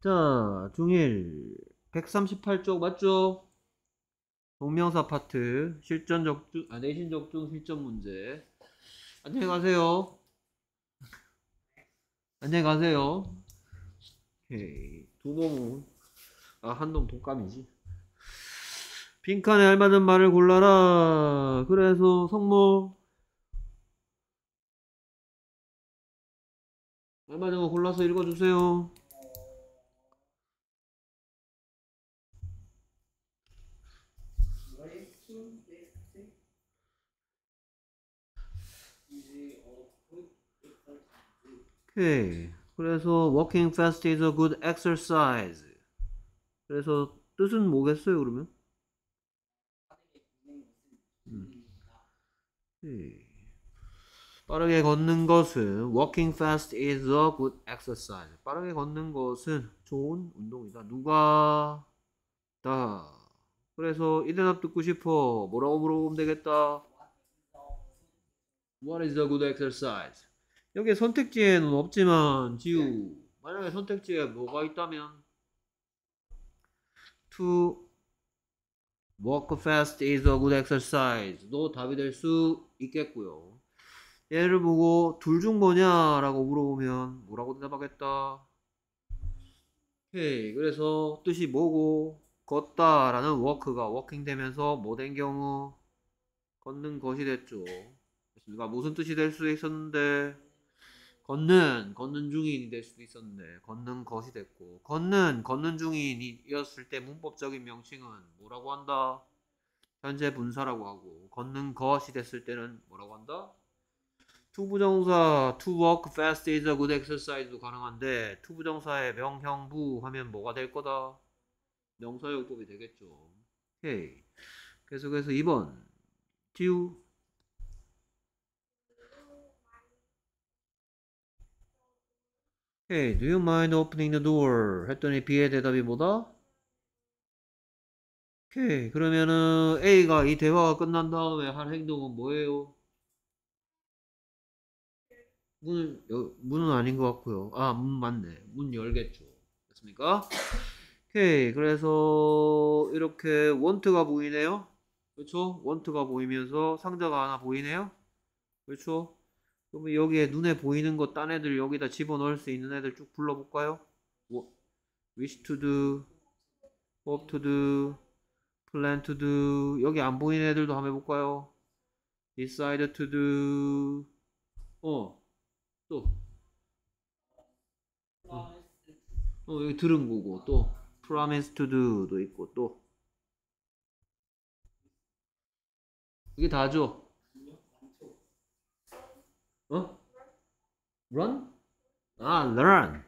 자, 중일 138쪽 맞죠? 동명사 파트 실전 적중 아 내신 적중 실전 문제. 안녕히 가세요. 안녕히 가세요. 오케이. 두봉은 아, 한동 독감이지. 빈칸에 알맞은 말을 골라라. 그래서 성모 알맞은 거 골라서 읽어주세요. 오케이. 그래서 walking fast is a good exercise. 그래서 뜻은 뭐겠어요, 그러면? 빠르게 걷는 것은 walking fast is a good exercise. 빠르게 걷는 것은 좋은 운동이다. 누가 다. 그래서 이 대답 듣고 싶어. 뭐라고 물어보면 되겠다. What is a good exercise? 여기 선택지에는 없지만 지우 네. 만약에 선택지에 뭐가 있다면 to walk fast is a good exercise도 답이 될 수 있겠고요. 얘를 보고 둘 중 뭐냐라고 물어보면 뭐라고 대답하겠다. 오케이 그래서 뜻이 뭐고 걷다라는 워크가 워킹 되면서 뭐 된 경우 걷는 것이 됐죠. 그러니까 무슨 뜻이 될 수 있었는데 걷는 걷는 중인이 될 수도 있었는데 걷는 것이 됐고 걷는 걷는 중인이었을 때 문법적인 명칭은 뭐라고 한다? 현재 분사라고 하고 걷는 것이 됐을 때는 뭐라고 한다? 투부정사 to walk fast is a good exercise도 가능한데 투부정사의 명형부 하면 뭐가 될 거다? 명사용법이 되겠죠. 오케이. 계속해서 2번 듀 Hey, do you mind opening the door? 했더니 B의 대답이 뭐다? 오케이 그러면은 A가 이 대화가 끝난 다음에 한 행동은 뭐예요? 문 여, 문은 아닌 것 같고요. 아문 맞네. 문 열겠죠. 됐습니까? 오케이 그래서 이렇게 원트가 보이네요. 그렇죠? 원트가 보이면서 상자가 하나 보이네요. 그렇죠? 그러면 여기에 눈에 보이는 것 딴 애들 여기다 집어넣을 수 있는 애들 쭉 불러볼까요? 뭐, wish to do, hope to do, plan to do 여기 안 보이는 애들도 한번 해볼까요? decide to do 어또 어, 어. 여기 들은 거고 또 promise to do도 있고 또 이게 다죠 어? run? 아, learn.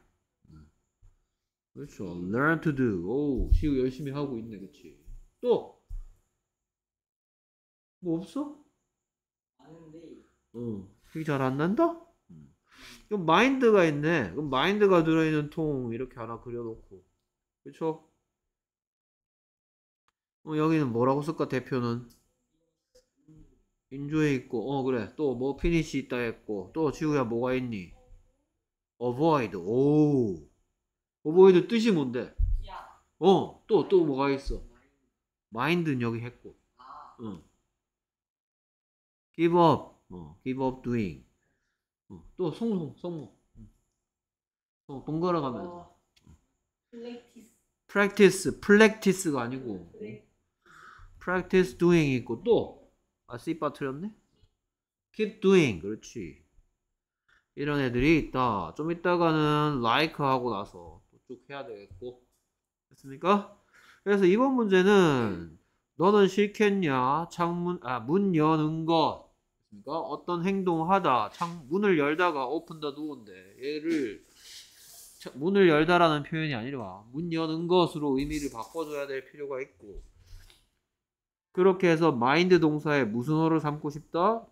그렇죠. learn to do. 오, 시우 열심히 하고 있네, 그치? 또! 뭐 없어? 아는데. 어, 기억 잘안 난다? 음. 그럼 마인드가 있네. 그럼 마인드가 들어있는 통 이렇게 하나 그려놓고. 그쵸? 어, 여기는 뭐라고 쓸까, 대표는? 인조에 있고 어 그래 또 뭐 피니시 있다 했고 또 지우야 뭐가 있니? 어보이드 오 어보이드 뜻이 뭔데? 어 또또 또 뭐가 있어? 마인드는 여기 했고 응. 아. 어. give up 어, give up doing 어, 또 성공 성공 어, 어 번갈아 가면서 어, practice practice practice가 아니고 practice doing 있고 또아 C 빠트렸네? keep doing 그렇지 이런 애들이 있다 좀 이따가는 like 하고 나서 쭉 해야 되겠고 됐습니까? 그래서 이번 문제는 너는 싫겠냐 창문 아 문 여는 것됐습니까 어떤 행동하다 창 문을 열다가 오픈다 누군데 얘를 문을 열다라는 표현이 아니라 문 여는 것으로 의미를 바꿔줘야 될 필요가 있고 그렇게 해서 마인드 동사에 무슨 어를 삼고 싶다?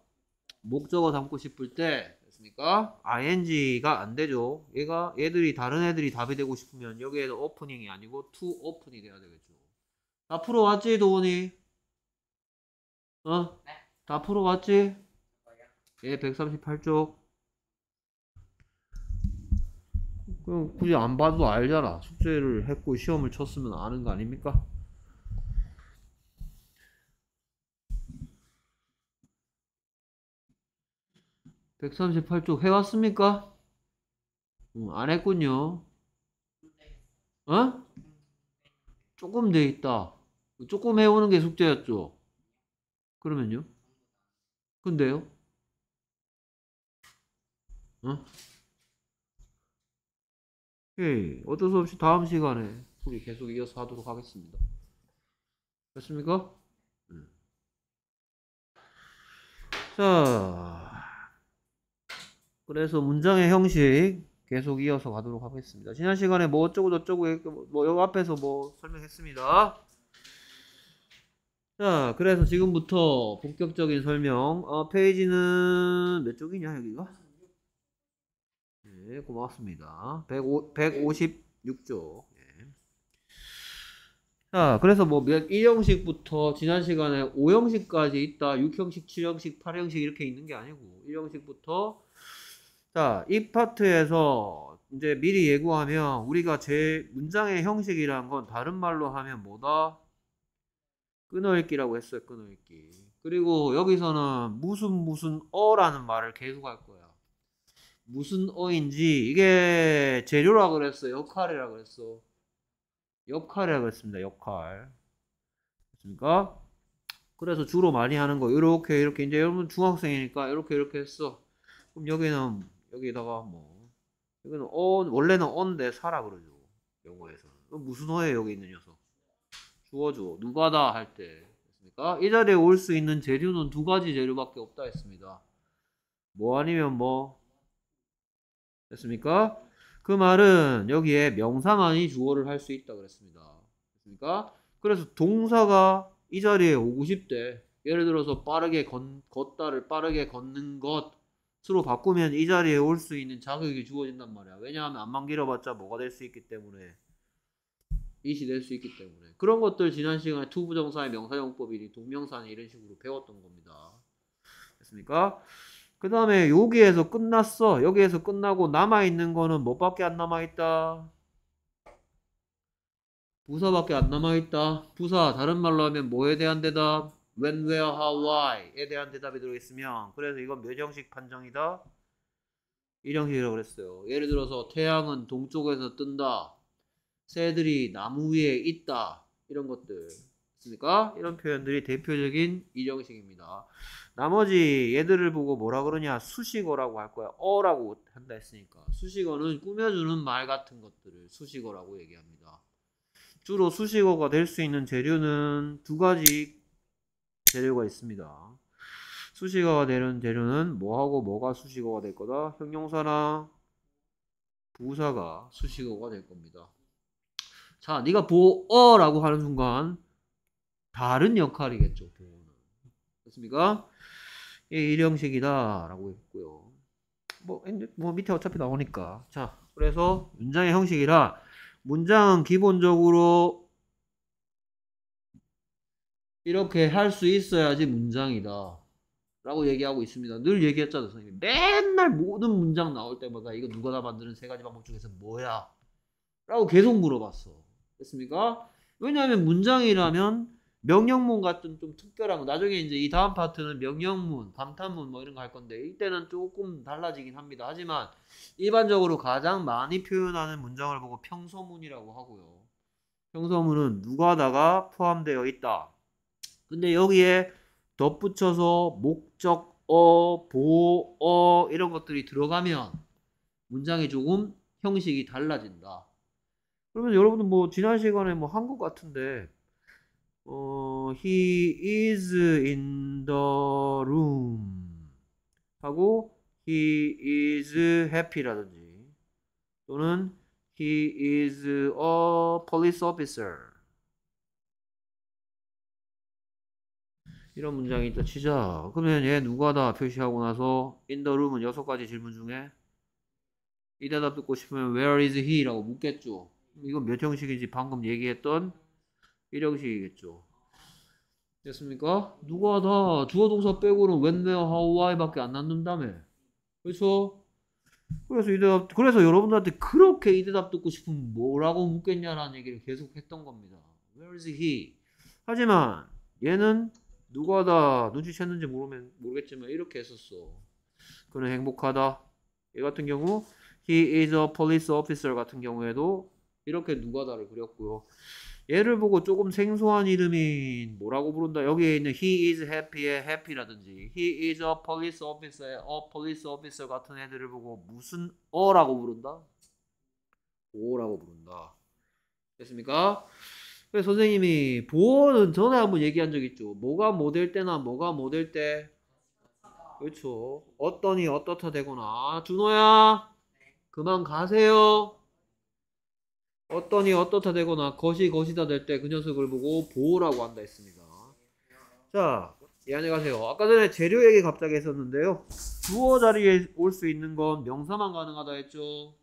목적어 삼고 싶을 때 됐습니까? ing가 안 되죠. 얘가 얘들이 다른 애들이 답이 되고 싶으면 여기에는 오프닝이 아니고 to open이 돼야 되겠죠. 다 풀어 왔지 도훈이? 어? 네. 다 풀어 왔지? 예, 138쪽. 그럼 굳이 안 봐도 알잖아. 숙제를 했고 시험을 쳤으면 아는 거 아닙니까? 138쪽 해왔습니까? 음, 안 했군요. 어? 조금 돼 있다. 조금 해오는 게 숙제였죠. 그러면요? 근데요? 어? 예, 어쩔 수 없이 다음 시간에 우리 계속 이어서 하도록 하겠습니다. 됐습니까? 음. 자. 그래서 문장의 형식 계속 이어서 가도록 하겠습니다. 지난 시간에 뭐 어쩌고 저쩌고 뭐요 뭐 앞에서 뭐 설명했습니다. 자, 그래서 지금부터 본격적인 설명. 어, 페이지는 몇 쪽이냐 여기가? 네, 고맙습니다. 1 5 6쪽 자, 그래서 뭐 1형식부터 지난 시간에 5형식까지 있다. 6형식, 7형식, 8형식 이렇게 있는 게 아니고 1형식부터 자, 그러니까 이 파트에서 이제 미리 예고하면 우리가 제 문장의 형식이란 건 다른 말로 하면 뭐다? 끊어읽기라고 했어요. 끊어읽기. 그리고 여기서는 무슨 무슨 어라는 말을 계속 할 거야. 무슨 어인지 이게 재료라 그랬어. 역할이라 그랬어. 역할이라 그랬습니다. 역할. 그렇습니까? 그래서 주로 많이 하는 거 이렇게 이렇게 이제 여러분 중학생이니까 이렇게 이렇게 했어. 그럼 여기는 여기다가 뭐 이거는 on 원래는 on데 사라 그러죠 영어에서는 무슨 어에 여기 있는 녀석 주어죠 누가다 할때 됐습니까 이 자리에 올 수 있는 재료는 두 가지 재료밖에 없다 했습니다 뭐 아니면 뭐 됐습니까 그 말은 여기에 명사만이 주어를 할 수 있다 그랬습니다 됐습니까 그래서 동사가 이 자리에 오고 싶대 예를 들어서 빠르게 건, 걷다를 빠르게 걷는 것 수로 바꾸면 이 자리에 올 수 있는 자격이 주어진단 말이야. 왜냐하면 안만 길어봤자 뭐가 될 수 있기 때문에 이시 될 수 있기 때문에 그런 것들 지난 시간에 투부정사의 명사용법이 동명사는 이런 식으로 배웠던 겁니다. 됐습니까? 그 다음에 여기에서 끝났어. 여기에서 끝나고 남아있는 거는 뭐밖에 안 남아있다? 부사밖에 안 남아있다. 부사 다른 말로 하면 뭐에 대한 대답? when, where, how, why에 대한 대답이 들어있으면 그래서 이건 몇정식 판정이다? 일형식이라고 그랬어요. 예를 들어서 태양은 동쪽에서 뜬다. 새들이 나무 위에 있다. 이런 것들. 있으니까 이런 표현들이 대표적인 일형식입니다 나머지 얘들을 보고 뭐라 그러냐? 수식어라고 할 거야. 어라고 한다 했으니까. 수식어는 꾸며주는 말 같은 것들을 수식어라고 얘기합니다. 주로 수식어가 될 수 있는 재료는 두 가지 재료가 있습니다. 수식어가 되는 재료는 뭐하고 뭐가 수식어가 될 거다? 형용사나 부사가 수식어가 될 겁니다. 자, 네가 보어라고 하는 순간 다른 역할이겠죠. 보어는. 됐습니까? 예, 일형식이다 라고 했고요. 뭐, 뭐 밑에 어차피 나오니까. 자, 그래서 문장의 형식이라 문장은 기본적으로 이렇게 할 수 있어야지 문장이다. 라고 얘기하고 있습니다. 늘 얘기했잖아요, 선생님. 맨날 모든 문장 나올 때마다 이거 누가 다 만드는 세 가지 방법 중에서 뭐야? 라고 계속 물어봤어. 됐습니까? 왜냐하면 문장이라면 명령문 같은 좀 특별한 거. 나중에 이제 이 다음 파트는 명령문, 감탄문 뭐 이런 거 할 건데 이때는 조금 달라지긴 합니다. 하지만 일반적으로 가장 많이 표현하는 문장을 보고 평소문이라고 하고요. 평소문은 누가다가 포함되어 있다. 근데 여기에 덧붙여서 목적어, 보어 이런 것들이 들어가면 문장이 조금 형식이 달라진다. 그러면 여러분들 뭐 지난 시간에 뭐한국 같은데 어, he is in the room 하고 he is happy라든지 또는 he is a police officer 이런 문장이 있다 치자. 그러면 얘 누가다 표시하고 나서 in the room은 여섯 가지 질문 중에 이 대답 듣고 싶으면 where is he? 라고 묻겠죠. 이건 몇 형식인지 방금 얘기했던 1형식이겠죠. 됐습니까? 누가 다 주어 동사 빼고는 when, where, how, why 밖에 안 남는다며. 그렇죠? 그래서 이 대답, 그래서 여러분들한테 그렇게 이 대답 듣고 싶으면 뭐라고 묻겠냐라는 얘기를 계속 했던 겁니다. Where is he? 하지만 얘는 누가 다 눈치챘는지 모르면 모르겠지만 이렇게 했었어. 그는 행복하다. 얘 같은 경우 he is a police officer 같은 경우에도 이렇게 누가 다를 그렸고요. 얘를 보고 조금 생소한 이름인 뭐라고 부른다. 여기에 있는 he is happy의 happy라든지 he is a police officer의 a police officer 같은 애들을 보고 무슨 어라고 부른다? 오라고 부른다. 됐습니까? 그래서 선생님이 보어는 전에 한번 얘기한 적 있죠. 뭐가 모델 때나 뭐가 모델 때. 그렇죠. 어떠니 어떻다 되거나. 아, 준호야. 그만 가세요. 어떠니 어떻다 되거나 것이 것이다 될 때 그 녀석을 보고 보호라고 한다 했습니다. 자, 예, 안녕하세요. 아까 전에 재료 얘기 갑자기 했었는데요. 주어 자리에 올 수 있는 건 명사만 가능하다 했죠.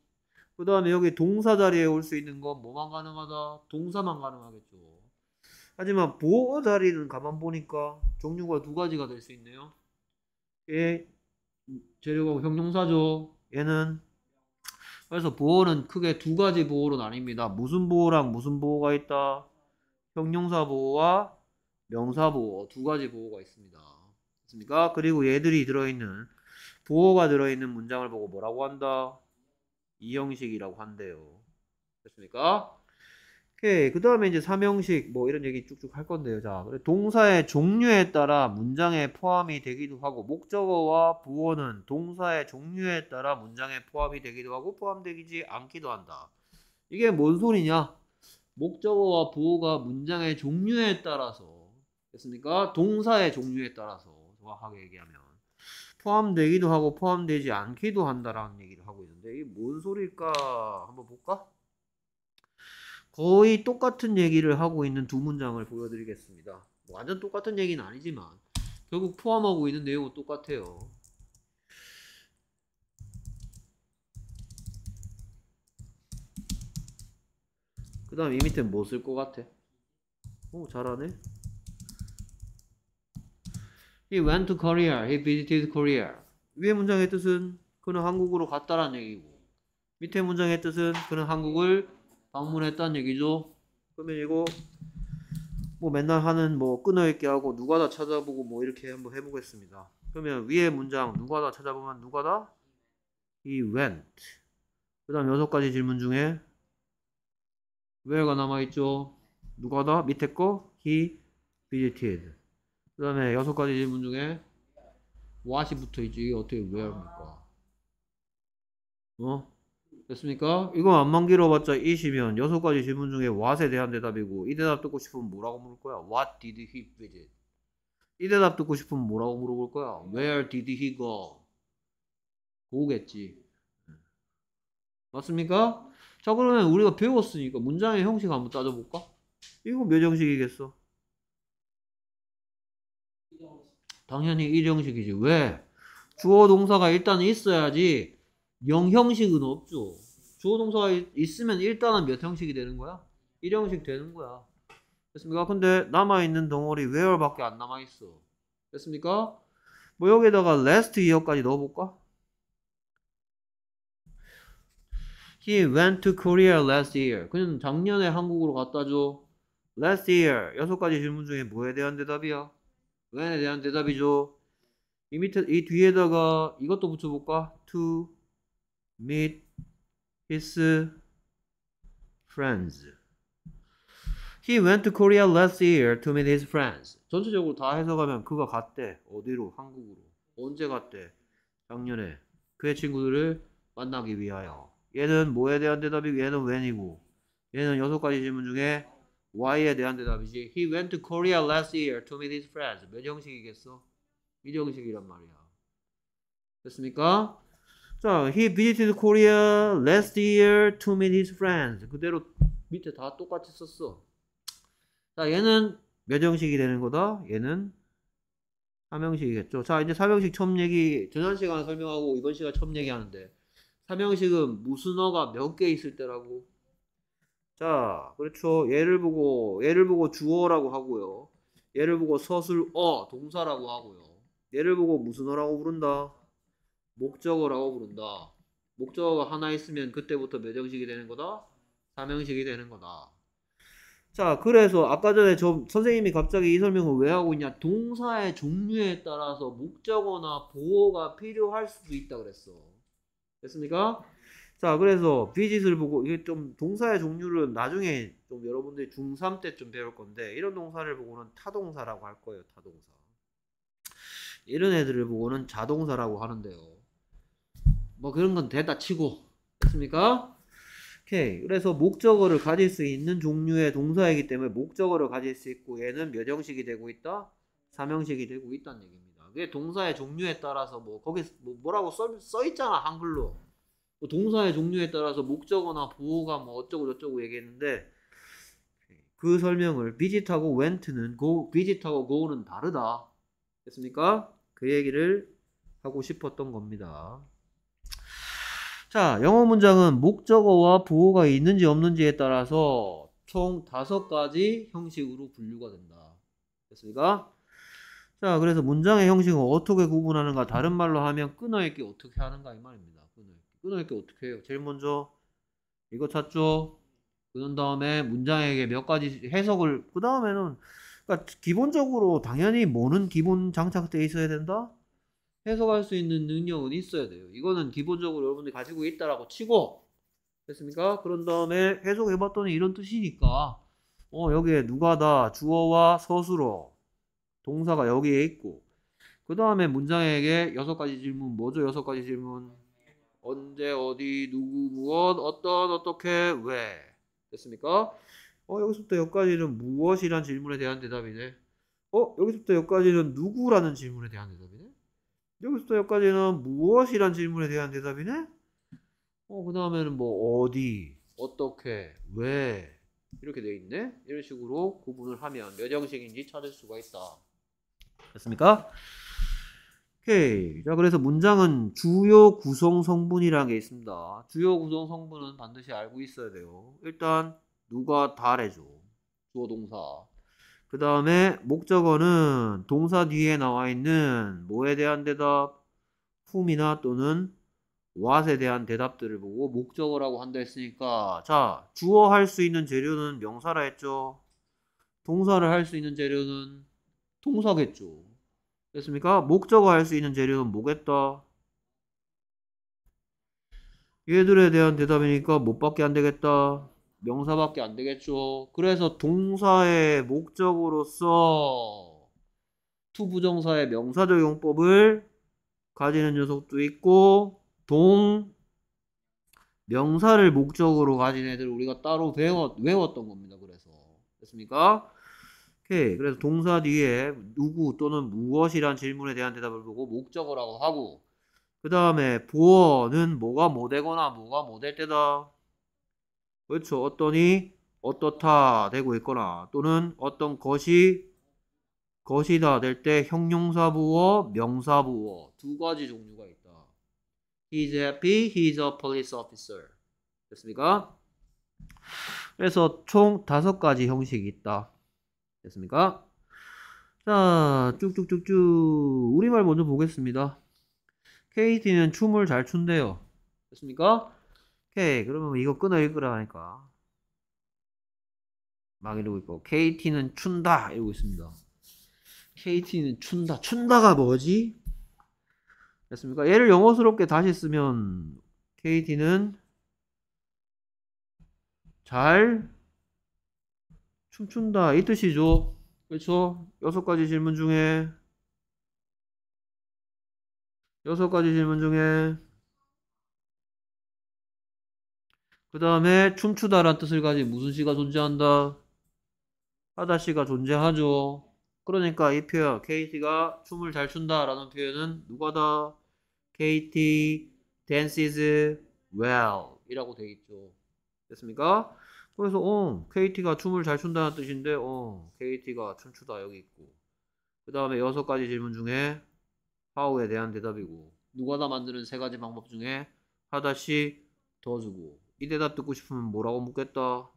그 다음에 여기 동사 자리에 올 수 있는 건 뭐만 가능하다? 동사만 가능하겠죠. 하지만 보어 자리는 가만 보니까 종류가 두 가지가 될 수 있네요. 예, 재료가 형용사죠. 얘는 그래서 보호는 크게 두 가지 보호로 나뉩니다. 무슨 보호랑 무슨 보호가 있다? 형용사 보호와 명사 보호 두 가지 보호가 있습니다. 그렇습니까 그리고 얘들이 들어있는 보호가 들어있는 문장을 보고 뭐라고 한다? 이 형식이라고 한대요. 됐습니까? 그 다음에 이제 삼형식뭐 이런 얘기 쭉쭉 할 건데요. 자, 동사의 종류에 따라 문장에 포함이 되기도 하고 목적어와 부어는 동사의 종류에 따라 문장에 포함이 되기도 하고 포함되기지 않기도 한다. 이게 뭔 소리냐? 목적어와 부어가 문장의 종류에 따라서 됐습니까? 동사의 종류에 따라서 정확하게 얘기하면 포함되기도 하고 포함되지 않기도 한다라는 얘기를 하고 있어 근데 이게 뭔 소리일까 한번 볼까? 거의 똑같은 얘기를 하고 있는 두 문장을 보여드리겠습니다. 완전 똑같은 얘기는 아니지만 결국 포함하고 있는 내용은 똑같아요. 그 다음 이 밑에 뭐쓸것 같아? 오 잘하네. He went to Korea. He visited Korea. 위에 문장의 뜻은 그는 한국으로 갔다란 얘기고 밑에 문장의 뜻은 그는 한국을 방문했다는 얘기죠. 그러면 이거 뭐 맨날 하는 뭐끊어있게 하고 누가 다 찾아보고 뭐 이렇게 한번 해보겠습니다. 그러면 위에 문장 누가 다 찾아보면 누가 다? 이 went 그 다음 여섯 가지 질문 중에 where가 남아있죠. 누가 다? 밑에 거 he visited 그 다음에 여섯 가지 질문 중에 what이 붙어있죠. 이게 어떻게 where입니까? 어? 됐습니까? 이거 안 만기로봤자 20이면 여 가지 질문 중에 what에 대한 대답이고 이 대답 듣고 싶으면 뭐라고 물을 거야? What did he visit? 이 대답 듣고 싶으면 뭐라고 물어볼 거야? Where did he go? 그겠지 맞습니까? 자 그러면 우리가 배웠으니까 문장의 형식 한번 따져볼까? 이거 몇 형식이겠어? 당연히 이형식이지 왜? 주어 동사가 일단 있어야지 영 형식은 없죠. 주어 동사가 있으면 일단은 몇 형식이 되는 거야? 1형식 되는 거야. 됐습니까? 근데 남아있는 덩어리 where밖에 안 남아있어. 됐습니까? 뭐 여기다가 에 last year까지 넣어볼까? He went to Korea last year. 그는 작년에 한국으로 갔다 줘. Last year. 여섯 가지 질문 중에 뭐에 대한 대답이야? when에 대한 대답이죠. 이 밑에 이 뒤에다가 이것도 붙여볼까? to meet his friends. He went to Korea last year to meet his friends. 전체적으로 다 해석하면 그가 갔대. 어디로? 한국으로. 언제 갔대? 작년에. 그의 친구들을 만나기 위하여. 얘는 뭐에 대한 대답이고 얘는 when이고 얘는 여섯 가지 질문 중에 why에 대한 대답이지. He went to Korea last year to meet his friends. 몇 형식이겠어? 1형식이란 말이야. 됐습니까? 자, he visited Korea last year to meet his friends. 그대로 밑에 다 똑같이 썼어. 자, 얘는 몇 형식이 되는 거다? 얘는 3형식이겠죠 자, 이제 3형식 처음 얘기, 전난 시간 설명하고 이번 시간 처음 얘기하는데, 3형식은무슨어가몇 개 있을 때라고. 자, 그렇죠. 얘를 보고, 얘를 보고 주어라고 하고요. 얘를 보고 서술어, 동사라고 하고요. 얘를 보고 무슨어라고 부른다. 목적어라고 부른다. 목적어가 하나 있으면 그때부터 몇 형식이 되는 거다? 3형식이 되는 거다. 자, 그래서 아까 전에 저 선생님이 갑자기 이 설명을 왜 하고 있냐? 동사의 종류에 따라서 목적어나 보호가 필요할 수도 있다 그랬어. 됐습니까? 자, 그래서 비짓을 보고 이게 좀 동사의 종류를 나중에 좀 여러분들이 중3 때쯤 배울 건데 이런 동사를 보고는 타동사라고 할 거예요, 타동사. 이런 애들을 보고는 자동사라고 하는데요. 뭐 그런 건대다 치고 됐습니까? 오케이 그래서 목적어를 가질 수 있는 종류의 동사이기 때문에 목적어를 가질 수 있고 얘는 몇 형식이 되고 있다? 3형식이 되고 있다는 얘기입니다 그게 동사의 종류에 따라서 뭐 거기 뭐, 라고 써, 써 있잖아 한글로 뭐 동사의 종류에 따라서 목적어나 보호가 뭐 어쩌고 저쩌고 얘기했는데 그 설명을 비짓하고 went는 go, 비짓하고 go는 다르다 됐습니까? 그 얘기를 하고 싶었던 겁니다 자, 영어 문장은 목적어와 보호가 있는지 없는지에 따라서 총 다섯 가지 형식으로 분류가 된다. 됐습니까? 자, 그래서 문장의 형식을 어떻게 구분하는가, 다른 말로 하면 끊어읽기 어떻게 하는가 이 말입니다. 끊어읽기. 끊어 어떻게 해요? 제일 먼저 이거 찾죠. 그런 다음에 문장에게 몇 가지 해석을 그 다음에는 그러니까 기본적으로 당연히 뭐는 기본 장착되어 있어야 된다. 해석할 수 있는 능력은 있어야 돼요. 이거는 기본적으로 여러분들이 가지고 있다라고 치고 됐습니까? 그런 다음에 해석해봤더니 이런 뜻이니까 어 여기에 누가 다 주어와 서술어 동사가 여기에 있고 그 다음에 문장에게 여섯 가지 질문 뭐죠? 여섯 가지 질문 언제 어디 누구 무엇 어떤 어떻게 왜 됐습니까? 어 여기서부터 여기까지는 무엇이란 질문에 대한 대답이네. 어 여기서부터 여기까지는 누구라는 질문에 대한 대답이네. 여기서부터 여기까지는 무엇이란 질문에 대한 대답이네? 어, 그 다음에는 뭐, 어디, 어떻게, 왜, 이렇게 돼 있네? 이런 식으로 구분을 하면 몇 형식인지 찾을 수가 있다. 됐습니까? 오케이. 자, 그래서 문장은 주요 구성 성분이라는 게 있습니다. 주요 구성 성분은 반드시 알고 있어야 돼요. 일단, 누가 달 해줘. 주어 동사. 그 다음에 목적어는 동사 뒤에 나와 있는 뭐에 대한 대답, 품이나 또는 what에 대한 대답들을 보고 목적어라고 한다 했으니까 자, 주어 할 수 있는 재료는 명사라 했죠. 동사를 할 수 있는 재료는 동사겠죠. 됐습니까? 목적어 할 수 있는 재료는 뭐겠다? 얘들에 대한 대답이니까 못밖에 안 되겠다. 명사밖에 안 되겠죠. 그래서 동사의 목적으로서 투부정사의 명사적 용법을 가지는 녀석도 있고 동 명사를 목적으로 가진 애들 우리가 따로 배웠, 외웠던 겁니다. 그래서 됐습니까? 오케이. 그래서 동사 뒤에 누구 또는 무엇이란 질문에 대한 대답을 보고 목적어라고 하고 그 다음에 보어는 뭐가 뭐 되거나 뭐가 뭐 될 때다 그렇죠. 어떠니 어떻다 되고 있거나 또는 어떤 것이 것이다 될 때 형용사 부호 명사 부호두 가지 종류가 있다. He's happy, he's a police officer. 됐습니까? 그래서 총 다섯 가지 형식이 있다. 됐습니까? 자, 쭉쭉쭉쭉 우리말 먼저 보겠습니다. 케이티는 춤을 잘 춘대요. 됐습니까? 오케이 그러면 이거 끊어 읽으라 하니까 막 이러고 있고 KT는 춘다 이러고 있습니다 KT는 춘다 춘다가 뭐지? 됐습니까? 얘를 영어스럽게 다시 쓰면 KT는 잘 춤춘다 이 뜻이죠 그렇죠? 여섯 가지 질문 중에 여섯 가지 질문 중에 그 다음에 춤추다란 뜻을 가진 무슨 시가 존재한다? 하다시가 존재하죠. 그러니까 이 표현 KT가 춤을 잘 춘다라는 표현은 누가다? KT dances well 이라고 되어 있죠. 됐습니까? 그래서 어, KT가 춤을 잘 춘다는 뜻인데 어, KT가 춤추다 여기 있고 그 다음에 여섯 가지 질문 중에 how에 대한 대답이고 누가다 만드는 세 가지 방법 중에 하다시 더주고 이 대답 듣고 싶으면 뭐라고 묻겠다.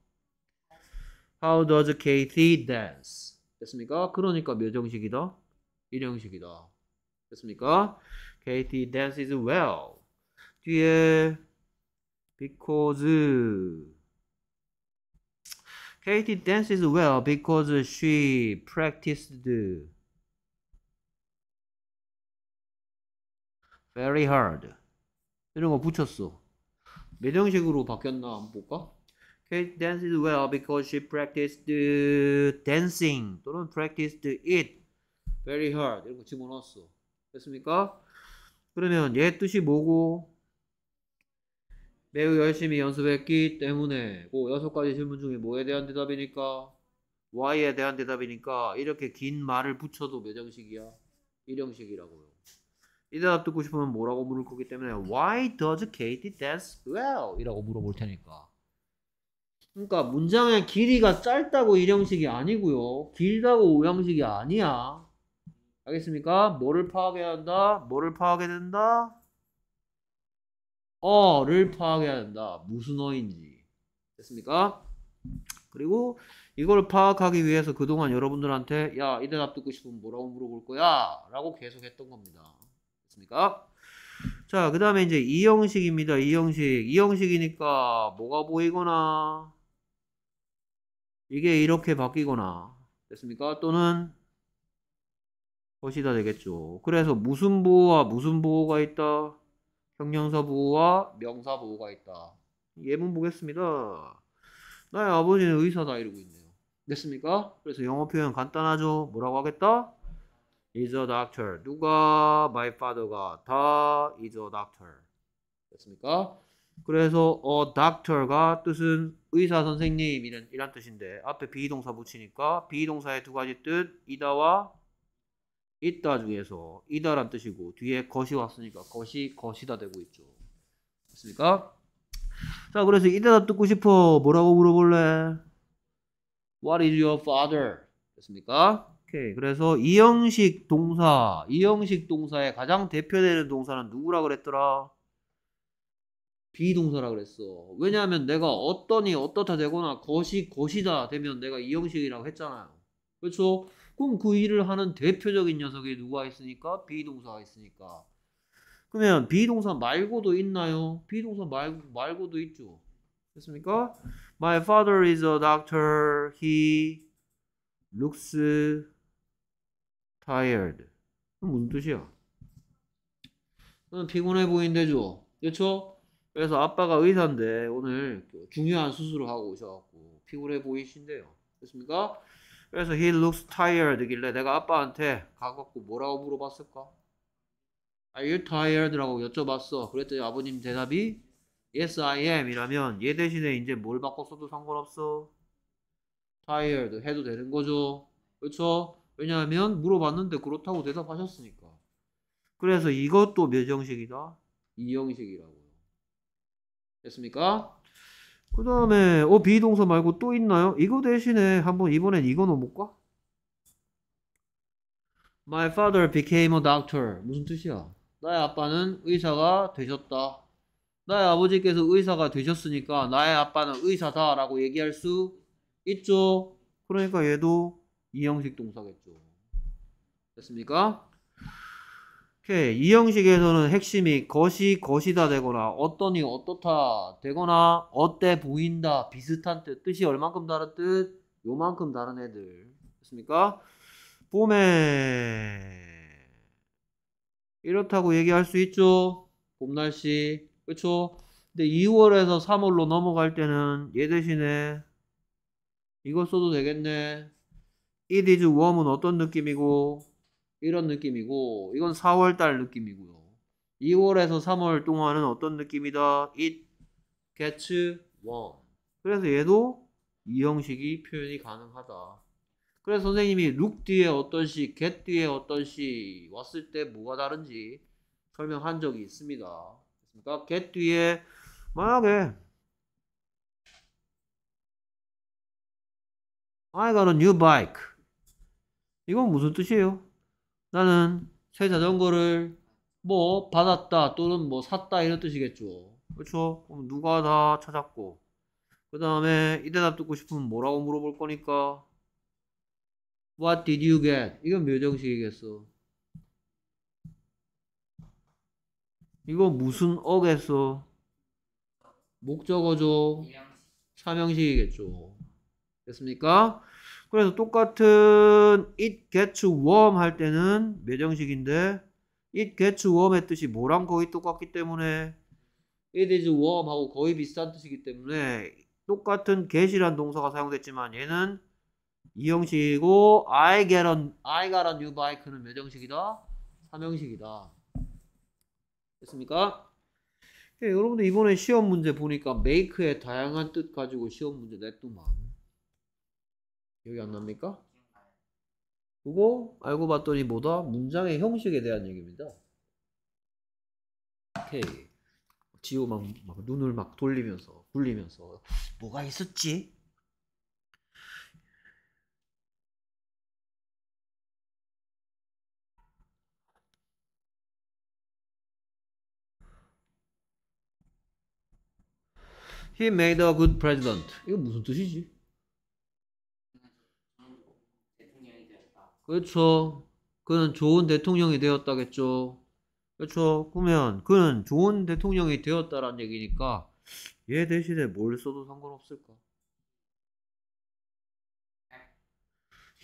How does Kathy dance? 됐습니까? 그러니까 몇 형식이다? 1형식이다. 됐습니까? Kathy dances well. 뒤에 because Katie dances well because she practiced very hard. 이런 거 붙였어. 매장식으로 바뀌었나 안 볼까? Kate dances well because she practiced dancing 또는 practiced it very hard 이런 거 집어넣었어. 됐습니까? 그러면 얘 뜻이 뭐고? 매우 열심히 연습했기 때문에 고 여섯 가지 질문 중에 뭐에 대한 대답이니까 why에 대한 대답이니까 이렇게 긴 말을 붙여도 매정식이야 일형식이라고요. 이 대답 듣고 싶으면 뭐라고 물을 거기 때문에 Why does Katie dance well? 이라고 물어볼 테니까. 그러니까 문장의 길이가 짧다고 일형식이 아니고요. 길다고 오형식이 아니야. 알겠습니까? 뭐를 파악해야 한다? 뭐를 파악해야 된다? 어를 파악해야 된다. 무슨 어인지. 됐습니까? 그리고 이걸 파악하기 위해서 그동안 여러분들한테 야, 이 대답 듣고 싶으면 뭐라고 물어볼 거야? 라고 계속 했던 겁니다. 않습니까? 자, 그 다음에 이제 이 형식입니다. 이 형식. 이 형식이니까 뭐가 보이거나 이게 이렇게 바뀌거나 됐습니까? 또는 것이다 되겠죠. 그래서 무슨 보호와 무슨 보호가 있다? 형용사 보호와 명사 보호가 있다. 예문 보겠습니다. 나의 아버지는 의사다 이러고 있네요. 됐습니까? 그래서 영어 표현 간단하죠. 뭐라고 하겠다? is a doctor. 누가? My father가 다 is a doctor. 됐습니까? 그래서 a doctor가 뜻은 의사 선생님이란 이란 뜻인데 앞에 비동사 붙이니까 비동사의 두 가지 뜻 이다와 있다 중에서 이다란 뜻이고 뒤에 것이 왔으니까 것이 것이다 되고 있죠. 됐습니까? 자 그래서 이다다 듣고 싶어 뭐라고 물어볼래? What is your father? 됐습니까? 오케이. 그래서 이형식 동사, 이형식 동사의 가장 대표되는 동사는 누구라 그랬더라? 비동사라 그랬어. 왜냐하면 내가 어떠니 어떻다 되거나 것이 것이다 되면 내가 이형식이라고 했잖아요. 그렇죠? 그럼 그 일을 하는 대표적인 녀석이 누가 있으니까 비동사가 있으니까. 그러면 비동사 말고도 있나요? 비동사 말 말고도 있죠. 됐습니까? My father is a doctor. He looks tired. 무슨 뜻이야? 피곤해 보인대죠. 그렇죠? 그래서 아빠가 의사인데 오늘 그 중요한 수술을 하고 오셔갖고 피곤해 보이신데요. 됐습니까? 그래서 he looks tired길래 내가 아빠한테 가갖고 뭐라고 물어봤을까? Are you tired라고 여쭤봤어. 그랬더니 아버님 대답이 Yes, I am 이라면 얘 대신에 이제 뭘 바꿨어도 상관없어. tired 해도 되는 거죠. 그렇죠? 왜냐하면 물어봤는데 그렇다고 대답하셨으니까. 그래서 이것도 몇 형식이다? 이형식이라고요. 됐습니까? 그 다음에 어 비동사 말고 또 있나요? 이거 대신에 한번 이번엔 이거 넣어볼까? My father became a doctor. 무슨 뜻이야? 나의 아빠는 의사가 되셨다. 나의 아버지께서 의사가 되셨으니까 나의 아빠는 의사다라고 얘기할 수 있죠. 그러니까 얘도 이형식 동사겠죠. 됐습니까? 오케이. 이형식에서는 핵심이 것이 것이다 되거나 어떠니 어떻다 되거나 어때 보인다 비슷한 뜻 뜻이 얼만큼 다른 뜻 요만큼 다른 애들 됐습니까? 봄에 이렇다고 얘기할 수 있죠. 봄 날씨 그렇죠? 근데 2월에서 3월로 넘어갈 때는 얘 대신에 이거 써도 되겠네. It is warm은 어떤 느낌이고 이런 느낌이고 이건 4월달 느낌이고요. 2월에서 3월 동안은 어떤 느낌이다? It gets warm. 그래서 얘도 이 형식이 표현이 가능하다. 그래서 선생님이 look 뒤에 어떤 시, get 뒤에 어떤 시 왔을 때 뭐가 다른지 설명한 적이 있습니다. 그러니까 get 뒤에 만약에 I got a new bike. 이건 무슨 뜻이에요? 나는 새 자전거를 뭐 받았다 또는 뭐 샀다 이런 뜻이겠죠. 그렇죠? 그럼 누가 다 찾았고 그 다음에 이 대답 듣고 싶으면 뭐라고 물어볼 거니까 What did you get? 이건 묘정식이겠어. 이건 무슨 어겠어? 목적어죠. 차명식이겠죠. 됐습니까? 그래서 똑같은 it gets warm 할 때는 매정식인데 it gets warm의 뜻이 뭐랑 거의 똑같기 때문에 it is warm하고 거의 비슷한 뜻이기 때문에 똑같은 get이란 동사가 사용됐지만 얘는 이형식이고 I get on, I got a new bike는 매정식이다? 삼형식이다 됐습니까? 예, 여러분들 이번에 시험 문제 보니까 make의 다양한 뜻 가지고 시험 문제 냈더만 기억이 안 납니까? 그거 알고 봤더니 뭐다? 문장의 형식에 대한 얘기입니다. 오케이. 지호 막, 막 눈을 막 돌리면서 굴리면서 뭐가 있었지? He made a good president. 이거 무슨 뜻이지? 그렇죠. 그는 좋은 대통령이 되었다겠죠. 그렇죠. 그러면 그는 좋은 대통령이 되었다라는 얘기니까 얘 대신에 뭘 써도 상관없을까?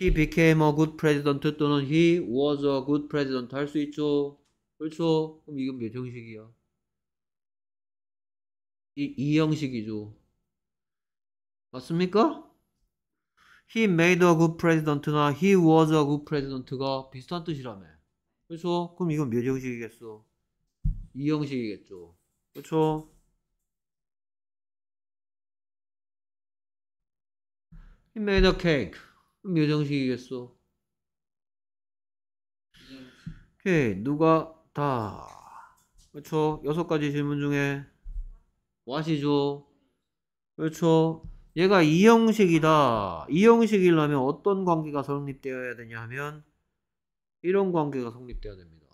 He became a good president 또는 he was a good president 할 수 있죠. 그렇죠. 그럼 이건 몇 형식이야? 이, 이 형식이죠. 맞습니까? he made a good president나 he was a good president가 비슷한 뜻이라며. 그렇죠? 그럼 이건 몇 형식이겠어? 이 형식이겠죠. 그렇죠? h 메이드 케이크 c a 몇 형식이겠어? 오케이 누가 다 그렇죠? 여섯 가지 질문 중에 what이죠? 그렇죠? 얘가 이 형식이다. 이 형식이라면 어떤 관계가 성립되어야 되냐 하면 이런 관계가 성립되어야 됩니다.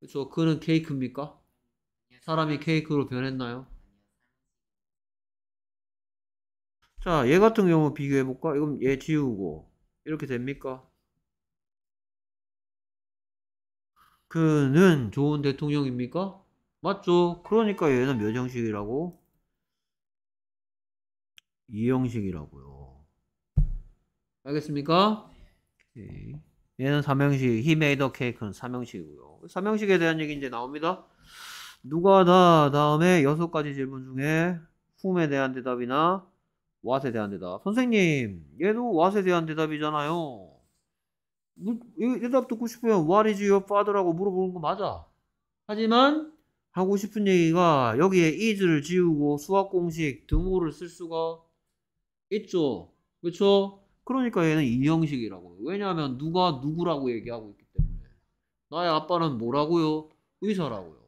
그렇죠? 그는 케이크입니까? 사람이 케이크로 변했나요? 자, 얘 같은 경우 비교해볼까? 이건 얘 지우고 이렇게 됩니까? 그는 좋은 대통령입니까? 맞죠? 그러니까 얘는 몇 형식이라고? 이 형식이라고요. 알겠습니까? 네. 얘는 3형식 he made a cake는 3형식이고요3형식에 대한 얘기 이제 나옵니다. 누가 다 다음에 여섯 가지 질문 중에 whom에 대한 대답이나 what에 대한 대답. 선생님, 얘도 what에 대한 대답이잖아요. 뭐, 이 대답 듣고 싶으면 what is your father라고 물어보는 거 맞아. 하지만 하고 싶은 얘기가 여기에 is를 지우고 수학 공식 등호를 쓸 수가 있죠. 그렇죠? 그러니까 얘는 이형식이라고요. 왜냐하면 누가 누구라고 얘기하고 있기 때문에 나의 아빠는 뭐라고요? 의사라고요.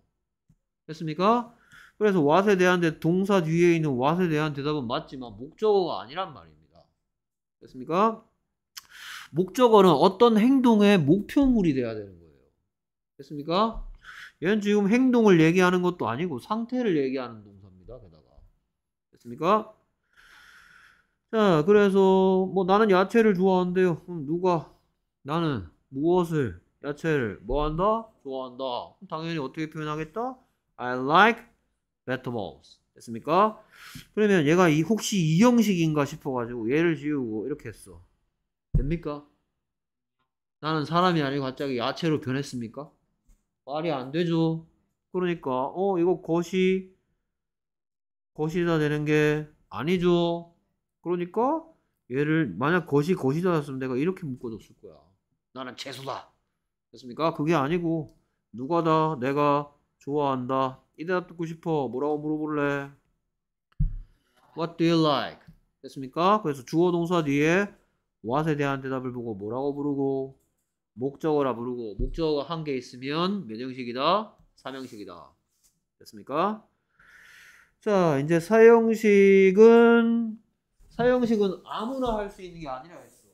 됐습니까? 그래서 왓에 대한 데 동사 뒤에 있는 왓에 대한 대답은 맞지만 목적어가 아니란 말입니다. 됐습니까? 목적어는 어떤 행동의 목표물이 돼야 되는 거예요. 됐습니까? 얘는 지금 행동을 얘기하는 것도 아니고 상태를 얘기하는 동사입니다. 게다가 됐습니까? 자, 예, 그래서 뭐 나는 야채를 좋아한대요. 그럼 누가 나는 무엇을 야채를 뭐 한다? 좋아한다. 당연히 어떻게 표현하겠다? I like vegetables. 됐습니까? 그러면 얘가 이 혹시 이 형식인가 싶어가지고 얘를 지우고 이렇게 했어. 됩니까? 나는 사람이 아니고 갑자기 야채로 변했습니까? 말이 안 되죠. 그러니까 어 이거 것이 것이다 되는 게 아니죠. 그러니까 얘를 만약 것이 것이다였으면 내가 이렇게 묶어줬을 거야. 나는 채소다. 됐습니까? 그게 아니고 누가다 내가 좋아한다. 이 대답 듣고 싶어. 뭐라고 물어볼래? What do you like? 됐습니까? 그래서 주어 동사 뒤에 what에 대한 대답을 보고 뭐라고 부르고 목적어라 부르고 목적어가 한 개 있으면 몇 형식이다? 사명식이다 됐습니까? 자, 이제 사형식은 사용식은 아무나 할 수 있는 게 아니라 했어.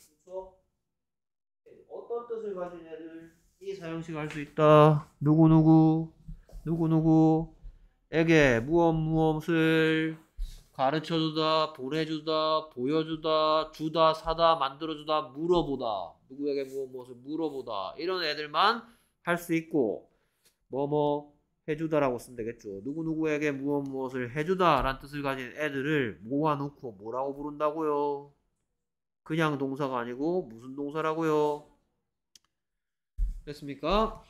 그래서 어떤 뜻을 가진 애들 이 사형식 할 수 있다. 누구 누구 누구 누구에게 무엄 무엄을 가르쳐주다, 보내주다, 보여주다, 주다, 사다, 만들어주다, 물어보다. 누구에게 무엇 무엇을 물어보다. 이런 애들만 할 수 있고, 뭐뭐 뭐, 해주다라고 쓰면 되겠죠. 누구누구에게 무엇 무엇을 해주다라는 뜻을 가진 애들을 모아놓고 뭐라고 부른다고요? 그냥 동사가 아니고 무슨 동사라고요? 됐습니까?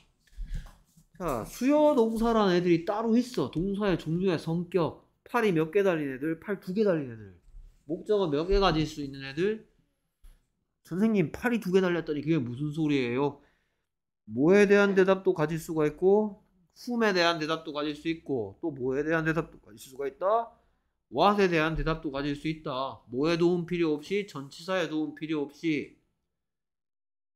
자, 수요 동사란 애들이 따로 있어. 동사의 종류의 성격. 팔이 몇 개 달린 애들, 팔 두 개 달린 애들. 목적은 몇 개 가질 수 있는 애들. 선생님, 팔이 두 개 달렸더니 그게 무슨 소리예요? 뭐에 대한 대답도 가질 수가 있고 whom에 대한 대답도 가질 수 있고 또 뭐에 대한 대답도 가질 수가 있다. what에 대한 대답도 가질 수 있다. 뭐에 도움 필요 없이 전치사에 도움 필요 없이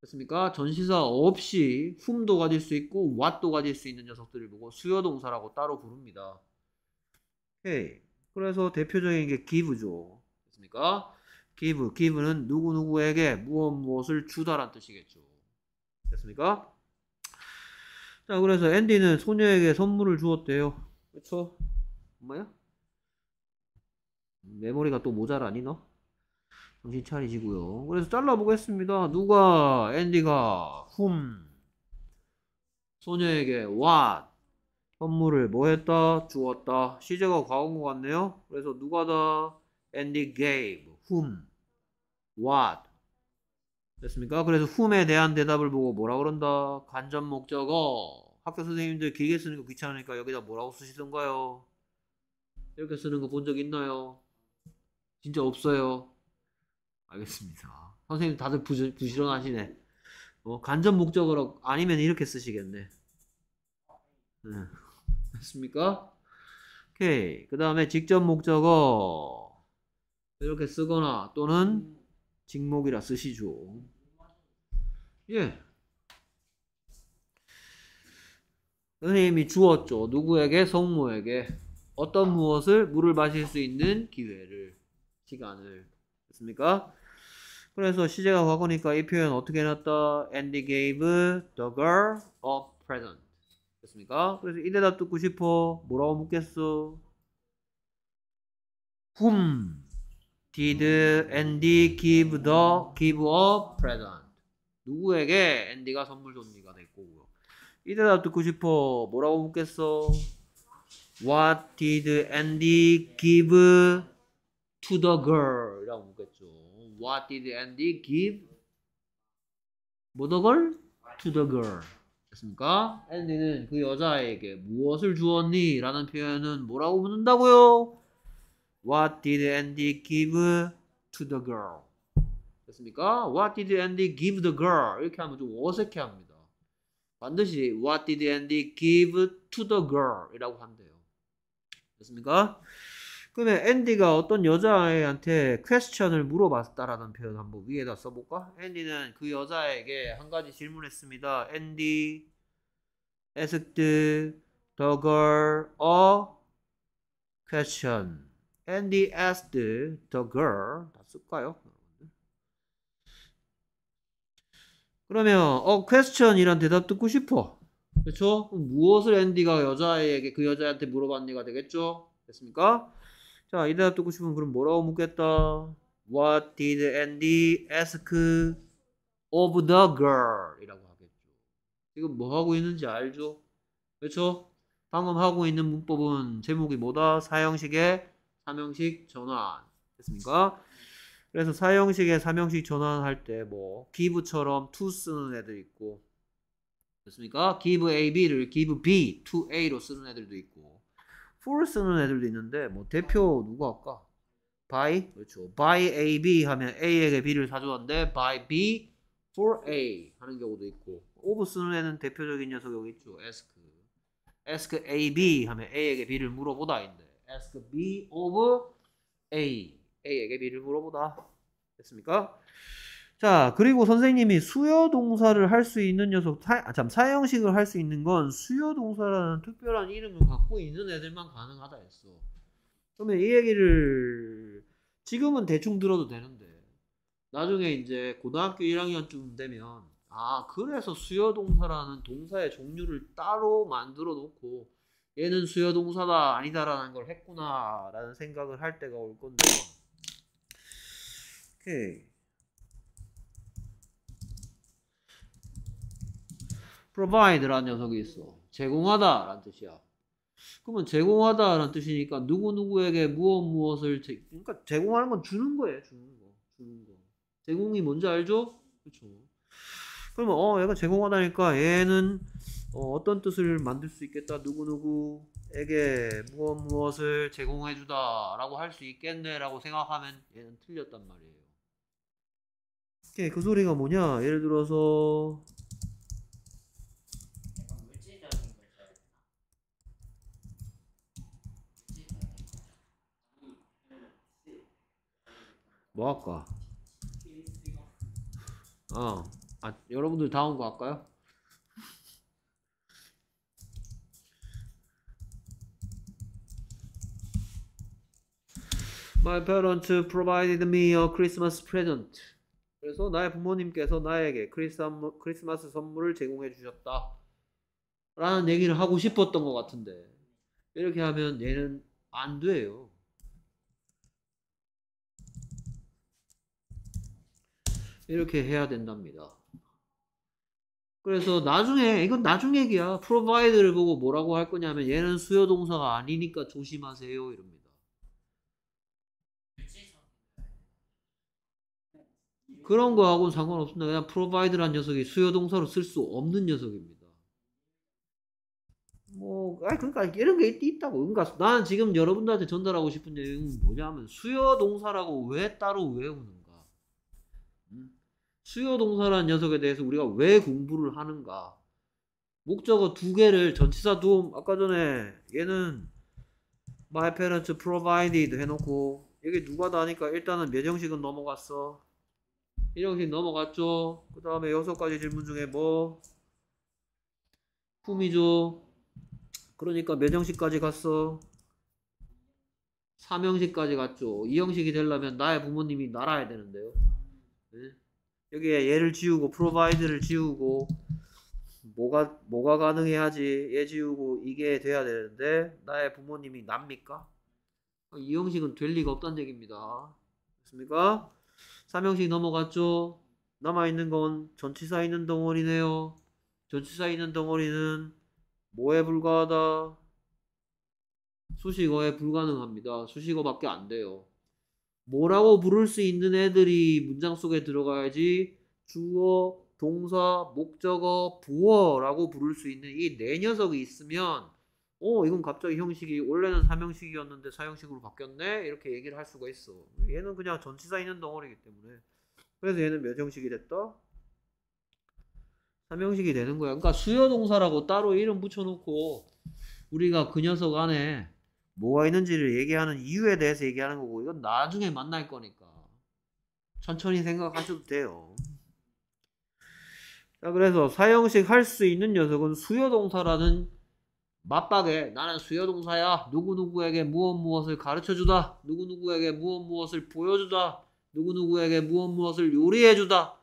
됐습니까? 전치사 없이 whom도 가질 수 있고 what도 가질 수 있는 녀석들을 보고 수요 동사라고 따로 부릅니다. 오케이. 그래서 대표적인 게 give죠. 됐습니까? give, give는 누구누구에게 무엇 무엇을 주다란 뜻이겠죠. 됐습니까? 자, 그래서 앤디는 소녀에게 선물을 주었대요. 그쵸? 엄마야? 메모리가 또 모자라니, 너? 정신 차리시고요. 그래서 잘라보겠습니다. 누가, 앤디가, 훔. 소녀에게, 왓. 선물을 뭐 했다? 주었다. 시제가 과거인 것 같네요. 그래서 누가 다, 앤디 게이브, 훔. 왓. 됐습니까? 그래서 훔에 대한 대답을 보고 뭐라 그런다? 간접 목적어. 학교 선생님들 길게 쓰는 거 귀찮으니까 여기다 뭐라고 쓰시던가요? 이렇게 쓰는 거 본 적 있나요? 진짜 없어요. 알겠습니다. 선생님 다들 부지, 부지런하시네. 어, 간접 목적으로 아니면 이렇게 쓰시겠네. 네. 됐습니까? 오케이. 그 다음에 직접 목적어. 이렇게 쓰거나 또는 직목이라 쓰시죠. 예. 선생님이 주었죠. 누구에게? 성모에게. 어떤 무엇을? 물을 마실 수 있는 기회를. 시간을. 됐습니까? 그래서 시제가 과거니까 이 표현 어떻게 해놨다? Andy gave the girl a present. 됐습니까? 그래서 이 대답 듣고 싶어. 뭐라고 묻겠어? w did Andy give the give a present? 누구에게 앤디가 선물 줬니가 될 거고요. 이대답 듣고 싶어. 뭐라고 묻겠어? What did Andy give to the girl? 이라고 묻겠죠. What did Andy give 뭐 the girl? to the girl. 됐습니까? 앤디는 그 여자에게 무엇을 주었니? 라는 표현은 뭐라고 묻는다고요? What did Andy give to the girl? 됐습니까? What did Andy give the girl? 이렇게 하면 좀 어색해 합니다. 반드시 What did Andy give to the girl? 이라고 한대요. 됐습니까? 그러면 앤디가 어떤 여자애한테 퀘스천을 물어봤다라는 표현 한번 위에다 써볼까? 앤디는 그 여자에게 한 가지 질문했습니다. 앤디 asked the girl a question. Andy asked the girl. 다 쓸까요? 그러면 어 question이란 대답 듣고 싶어. 그렇죠? 무엇을 앤디가 여자에게 그 여자한테 물어봤니가 되겠죠? 됐습니까? 자, 이 대답 듣고 싶으면 그럼 뭐라고 묻겠다. What did Andy ask of the girl? 이라고 하겠죠. 지금 뭐 하고 있는지 알죠? 그렇죠? 방금 하고 있는 문법은 제목이 뭐다? 사형식의 3형식 전환 됐습니까? 그래서 4형식에 3형식 전환할 때 뭐 기부처럼 to 쓰는 애들 있고 됐습니까? give A, B를 give B to A로 쓰는 애들도 있고 for 쓰는 애들도 있는데 뭐 대표 누구 할까? by 그렇죠. by A, B 하면 A에게 B를 사주는데 by B for A 하는 경우도 있고 of 쓰는 애는 대표적인 녀석 여기 있죠. ask ask A, B 하면 A에게 B를 물어보다인데 ask B of A. A에게 B를 물어보다. 됐습니까? 자, 그리고 선생님이 수요 동사를 할 수 있는 녀석, 사, 참, 아, 사형식을 할 수 있는 건 수요 동사라는 특별한 이름을 갖고 있는 애들만 가능하다 했어. 그러면 이 얘기를 지금은 대충 들어도 되는데, 나중에 이제 고등학교 1학년쯤 되면, 아, 그래서 수요 동사라는 동사의 종류를 따로 만들어 놓고, 얘는 수요 동사다 아니다라는 걸 했구나라는 생각을 할 때가 올 건데요. 오케이. p r o v i d 라는 녀석이 있어. 제공하다라는 뜻이야. 그러면 제공하다라는 뜻이니까 누구 누구에게 무엇 무엇을 제, 그러니까 제공하는 건 주는 거예요. 주는 거. 주는 거. 제공이 뭔지 알죠? 그렇죠. 그러면 어 얘가 제공하다니까 얘는 어, 떤 뜻을 만들 수 있겠다 누구누구에게 무엇 무엇을 제공해주다 라고 할 수 있겠네 라고 생각하면 얘는 틀렸단 말이에요 예, 그 소리가 뭐냐 예를 들어서 뭐 할까? 어, 아 여러분들 다 온 거 할까요? My parents provided me a Christmas present. 그래서 나의 부모님께서 나에게 크리스마스 선물을 제공해 주셨다. 라는 얘기를 하고 싶었던 것 같은데 이렇게 하면 얘는 안 돼요. 이렇게 해야 된답니다. 그래서 나중에 이건 나중 얘기야. 프로바이드를 보고 뭐라고 할 거냐면 얘는 수요 동사가 아니니까 조심하세요 이러면 그런 거하고는 상관없습니다. 그냥 프로바이드란 녀석이 수요 동사로 쓸 수 없는 녀석입니다. 뭐, 그러니까 이런 게 있, 다고 그러니까 나 지금 여러분들한테 전달하고 싶은 내용은 뭐냐면 수요 동사라고 왜 따로 외우는가? 수요 동사란 녀석에 대해서 우리가 왜 공부를 하는가? 목적어 두 개를 전치사 도움 아까 전에 얘는 my parents provided 해놓고 이게 누가 다니까 일단은 몇정식은 넘어갔어 이렇게 넘어갔죠. 그 다음에 여섯 가지 질문 중에 뭐? 품이죠. 그러니까 몇 형식까지 갔어? 3형식까지 갔죠. 2형식이 되려면 나의 부모님이 날아야 되는데요. 네? 여기에 얘를 지우고 프로바이드를 지우고 뭐가 뭐가 가능해야지 얘 예 지우고 이게 돼야 되는데 나의 부모님이 납니까? 이 형식은 될 리가 없다는 얘기입니다. 맞습니까? 3형식 넘어갔죠? 남아있는 건 전치사 있는 덩어리네요. 전치사 있는 덩어리는 뭐에 불과하다? 수식어에 불가능합니다. 수식어밖에 안 돼요. 뭐라고 부를 수 있는 애들이 문장 속에 들어가야지 주어, 동사, 목적어, 부어라고 부를 수 있는 이 네 녀석이 있으면 어 이건 갑자기 형식이 원래는 삼형식이었는데 사형식으로 바뀌었네 이렇게 얘기를 할 수가 있어 얘는 그냥 전치사 있는 덩어리이기 때문에 그래서 얘는 몇 형식이 됐다? 삼형식이 되는 거야 그러니까 수요동사라고 따로 이름 붙여놓고 우리가 그 녀석 안에 뭐가 있는지를 얘기하는 이유에 대해서 얘기하는 거고 이건 나중에 만날 거니까 천천히 생각하셔도 돼요 자 그래서 사형식 할 수 있는 녀석은 수요동사라는 맞박에 나는 수요동사야 누구누구에게 무엇 무엇을 가르쳐주다 누구누구에게 무엇 무엇을 보여주다 누구누구에게 무엇 무엇을 요리해주다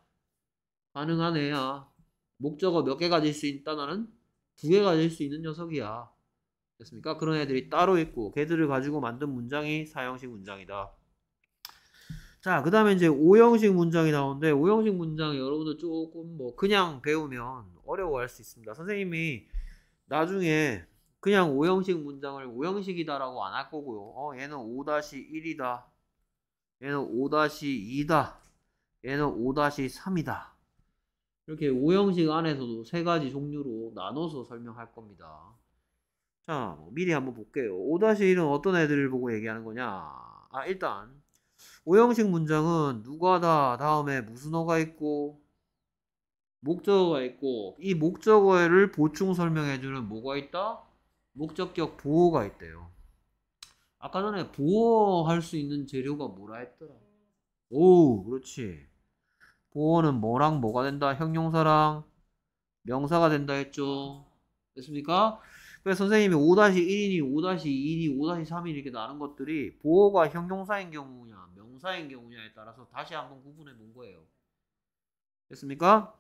가능하네야 목적어 몇 개 가질 수 있다 나는 두 개 가질 수 있는 녀석이야 됐습니까? 그런 애들이 따로 있고 걔들을 가지고 만든 문장이 사형식 문장이다 자, 그 다음에 이제 오형식 문장이 나오는데, 오형식 문장 이 여러분들 조금 뭐, 그냥 배우면 어려워할 수 있습니다. 선생님이 나중에 그냥 5형식 문장을 5형식이다라고안 할 거고요. 어, 얘는 5-1이다. 얘는 5-2다. 얘는 5-3이다. 이렇게 5형식 안에서도 세 가지 종류로 나눠서 설명할 겁니다. 자, 미리 한번 볼게요. 5-1은 어떤 애들을 보고 얘기하는 거냐? 아, 일단 5형식 문장은 누가다 다음에 무슨 어가 있고 목적어가 있고 이 목적어를 보충 설명해주는 뭐가 있다? 목적격 보호가 있대요. 아까 전에 보호할 수 있는 재료가 뭐라 했더라? 오, 그렇지. 보호는 뭐랑 뭐가 된다? 형용사랑 명사가 된다 했죠. 됐습니까? 그래서 선생님이 5-1이니 5-2이니 5-3이 이렇게 나눈 것들이 보호가 형용사인 경우냐 명사인 경우냐에 따라서 다시 한번 구분해 본 거예요. 됐습니까?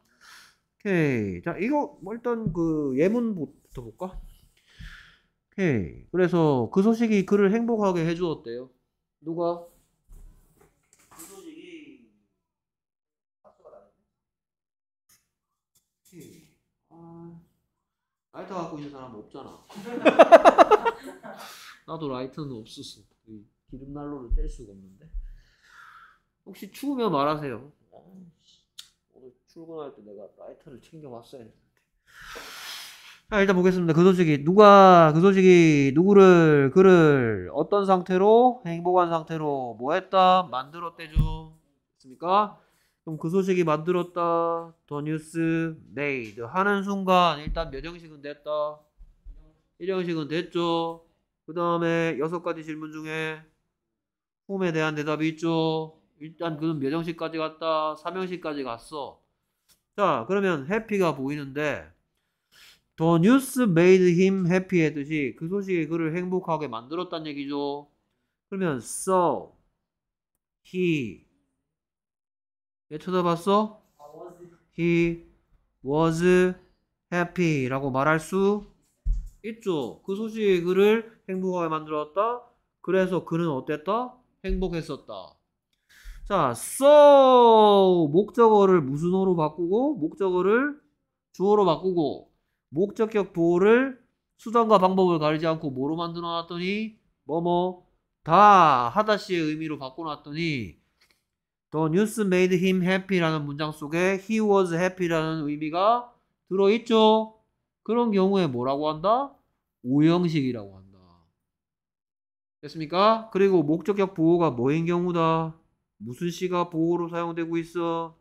오케이. 자, 이거 뭐 일단 그 예문부터 볼까? 오케이. 예. 그래서 그 소식이 그를 행복하게 해주었대요. 누가? 그 소식이 예. 아, 라이터 갖고 있는 사람 없잖아. 나도 라이터는 없었어. 기름 난로를 뗄 수가 없는데. 혹시 추우면 말하세요. 오늘 출근할 때 내가 라이터를 챙겨왔어야 했는데. 자, 아, 일단 보겠습니다. 그 소식이 누가 그 소식이 누구를 그를 어떤 상태로 행복한 상태로 뭐했다 만들었대죠. 있습니까 그럼 그 소식이 만들었다. 더 뉴스 메이드 하는 순간 일단 몇 형식은 됐다. 1형식은 됐죠. 그 다음에 여섯 가지 질문 중에 홈에 대한 대답이 있죠. 일단 그는 몇 형식까지 갔다. 3형식까지 갔어. 자 그러면 해피가 보이는데 더 뉴스 메이드 힘 해피 했듯이 그 소식이 그를 행복하게 만들었다는 얘기죠. 그러면 so he 얘 예, 쳐다봤어? He was happy라고 말할 수 있죠. 그 소식이 그를 행복하게 만들었다. 그래서 그는 어땠다? 행복했었다. 자, so 목적어를 무슨어로 바꾸고 목적어를 주어로 바꾸고 목적격 부호를 수단과 방법을 가리지 않고 뭐로 만들어 놨더니 뭐뭐 다 하다시의 의미로 바꿔놨더니 The news made him happy라는 문장 속에 he was happy라는 의미가 들어있죠. 그런 경우에 뭐라고 한다? 오형식이라고 한다. 됐습니까? 그리고 목적격 보호가 뭐인 경우다? 무슨 시가 보호로 사용되고 있어?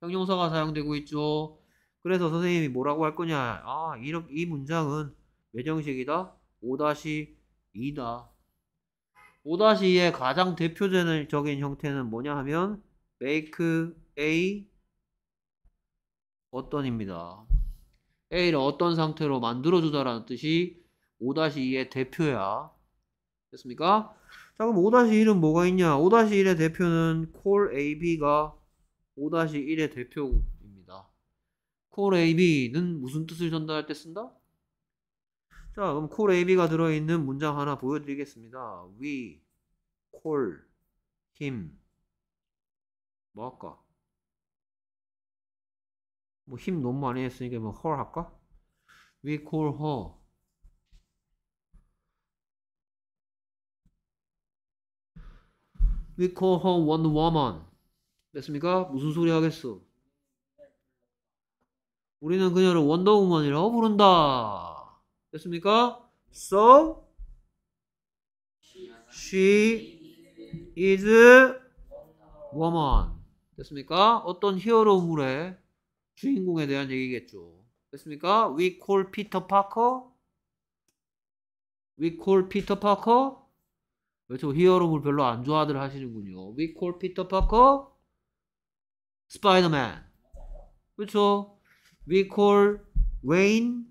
형용사가 사용되고 있죠. 그래서 선생님이 뭐라고 할 거냐? 아, 이런, 이 문장은 외정식이다. 5-2다. 5-2의 가장 대표적인 형태는 뭐냐 하면 make A 어떤입니다. A를 어떤 상태로 만들어주다라는 뜻이 5-2의 대표야. 됐습니까? 자 그럼 5-1은 뭐가 있냐? 5-1의 대표는 call AB가 5-1의 대표고 콜 AB는 무슨 뜻을 전달할 때 쓴다? 자, 그럼 콜 AB가 들어있는 문장 하나 보여드리겠습니다. We call him 뭐 할까? 뭐 힘 너무 많이 했으니까 뭐 her 할까? We call her We c a l e one woman 됐습니까? 무슨 소리 하겠어? 우리는 그녀를 원더우먼이라고 부른다. 됐습니까? So she is woman. 됐습니까? 어떤 히어로물의 주인공에 대한 얘기겠죠. 됐습니까? We call Peter Parker. We call Peter Parker. 왜죠? 히어로물 별로 안 좋아들 하시는군요. We call Peter Parker. Spider-Man. 그렇죠? We call Wayne,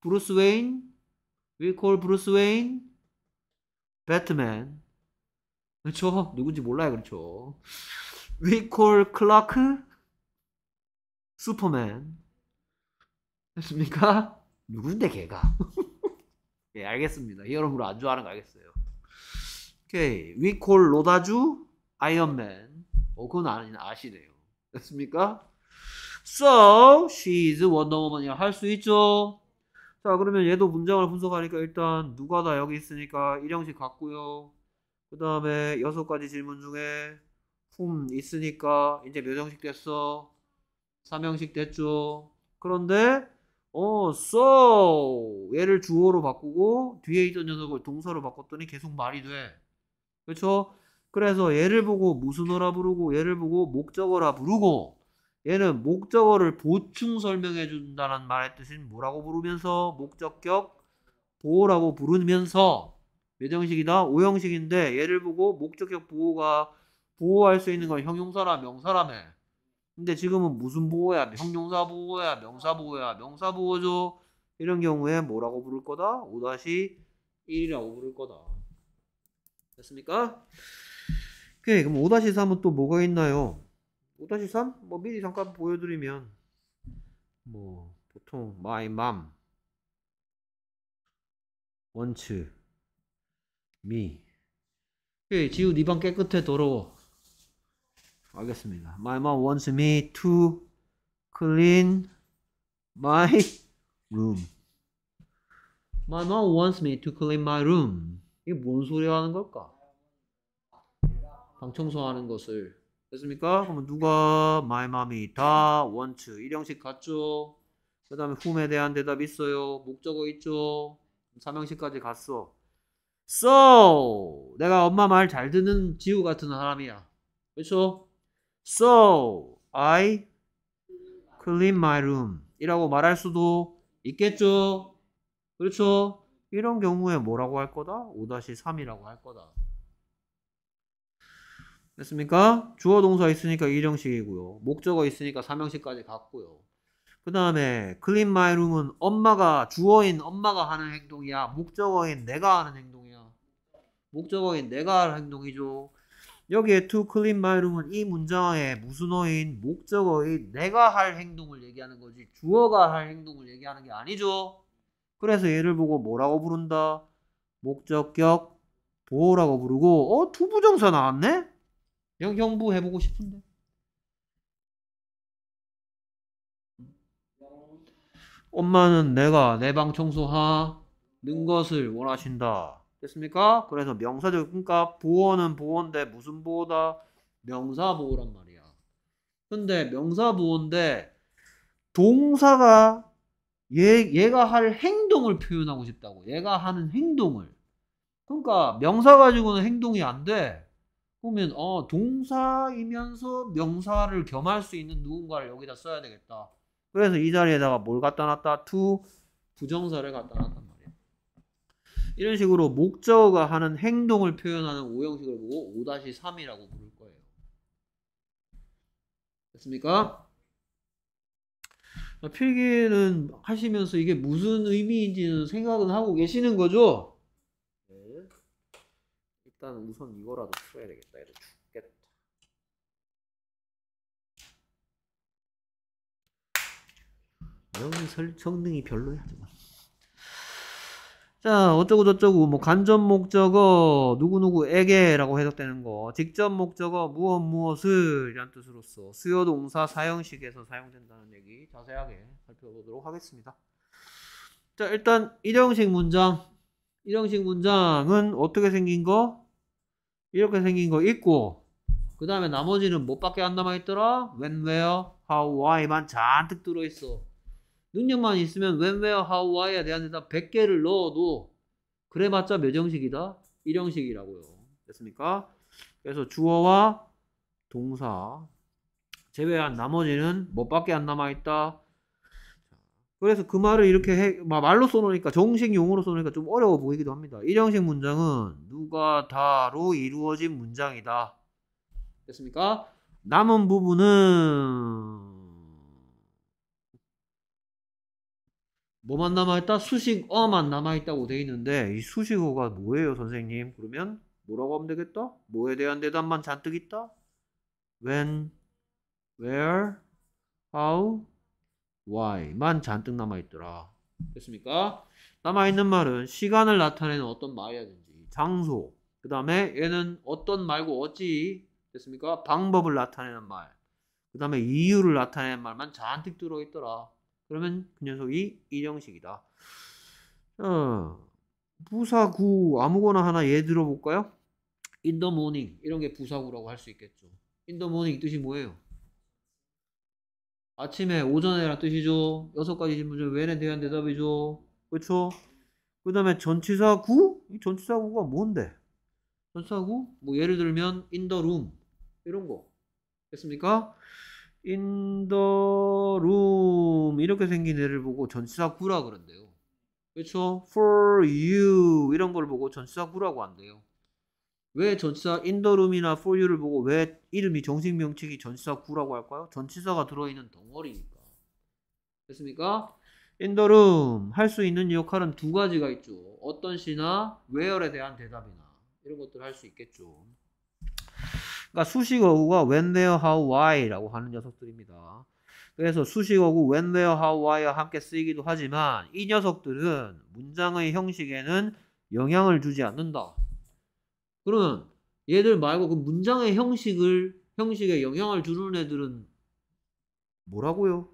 Bruce Wayne. We call Bruce Wayne, Batman. 그렇죠? 누군지 몰라요, 그렇죠? We call Clark, Superman. 됐습니까? 누군데 걔가? 예, 알겠습니다. 여러분을 안 좋아하는 거 알겠어요. 오케이. 위콜 로다주 아이언맨. 어, 그건 아, 아시네요. 됐습니까? So she is 원더우먼이라 할수 있죠. 자 그러면 얘도 문장을 분석하니까 일단 누가 다 여기 있으니까 일형식 같고요. 그 다음에 여섯 가지 질문 중에 whom 있으니까 이제 몇 형식 됐어? 3형식 됐죠. 그런데 어, so 얘를 주어로 바꾸고 뒤에 있던 녀석을 동사로 바꿨더니 계속 말이 돼. 그렇죠? 그래서 얘를 보고 무슨어라 부르고 얘를 보고 목적어라 부르고 얘는 목적어를 보충 설명해 준다는 말의 뜻인 뭐라고 부르면서 목적격 보호라고 부르면서 외정식이다 오형식인데 얘를 보고 목적격 보호가 보호할 수 있는 건 형용사라 명사라매 근데 지금은 무슨 보호야 형용사 보호야 명사 보호야 명사 보호죠 이런 경우에 뭐라고 부를 거다 5-1이라고 부를 거다 됐습니까? 오케이 그럼 5-3은 또 뭐가 있나요? 5-3? 뭐 미리 잠깐 보여드리면 뭐 보통 my mom wants me 예, 지우 네 방 깨끗해 더러워 알겠습니다 my mom wants me to clean my room my mom wants me to clean my room 이게 뭔 소리 하는 걸까? 방 청소하는 것을 됐습니까? 그러 누가 my mommy 다 want to 일형식 같죠? 그 다음에 whom에 대한 대답 있어요. 목적어 있죠? 삼형식까지 갔어. So 내가 엄마 말 잘 듣는 지우 같은 사람이야. 그렇죠? So I clean my room 이라고 말할 수도 있겠죠? 그렇죠? 이런 경우에 뭐라고 할 거다? 5-3이라고 할 거다. 됐습니까? 주어 동사 있으니까 일형식이고요 목적어 있으니까 3형식까지 갔고요. 그 다음에 clean my room은 엄마가 주어인 엄마가 하는 행동이야. 목적어인 내가 하는 행동이야. 목적어인 내가 하는 행동이죠. 여기에 to clean my room은 이 문장의 무슨어인 목적어인 내가 할 행동을 얘기하는 거지 주어가 할 행동을 얘기하는 게 아니죠. 그래서 얘를 보고 뭐라고 부른다? 목적격 보호라고 부르고 어 투부정사 나왔네? 영, 영부 해보고 싶은데. 엄마는 내가 내 방 청소하는 것을 원하신다. 됐습니까? 그래서 명사절 그러니까 보호는 보호인데 무슨 보호다? 명사 보호란 말이야. 근데 명사 보호인데 동사가 얘 얘가 할 행동을 표현하고 싶다고. 얘가 하는 행동을. 그러니까 명사 가지고는 행동이 안 돼. 보면 어 동사이면서 명사를 겸할 수 있는 누군가를 여기다 써야 되겠다. 그래서 이 자리에다가 뭘 갖다 놨다? to 부정사를 갖다 놨단 말이야. 이런 식으로 목적어가 하는 행동을 표현하는 오형식을 보고 5-3이라고 부를 거예요. 됐습니까? 필기는 하시면서 이게 무슨 의미인지는 생각은 하고 계시는 거죠? 일단 우선 이거라도 풀어야 되겠다. 얘도 죽겠다. 영설 정능이 별로야 정말. 자 어쩌고 저쩌고 뭐 간접 목적어 누구누구에게라고 해석되는 거 직접 목적어 무엇 무엇을 이란 뜻으로써 수요 동사 사용식에서 사용된다는 얘기 자세하게 살펴보도록 하겠습니다 자 일단 일형식 문장 일형식 문장은 어떻게 생긴 거? 이렇게 생긴 거 있고 그 다음에 나머지는 뭐밖에 안 남아있더라? when, where, how, why만 잔뜩 들어있어 능력만 있으면 when, where, how, why에 대한 대답 100개를 넣어도 그래봤자 몇 형식이다? 1형식이라고요 됐습니까? 그래서 주어와 동사 제외한 나머지는 뭐밖에 안 남아있다? 그래서 그 말을 이렇게 해, 말로 써놓으니까 정식 용어로 써놓으니까 좀 어려워 보이기도 합니다. 일형식 문장은 누가 다로 이루어진 문장이다. 됐습니까? 남은 부분은 뭐만 남아있다? 수식어만 남아있다고 돼 있는데 이 수식어가 뭐예요 선생님? 그러면 뭐라고 하면 되겠다? 뭐에 대한 대답만 잔뜩 있다? when, where, how, y만 잔뜩 남아있더라. 됐습니까? 남아있는 말은 시간을 나타내는 어떤 말이라든지 장소 그 다음에 얘는 어떤 말고 어찌 됐습니까? 방법을 나타내는 말그 다음에 이유를 나타내는 말만 잔뜩 들어있더라. 그러면 그 녀석이 이형식이다 어, 부사구 아무거나 하나 예 들어볼까요? in the morning 이런 게 부사구라고 할 수 있겠죠. in the morning 뜻이 뭐예요? 아침에 오전에라 뜻이죠. 여섯 가지 질문중 왜에 대한 대답이죠. 그렇죠? 그 다음에 전치사 구? 이 전치사 구가 뭔데? 전치사 구? 뭐 예를 들면 in the room 이런 거 됐습니까? in the room 이렇게 생긴 애를 보고 전치사 구라 그런대요. 그렇죠? for you 이런 걸 보고 전치사 구라고 한대요. 왜 전치사 인더룸이나 포유를 보고 왜 이름이 정식 명칭이 전치사 구라고 할까요? 전치사가 들어있는 덩어리니까. 됐습니까? 인더룸 할 수 있는 역할은 두 가지가 있죠. 어떤 시나 웨어에 대한 대답이나 이런 것들 할수 있겠죠. 그러니까 수식어구가 when, where, how, why라고 하는 녀석들입니다. 그래서 수식어구 when, where, how, why와 함께 쓰이기도 하지만 이 녀석들은 문장의 형식에는 영향을 주지 않는다. 그러면 얘들 말고 그 문장의 형식을 형식에 영향을 주는 애들은 뭐라고요?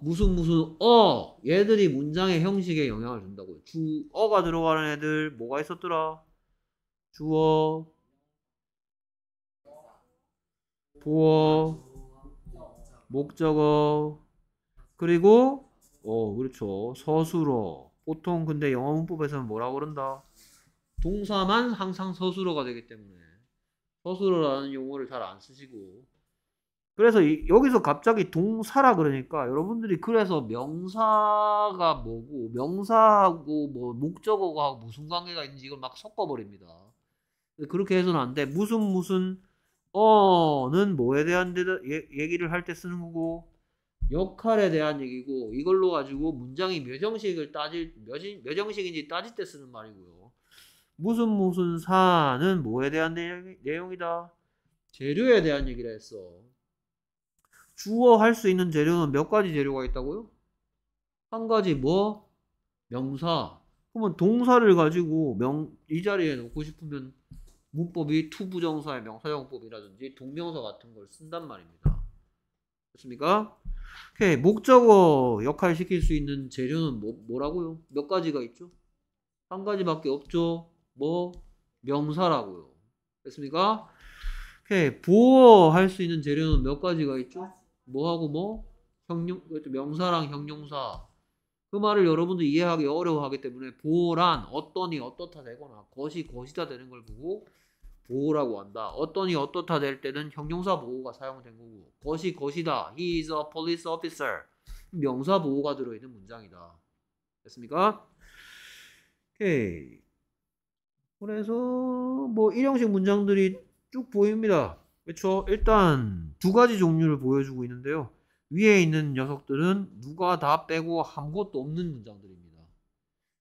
무슨 무슨 어 얘들이 문장의 형식에 영향을 준다고요. 주어가 들어가는 애들 뭐가 있었더라? 주어 보어 목적어 그리고 어 그렇죠 서술어 보통 근데 영어 문법에서는 뭐라고 그런다? 동사만 항상 서술어가 되기 때문에 서술어라는 용어를 잘 안 쓰시고 그래서 이, 여기서 갑자기 동사라 그러니까 여러분들이 그래서 명사가 뭐고 명사하고 뭐 목적어가 무슨 관계가 있는지 이걸 막 섞어버립니다. 그렇게 해서는 안 돼. 무슨 무슨 어는 뭐에 대한 얘기를 할 때 쓰는 거고 역할에 대한 얘기고 이걸로 가지고 문장이 몇 형식을 따질 몇, 몇 형식인지 따질 때 쓰는 말이고요. 무슨 무슨 사는 뭐에 대한 내용, 이다 재료에 대한 얘기를 했어. 주어 할 수 있는 재료는 몇 가지 재료가 있다고요? 한 가지 뭐 명사. 그러면 동사를 가지고 명 이 자리에 놓고 싶으면 문법이 투부정사의 명사형법이라든지 동명사 같은 걸 쓴단 말입니다. 그렇습니까? 오케이. 목적어 역할 시킬 수 있는 재료는 뭐, 뭐라고요? 몇 가지가 있죠? 한 가지밖에 없죠. 뭐 명사라고요. 됐습니까? 오케이. 보어 할 수 있는 재료는 몇 가지가 있죠? 뭐하고 뭐? 형용 명사랑 형용사. 그 말을 여러분도 이해하기 어려워하기 때문에 보란 어떠니 어떻다 되거나 것이 것이다 되는 걸 보고 보호라고 한다. 어떤이 어떻다 될 때는 형용사 보호가 사용된 거고 것이 것이다. He is a police officer. 명사 보호가 들어있는 문장이다. 됐습니까? 오케이. 그래서 뭐 일형식 문장들이 쭉 보입니다. 그렇죠? 일단 두 가지 종류를 보여주고 있는데요. 위에 있는 녀석들은 누가 다 빼고 아무것도 없는 문장들입니다.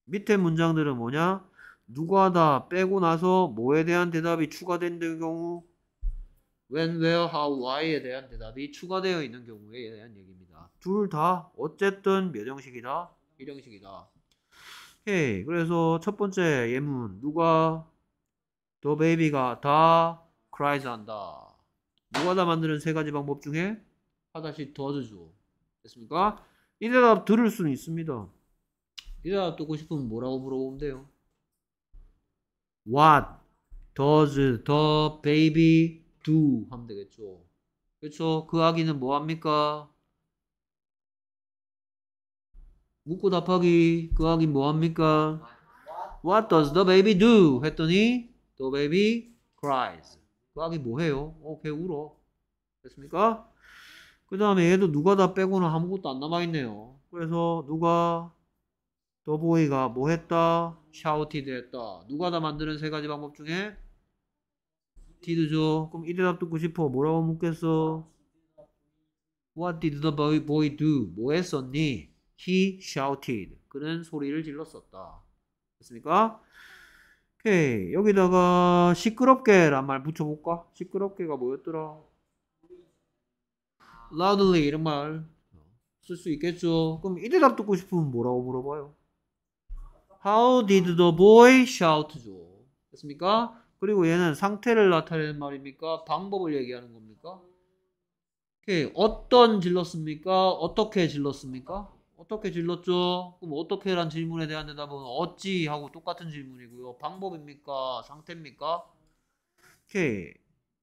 밑에 문장들은 뭐냐? 누가다 빼고 나서 뭐에 대한 대답이 추가된 경우 when, where, how, why에 대한 대답이 추가되어 있는 경우에 대한 얘기입니다. 둘 다 어쨌든 몇 형식이다? 1형식이다. 헤이 그래서 첫 번째 예문 누가 더 베이비가 다 cries 한다. 누가 다 만드는 세 가지 방법 중에 하다시 더즈죠. 됐습니까? 이 대답 들을 수는 있습니다. 이 대답 듣고 싶으면 뭐라고 물어보면 돼요? What does the baby do? 하면 되겠죠. 그렇죠? 그 아기는 뭐 합니까? 묻고 답하기. 그 아기 뭐 합니까? What does the baby do? 했더니 the baby cries. 그 아기 뭐 해요? 어, 걔 울어. 됐습니까? 그 다음에 얘도 누가 다 빼고는 아무것도 안 남아있네요. 그래서 누가 더보이가 뭐 했다? 샤우티드 했다. 누가 다 만드는 세 가지 방법 중에? 디드죠. 그럼 이대답 듣고 싶어. 뭐라고 묻겠어? What did the boy, boy do? 뭐 했었니? He shouted. 그는 소리를 질렀었다. 됐습니까? 오케이. 여기다가 시끄럽게란 말 붙여볼까? 시끄럽게가 뭐였더라? loudly 이런 말 쓸 수 있겠죠. 그럼 이 대답 듣고 싶으면 뭐라고 물어봐요? How did the boy shout죠? 됐습니까? 그리고 얘는 상태를 나타내는 말입니까? 방법을 얘기하는 겁니까? 오케이. 어떤 질렀습니까? 어떻게 질렀습니까? 어떻게 질렀죠? 그럼 어떻게란 질문에 대한 대답은 어찌 하고 똑같은 질문이고요. 방법입니까? 상태입니까? 오케이.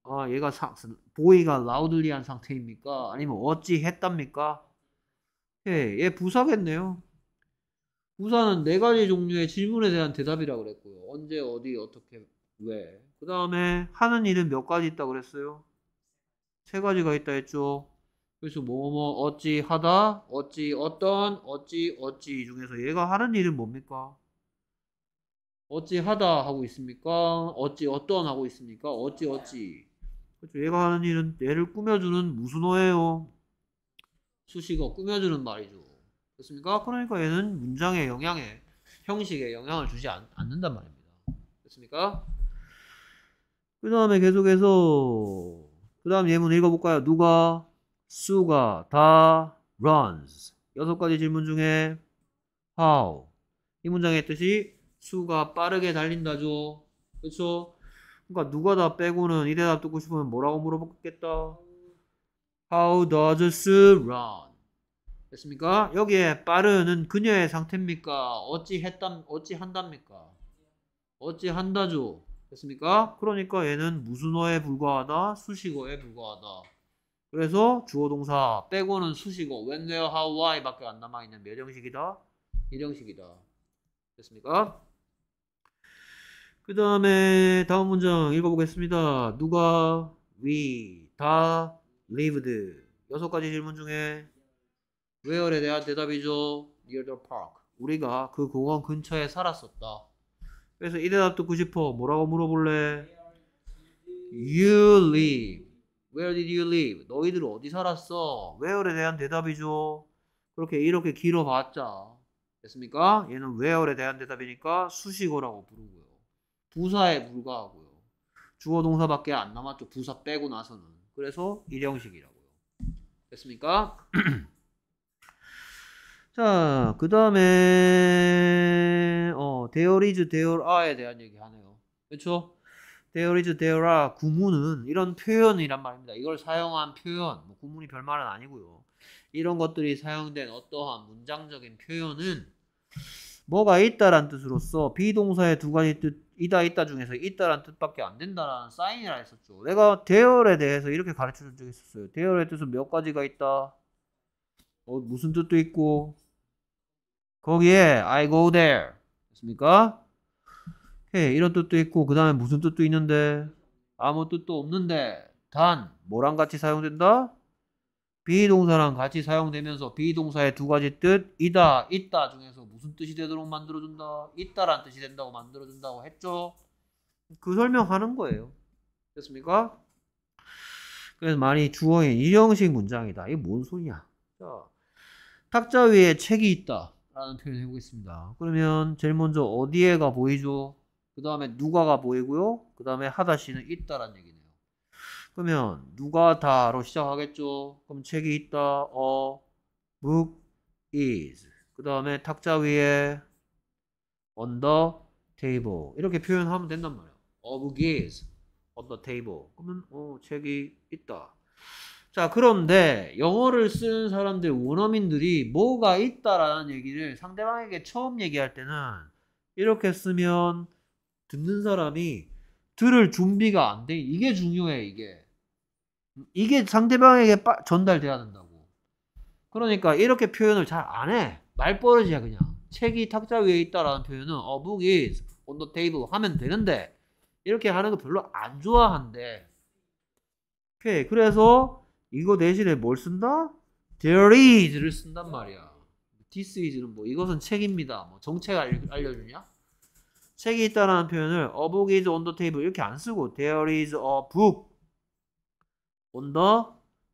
아, 얘가 상, 보이가 라우들리한 상태입니까? 아니면 어찌 했답니까? 오케이. 얘 부사겠네요. 우선은 네 가지 종류의 질문에 대한 대답이라고 그랬고요. 언제, 어디, 어떻게, 왜. 그 다음에 하는 일은 몇 가지 있다고 그랬어요? 세 가지가 있다 했죠. 그래서 뭐뭐 뭐, 어찌 하다, 어찌 어떤, 어찌 어찌 이 중에서 얘가 하는 일은 뭡니까? 어찌 하다 하고 있습니까? 어찌 어떤 하고 있습니까? 어찌 어찌. 그렇죠. 얘가 하는 일은 얘를 꾸며주는 무슨 어예요? 수식어 꾸며주는 말이죠. 그렇습니까 그러니까 얘는 문장의 영향에 형식에 영향을 주지 않, 는단 말입니다. 그렇습니까그 다음에 계속해서 그 다음 예문 읽어볼까요? 누가 수가 다 runs 여섯 가지 질문 중에 how 이 문장의 뜻이 수가 빠르게 달린다죠. 그렇죠? 그러니까 누가 다 빼고는 이 대답 듣고 싶으면 뭐라고 물어보겠다. How does run? 됐습니까? 여기에 빠르는 그녀의 상태입니까? 어찌 했단 어찌 한답니까? 어찌 한다죠. 됐습니까? 그러니까 얘는 무순 어에 불과하다? 수식어에 불과하다. 그래서 주어 동사 빼고는 수식어 when, where, how, why 밖에 안 남아있는 몇 형식이다? 일형식이다. 됐습니까? 그 다음에 다음 문장 읽어보겠습니다. 누가 we 다 lived 여섯 가지 질문 중에 where에 대한 대답이죠. near the park. 우리가 그 공원 근처에 살았었다. 그래서 이 대답 듣고 싶어. 뭐라고 물어볼래? You live. Where did you live? 너희들 어디 살았어? Where에 대한 대답이죠. 그렇게 이렇게 길어봤자 됐습니까? 얘는 where에 대한 대답이니까 수식어라고 부르고요. 부사에 불과하고요. 주어 동사밖에 안 남았죠. 부사 빼고 나서는. 그래서 일형식이라고요. 됐습니까? 자, 그 다음에, 어, there is, there are에 대한 얘기 하네요. 그쵸죠 there is, there are, 구문은 이런 표현이란 말입니다. 이걸 사용한 표현, 뭐 구문이 별말은 아니고요. 이런 것들이 사용된 어떠한 문장적인 표현은 뭐가 있다란 뜻으로서 비동사의 두 가지 뜻, 이다 있다 중에서 있다란 뜻밖에 안 된다라는 사인이라 했었죠. 내가 대열에 대해서 이렇게 가르쳐 준 적이 있었어요. 대열의 뜻은 몇 가지가 있다. 어, 무슨 뜻도 있고 거기에 I go there. 됐습니까? 오케이. 이런 뜻도 있고, 그 다음에 무슨 뜻도 있는데? 아무 뜻도 없는데, 단, 뭐랑 같이 사용된다? 비동사랑 같이 사용되면서 비동사의 두 가지 뜻, 이다, 있다 중에서 무슨 뜻이 되도록 만들어준다? 있다란 뜻이 된다고 만들어준다고 했죠? 그 설명하는 거예요. 됐습니까? 그래서 많이 주어인 일형식 문장이다. 이게 뭔 소리야? 탁자 위에 책이 있다. 라는 표현을 해보겠습니다. 그러면 제일 먼저 어디에가 보이죠? 그 다음에 누가가 보이고요. 그 다음에 하다시는 있다라는 얘기네요. 그러면 누가 다로 시작하겠죠? 그럼 책이 있다, 어, book is. 그 다음에 탁자 위에 on the table 이렇게 표현하면 된단 말이에요. A 어, book is on the table. 그러면 어, 책이 있다. 자, 그런데 영어를 쓰는 사람들, 원어민들이 뭐가 있다라는 얘기를 상대방에게 처음 얘기할 때는 이렇게 쓰면 듣는 사람이 들을 준비가 안 돼. 이게 중요해, 이게. 이게 상대방에게 전달돼야 된다고. 그러니까 이렇게 표현을 잘 안 해. 말버릇이야, 그냥. 책이 탁자 위에 있다라는 표현은 어, book is on the table 하면 되는데 이렇게 하는 거 별로 안 좋아한대. 오케이. 그래서 이거 대신에 뭘 쓴다? There is를 쓴단 말이야. This is는 뭐 이것은 책입니다. 뭐정체가 알려주냐? 책이 있다라는 표현을 a book is on the table 이렇게 안 쓰고 there is a book on the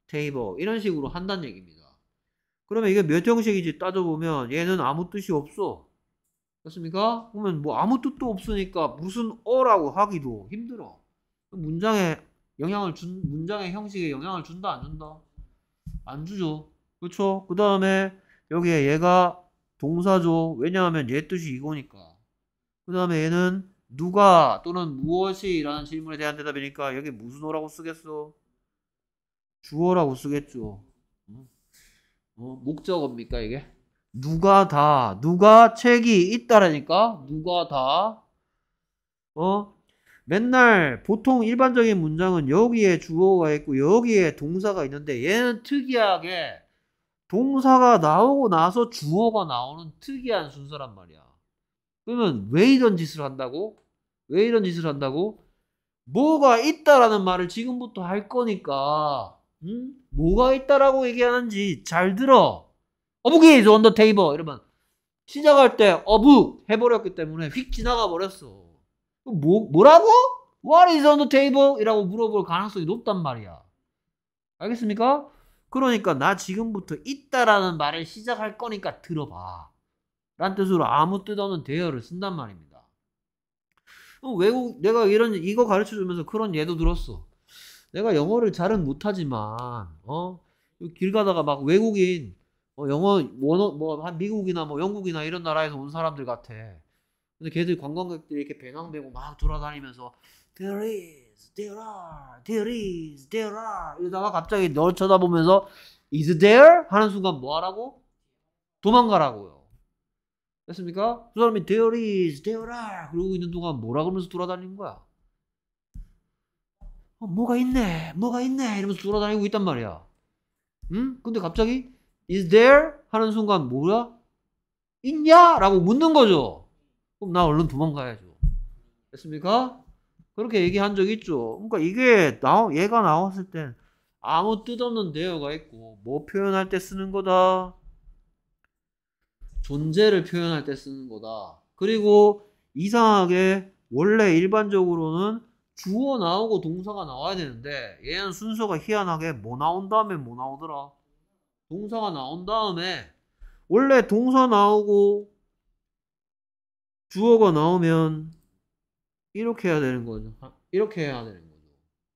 table 이런 식으로 한다는 얘기입니다. 그러면 이게 몇 형식인지 따져보면 얘는 아무 뜻이 없어. 그렇습니까? 그러면 뭐 아무 뜻도 없으니까 무슨 어라고 하기도 힘들어. 문장에 영향을 준 문장의 형식에 영향을 준다 안 준다 안 주죠 그렇죠 그 다음에 여기에 얘가 동사죠 왜냐하면 얘 뜻이 이거니까 그 다음에 얘는 누가 또는 무엇이 라는 질문에 대한 대답이니까 여기 무슨 어라고 쓰겠어 주어라고 쓰겠죠 음. 어, 목적어입니까 이게 누가 다 누가 책이 있다라니까 누가 다 어? 맨날 보통 일반적인 문장은 여기에 주어가 있고 여기에 동사가 있는데 얘는 특이하게 동사가 나오고 나서 주어가 나오는 특이한 순서란 말이야. 그러면 왜 이런 짓을 한다고? 왜 이런 짓을 한다고? 뭐가 있다라는 말을 지금부터 할 거니까 음? 뭐가 있다라고 얘기하는지 잘 들어. 어부기 is on the table 이러면 시작할 때어부 해버렸기 때문에 휙 지나가 버렸어. 뭐, 뭐라고? What is on the table? 이라고 물어볼 가능성이 높단 말이야. 알겠습니까? 그러니까 나 지금부터 있다라는 말을 시작할 거니까 들어봐. 라는 뜻으로 아무 뜻 없는 대어를 쓴단 말입니다. 어, 외국 내가 이런 이거 가르쳐 주면서 그런 예도 들었어. 내가 영어를 잘은 못하지만 어 길 가다가 막 외국인 어, 영어 원어 뭐 미국이나 뭐 영국이나 이런 나라에서 온 사람들 같아. 근데 걔들 관광객들이 이렇게 배낭대고 막 돌아다니면서 There is, there are, there is, there are 이러다가 갑자기 널 쳐다보면서 Is there? 하는 순간 뭐하라고? 도망가라고요. 됐습니까? 두 그 사람이 There is, there are 그러고 있는 동안 뭐라 그러면서 돌아다니는 거야? 어, 뭐가 있네, 뭐가 있네 이러면서 돌아다니고 있단 말이야. 응? 근데 갑자기 Is there? 하는 순간 뭐야? 있냐? 라고 묻는 거죠. 그럼 나 얼른 도망가야죠. 됐습니까? 그렇게 얘기한 적 있죠. 그러니까 이게 나 얘가 나왔을 땐 아무 뜻없는 대어가 있고 뭐 표현할 때 쓰는 거다. 존재를 표현할 때 쓰는 거다. 그리고 이상하게 원래 일반적으로는 주어 나오고 동사가 나와야 되는데 얘는 순서가 희한하게 뭐 나온 다음에 뭐 나오더라. 동사가 나온 다음에 원래 동사 나오고 주어가 나오면 이렇게 해야 되는 거죠. 아, 이렇게 해야 되는 거죠.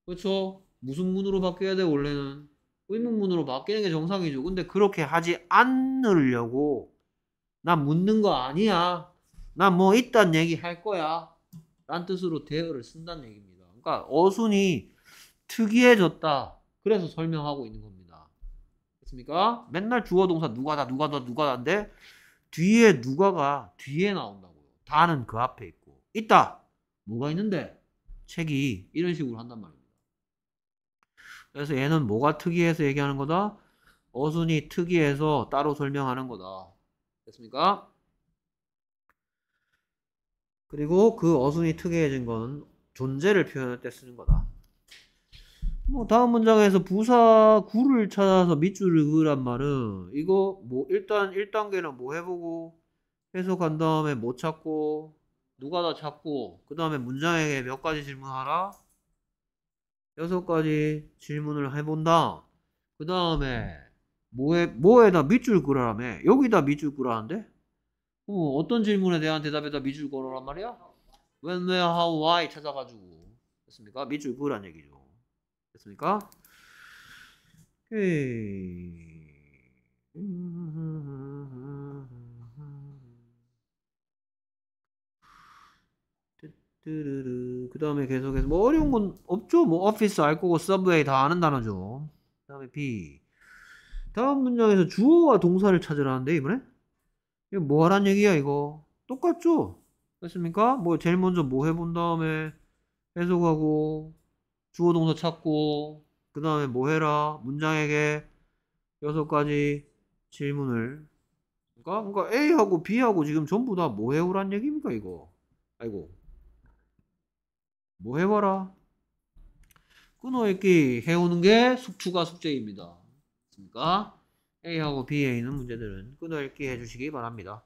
그렇죠? 무슨 문으로 바뀌어야 돼 원래는 의문문으로 바뀌는 게 정상이죠. 근데 그렇게 하지 않으려고 나 묻는 거 아니야. 나 뭐 있단 얘기 할 거야. 란 뜻으로 대어를 쓴다는 얘기입니다. 그러니까 어순이 특이해졌다. 그래서 설명하고 있는 겁니다. 됐습니까? 맨날 주어 동사 누가다 누가다 누가다인데 뒤에 누가가 뒤에 나온다. 다는 그 앞에 있고 있다. 뭐가 있는데 책이 이런 식으로 한단 말입니다. 그래서 얘는 뭐가 특이해서 얘기하는 거다? 어순이 특이해서 따로 설명하는 거다. 됐습니까? 그리고 그 어순이 특이해진 건 존재를 표현할 때 쓰는 거다. 뭐 다음 문장에서 부사 구를 찾아서 밑줄을 그으란 말은 이거 뭐 일단 1단계는 뭐 해보고 해소 간 다음에 뭐 찾고 누가 다 찾고 그 다음에 문장에게 몇 가지 질문하라 여섯 가지 질문을 해본다 그 다음에 음. 뭐에 뭐에다 밑줄 그라라며 여기다 밑줄 그라는데 어, 어떤 질문에 대한 대답에다 밑줄 그라란 말이야 when where how why 찾아가지고 됐습니까 밑줄 그으란 얘기죠 됐습니까 오케이 음... 뚜루루. 그 다음에 계속해서 뭐 어려운 건 없죠. 뭐 오피스 알 거고 서브웨이 다 아는 단어죠. 그 다음에 B. 다음 문장에서 주어와 동사를 찾으라는데 이번에 이거 뭐 하란 얘기야 이거 똑같죠? 됐습니까? 뭐 제일 먼저 뭐 해본 다음에 해석하고 주어 동사 찾고 그 다음에 뭐 해라 문장에게 여섯 가지 질문을 그러니까, 그러니까 A하고 B하고 지금 전부 다 뭐 해오란 얘기입니까 이거 아이고 뭐 해봐라. 끊어읽기 해오는 게 숙추가 숙제입니다. 그러니까 A하고 B에 있는 문제들은 끊어읽기 해주시기 바랍니다.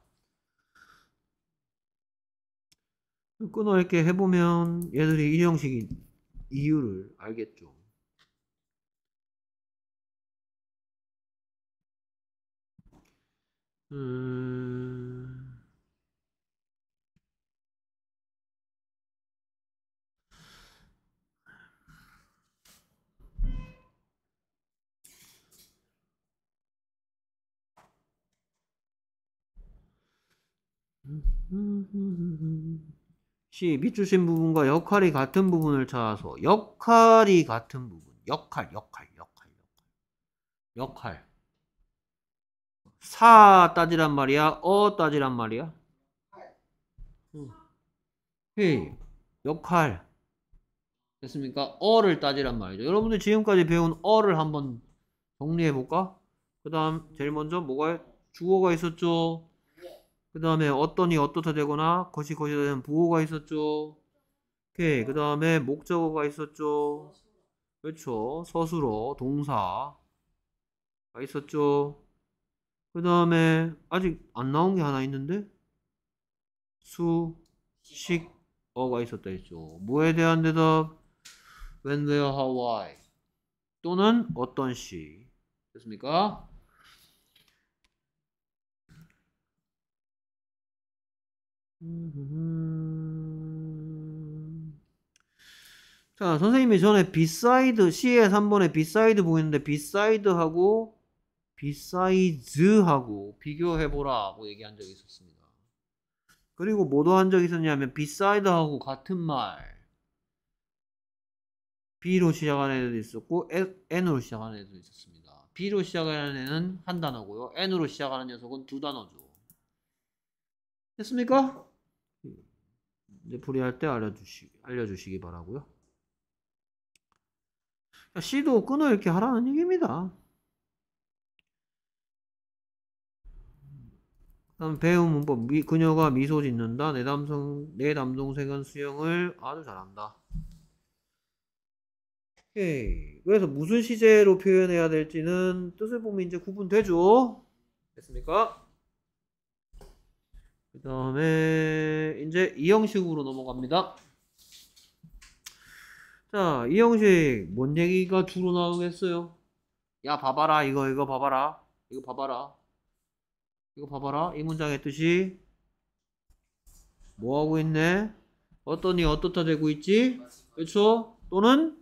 끊어읽기 해보면 얘들이 일형식인 이유를 알겠죠. 음... C. 밑줄 친 부분과 역할이 같은 부분을 찾아서 역할이 같은 부분. 역할, 역할, 역할, 역할. 역할. 사 따지란 말이야? 어 따지란 말이야? 응. 헤 역할. 됐습니까? 어를 따지란 말이죠. 여러분들 지금까지 배운 어를 한번 정리해볼까? 그 다음 제일 먼저 뭐가 주어가 있었죠? 그 다음에 어떤이 어떻다 되거나 것이 것이다 되는 부호가 있었죠. 오케이. 그 다음에 목적어가 있었죠. 그렇죠. 서술어, 동사가 있었죠. 그 다음에 아직 안 나온 게 하나 있는데 수, 식, 어가 있었다 했죠. 뭐에 대한 대답? When, where, how, why 또는 어떤 시 됐습니까? 음. 자, 선생님이 전에 비사이드, C의 3번에 비사이드 보이는데 비사이드하고 비사이즈하고 비교해보라 고 얘기한 적이 있었습니다. 그리고 뭐도 한 적이 있었냐면 비사이드하고 같은 말 B로 시작하는 애도 들 있었고 N으로 시작하는 애도 있었습니다. B로 시작하는 애는 한 단어고요. N으로 시작하는 녀석은 두 단어죠. 됐습니까? 풀이할 때 알려주시, 알려주시기 바라고요 C도 그러니까 끊어 이렇게 하라는 얘기입니다. 다음 배운 문법 미, 그녀가 미소 짓는다. 내 남성 내 남동생은 수영을 아주 잘한다. 오케이. 그래서 무슨 시제로 표현해야 될지는 뜻을 보면 이제 구분되죠. 됐습니까? 그 다음에 이제 이 형식으로 넘어갑니다. 자, 이 형식 뭔 얘기가 주로 나오겠어요? 야, 봐봐라. 이거 이거 봐봐라. 이거 봐봐라. 이거 봐봐라. 이 문장의 뜻이 뭐 하고 있네? 어떠니 어떻다 되고 있지? 그렇죠? 또는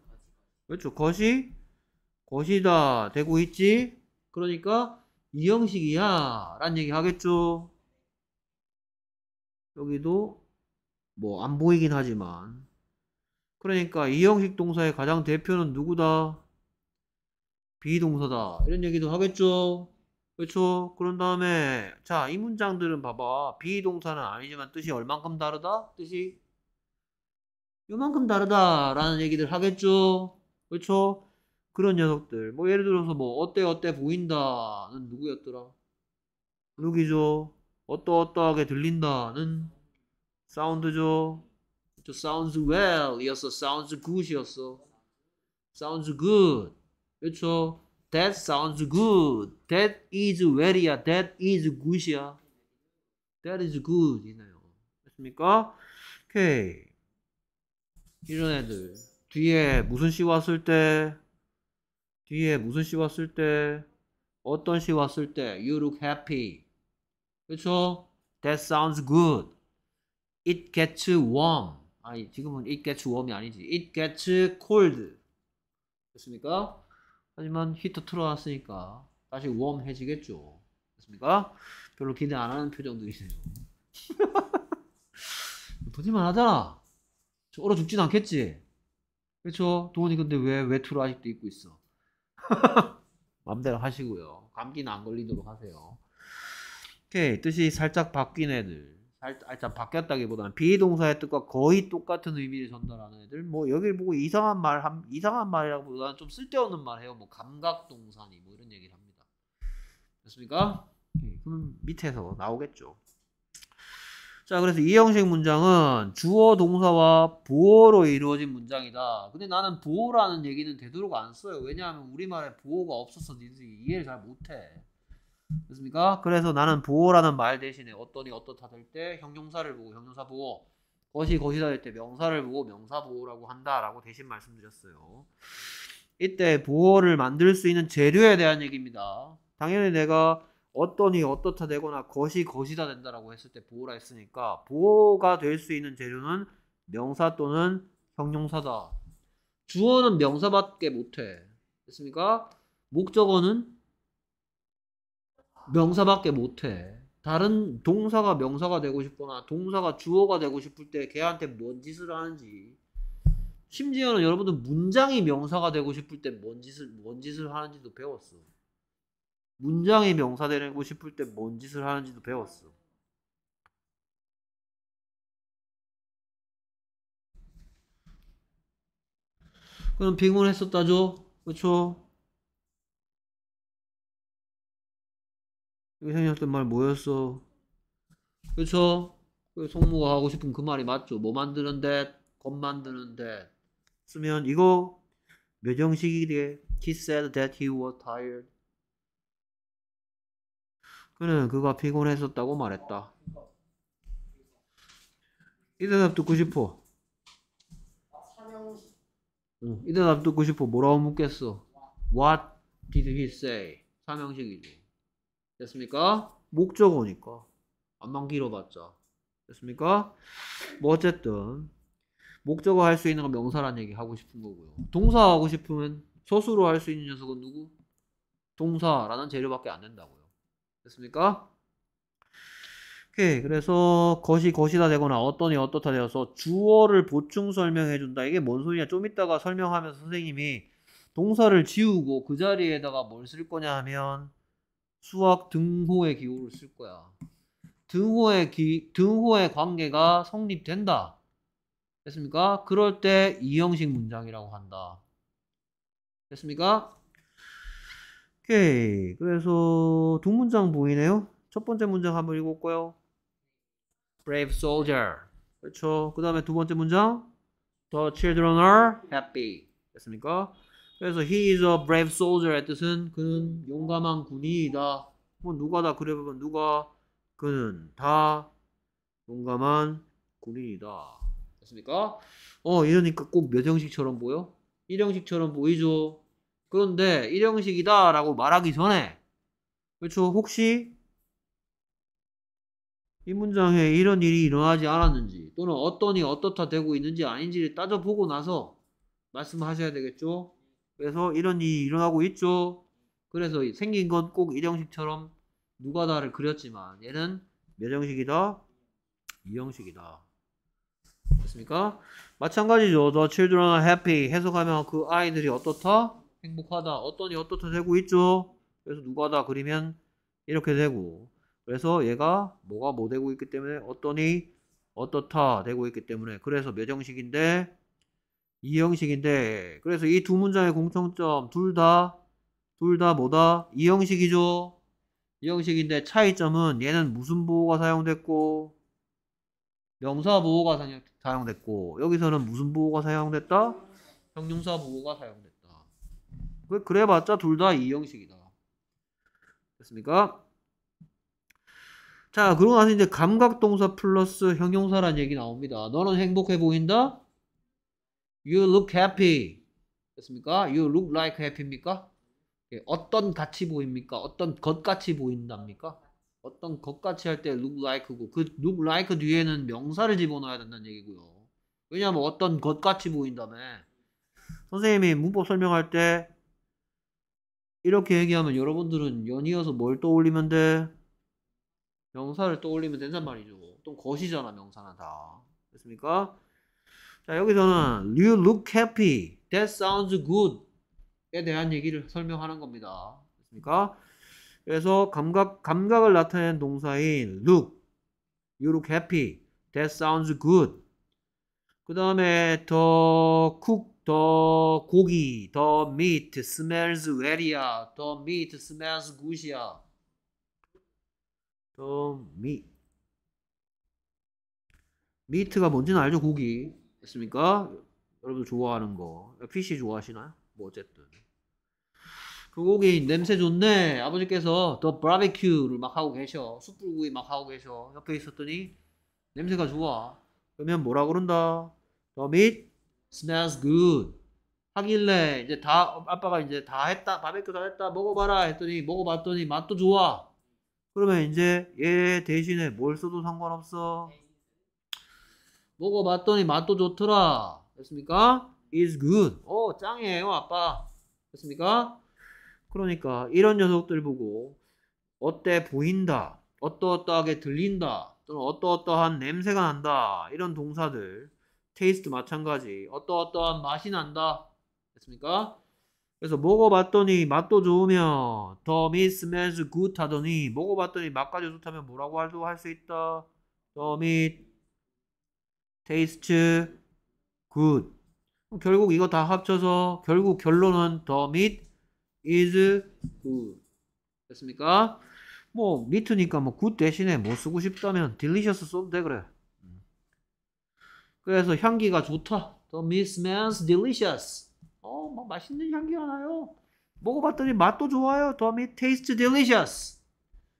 그렇죠. 것이 것이다 되고 있지? 그러니까 이 형식이야 라는 얘기 하겠죠. 여기도 뭐 안 보이긴 하지만 그러니까 이 형식 동사의 가장 대표는 누구다? 비동사다 이런 얘기도 하겠죠 그렇죠 그런 다음에 자 이 문장들은 봐봐 비동사는 아니지만 뜻이 얼만큼 다르다? 뜻이 요만큼 다르다 라는 얘기들 하겠죠 그렇죠 그런 녀석들 뭐 예를 들어서 뭐 어때 어때 보인다는 누구였더라 누기죠 어떠어떠하게 들린다는 사운드죠. 또 sounds well 이었어. sounds good 이었어. sounds good. 그렇죠? that sounds good. that is well이야. that is good이야. that is good이네요. 맞습니까? 오케이. 이런 애들. 뒤에 무슨 시 왔을 때 뒤에 무슨 시 왔을 때 어떤 시 왔을 때 you look happy 그렇죠? That sounds good. It gets warm. 아니 지금은 it gets warm이 아니지. It gets cold. 됐습니까? 하지만 히터 틀어놨으니까 다시 w a r m 해지겠죠 됐습니까? 별로 기대 안 하는 표정도이세요 도지만 하잖아. 저 얼어 죽진 않겠지. 그렇죠? 도훈이 근데 왜 외투를 아직도 입고 있어? 맘대로 하시고요. 감기는 안 걸리도록 하세요. 오케이. 뜻이 살짝 바뀐 애들. 살짝 아, 바뀌었다기보다는 비동사의 뜻과 거의 똑같은 의미를 전달하는 애들 뭐 여기를 보고 이상한 말 이상한 말이라기보다는 좀 쓸데없는 말 해요 뭐 감각동사니 뭐 이런 얘기를 합니다 됐습니까? 예, 그럼 밑에서 나오겠죠 자 그래서 이 형식 문장은 주어 동사와 보어로 이루어진 문장이다 근데 나는 보어라는 얘기는 되도록 안 써요 왜냐하면 우리말에 보어가 없어서 니들이 이해를 잘 못해 그렇습니까? 그래서 나는 보호라는 말 대신에 어떠니 어떻다 될 때 형용사를 보고 형용사 보호 것이 것이다 될 때 명사를 보고 명사 보호라고 한다라고 대신 말씀드렸어요. 이때 보호를 만들 수 있는 재료에 대한 얘기입니다. 당연히 내가 어떠니 어떻다 되거나 것이 것이다 된다라고 했을 때 보호라 했으니까 보호가 될 수 있는 재료는 명사 또는 형용사다. 주어는 명사밖에 못해. 됐습니까? 목적어는 명사밖에 못해. 다른 동사가 명사가 되고 싶거나 동사가 주어가 되고 싶을 때 걔한테 뭔 짓을 하는지 심지어는 여러분들 문장이 명사가 되고 싶을 때 뭔 짓을 뭔 짓을 하는지도 배웠어. 문장이 명사 되고 싶을 때 뭔 짓을 하는지도 배웠어. 그럼 빙문했었다죠? 그렇죠? 이거 생략던말 뭐였어? 그쵸? 송무가 그 하고 싶은 그 말이 맞죠? 뭐 만드는데? 겉 만드는데. 쓰면 이거 몇정식이래 He said that he was tired. 그는 그가 피곤했었다고 말했다. 이 대답 듣고 싶어. 응, 이 대답 듣고 싶어. 뭐라고 묻겠어? What did he say? 사명식이지 됐습니까? 목적어니까 안만 길어봤자 됐습니까? 뭐 어쨌든 목적어 할 수 있는 건 명사란 얘기 하고 싶은 거고요 동사 하고 싶으면 서술로 할 수 있는 녀석은 누구? 동사라는 재료밖에 안 된다고요 됐습니까? 오케이 그래서 것이 것이다 되거나 어떤이 어떻다 되어서 주어를 보충 설명해 준다 이게 뭔 소리냐 좀 이따가 설명하면서 선생님이 동사를 지우고 그 자리에다가 뭘 쓸 거냐 하면 수학 등호의 기호를 쓸 거야. 등호의 기, 등호의 관계가 성립된다. 됐습니까? 그럴 때 이 형식 문장이라고 한다. 됐습니까? 오케이. 그래서 두 문장 보이네요. 첫 번째 문장 한번 읽어볼까요? Brave soldier. 그렇죠. 그 다음에 두 번째 문장. The children are happy. 됐습니까? 그래서 he is a brave soldier의 뜻은 그는 용감한 군인이다. 뭐 누가 다 그래 보면 누가 그는 다 용감한 군인이다. 됐습니까? 어 이러니까 꼭 몇 형식처럼 보여? 1형식처럼 보이죠. 그런데 1형식이다 라고 말하기 전에 그렇죠 혹시 이 문장에 이런 일이 일어나지 않았는지 또는 어떤이 어떻다 되고 있는지 아닌지를 따져보고 나서 말씀하셔야 되겠죠. 그래서 이런 일이 일어나고 있죠. 그래서 생긴 건 꼭 일형식처럼 누가 다를 그렸지만 얘는 몇 형식이다? 이형식이다. 됐습니까? 마찬가지죠. The children are happy. 해석하면 그 아이들이 어떻다? 행복하다. 어떠니 어떻다 되고 있죠. 그래서 누가 다 그리면 이렇게 되고 그래서 얘가 뭐가 뭐 되고 있기 때문에 어떠니 어떻다 되고 있기 때문에 그래서 몇 형식인데 이 형식인데 그래서 이 두 문장의 공통점 둘 다 둘 다 뭐다 이 형식이죠 이 형식인데 차이점은 얘는 무슨 보호가 사용됐고 명사 보호가 사용됐고 여기서는 무슨 보호가 사용됐다 형용사 보호가 사용됐다 그, 그래봤자 둘 다 이 형식이다 됐습니까? 자 그러고 나서 이제 감각동사 플러스 형용사란 얘기 나옵니다 너는 행복해 보인다 You look happy. 됐습니까? You look like happy입니까? 예, 어떤 같이 보입니까? 어떤 것같이 보인답니까? 어떤 것같이 할 때 look like고 그 look like 뒤에는 명사를 집어넣어야 된다는 얘기고요. 왜냐하면 어떤 것같이 보인다며 선생님이 문법 설명할 때 이렇게 얘기하면 여러분들은 연이어서 뭘 떠올리면 돼? 명사를 떠올리면 된단 말이죠. 또 것이잖아 명사나 다. 됐습니까? 자, 여기서는 you look happy. That sounds good. 에 대한 얘기를 설명하는 겁니다. 그렇습니까? 그래서 감각 감각을 나타낸 동사인 look. You look happy. That sounds good. 그다음에 더 cook 더 고기 더 meat smells well이야. 더 meat smells good이야. 더 meat. 미트가 뭔지는 알죠 고기 됐습니까? 여러분 좋아하는 거. 피쉬 좋아하시나요? 뭐 어쨌든. 불고기 그 냄새 좋네. 아버지께서 더 바베큐를 막 하고 계셔. 숯불구이 막 하고 계셔. 옆에 있었더니 냄새가 좋아. 그러면 뭐라 그런다? The meat smells good. 하길래 이제 다 아빠가 이제 다 했다. 바베큐 다 했다. 먹어봐라 했더니 먹어봤더니 맛도 좋아. 그러면 이제 얘 대신에 뭘 써도 상관없어. 먹어봤더니 맛도 좋더라. 됐습니까? is good. 어, 짱이에요, 아빠. 됐습니까? 그러니까 이런 녀석들 보고 어때 보인다, 어떠어떠하게 들린다, 또는 어떠어떠한 냄새가 난다 이런 동사들 테이스트 마찬가지 어떠어떠한 맛이 난다 됐습니까? 그래서 먹어봤더니 맛도 좋으면 더 meat s 하더니 먹어봤더니 맛까지 좋다면 뭐라고 할 수 있다? 더 m e taste good. 결국 이거 다 합쳐서 결국 결론은 the meat is good. 됐습니까? 뭐 meat니까 뭐 good 대신에 뭐 쓰고 싶다면 delicious 써도 돼 그래. 그래서 향기가 좋다. The meat smells delicious. 어, 뭐 맛있는 향기가 나요. 먹어봤더니 맛도 좋아요. The meat tastes delicious.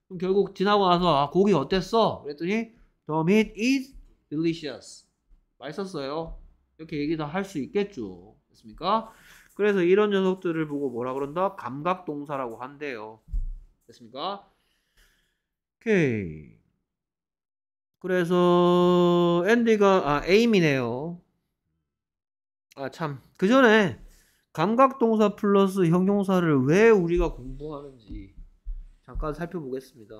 그럼 결국 지나고 나서 아, 고기 어땠어? 그랬더니 The meat is delicious. 맛있었어요. 이렇게 얘기 다 할 수 있겠죠. 됐습니까? 그래서 이런 녀석들을 보고 뭐라 그런다? 감각동사라고 한대요. 됐습니까? 오케이. 그래서 앤디가 아 에임이네요. 아 참. 그 전에 감각동사 플러스 형용사를 왜 우리가 공부하는지 잠깐 살펴보겠습니다.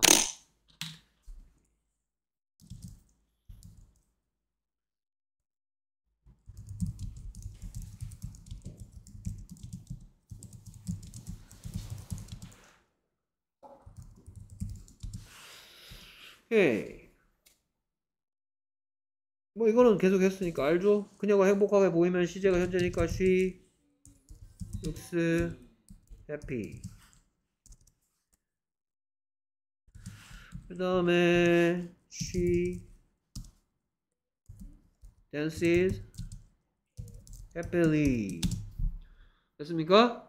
케이뭐 예. 이거는 계속 했으니까 알죠? 그녀가 행복하게 보이면 시제가 현재니까 she looks happy. 그 다음에 she dances happily 됐습니까?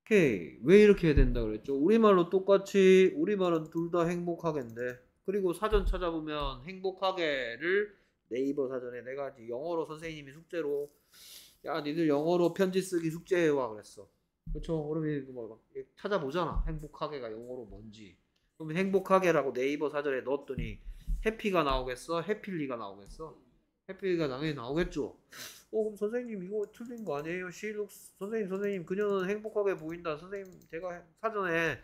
오케이 왜 이렇게 해야 된다 그랬죠? 우리말로 똑같이 우리말은 둘 다 행복하겠는데 그리고 사전 찾아보면 행복하게를 네이버 사전에 내가 영어로 선생님이 숙제로 야 니들 영어로 편지 쓰기 숙제해와 그랬어. 그렇죠. 그러면 뭐 막 찾아보잖아. 행복하게가 영어로 뭔지. 그러면 행복하게라고 네이버 사전에 넣었더니 해피가 나오겠어? 해필리가 나오겠어? 해피가 당연히 나오겠죠. 어 그럼 선생님 이거 틀린 거 아니에요? 시룩 선생님 선생님 그녀는 행복하게 보인다. 선생님 제가 사전에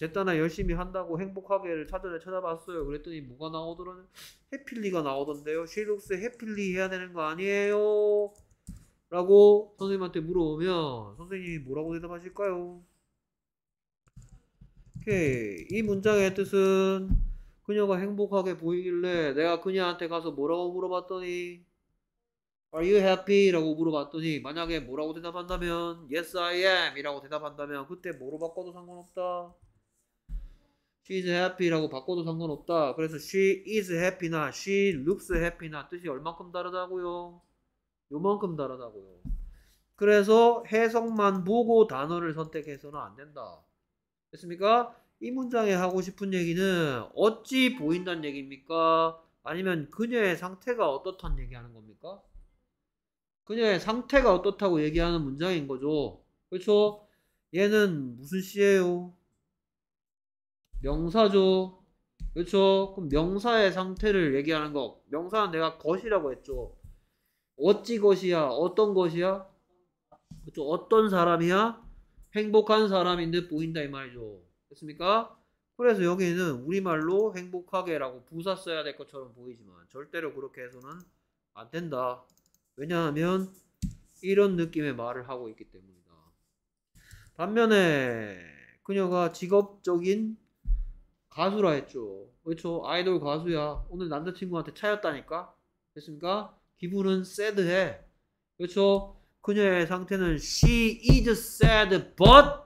제따나 열심히 한다고 행복하게를 찾아내 찾아봤어요. 그랬더니 뭐가 나오더라는 해필리가 나오던데요. 쉐이록스 해필리 해야 되는 거 아니에요? 라고 선생님한테 물어보면 선생님이 뭐라고 대답하실까요? 오케이. 이 문장의 뜻은 그녀가 행복하게 보이길래 내가 그녀한테 가서 뭐라고 물어봤더니 Are you happy? 라고 물어봤더니 만약에 뭐라고 대답한다면 Yes, I am 이라고 대답한다면 그때 뭐로 바꿔도 상관없다. she is happy라고 바꿔도 상관없다. 그래서 she is happy나 she looks happy나 뜻이 얼만큼 다르다고요? 요만큼 다르다고요. 그래서 해석만 보고 단어를 선택해서는 안 된다. 됐습니까? 이 문장에 하고 싶은 얘기는 어찌 보인다는 얘기입니까? 아니면 그녀의 상태가 어떻다는 얘기하는 겁니까? 그녀의 상태가 어떻다고 얘기하는 문장인 거죠. 그렇죠? 얘는 무슨 시예요 명사죠. 그렇죠? 그럼 명사의 상태를 얘기하는 거. 명사는 내가 것이라고 했죠. 어찌 것이야? 어떤 것이야? 그렇죠? 어떤 사람이야? 행복한 사람인 듯 보인다 이 말이죠. 됐습니까? 그래서 여기는 우리말로 행복하게라고 부사 써야 될 것처럼 보이지만 절대로 그렇게 해서는 안 된다. 왜냐하면 이런 느낌의 말을 하고 있기 때문이다. 반면에 그녀가 직업적인 가수라 했죠. 그렇죠. 아이돌 가수야. 오늘 남자친구한테 차였다니까. 됐습니까? 기분은 새드해. 그렇죠. 그녀의 상태는 she is sad but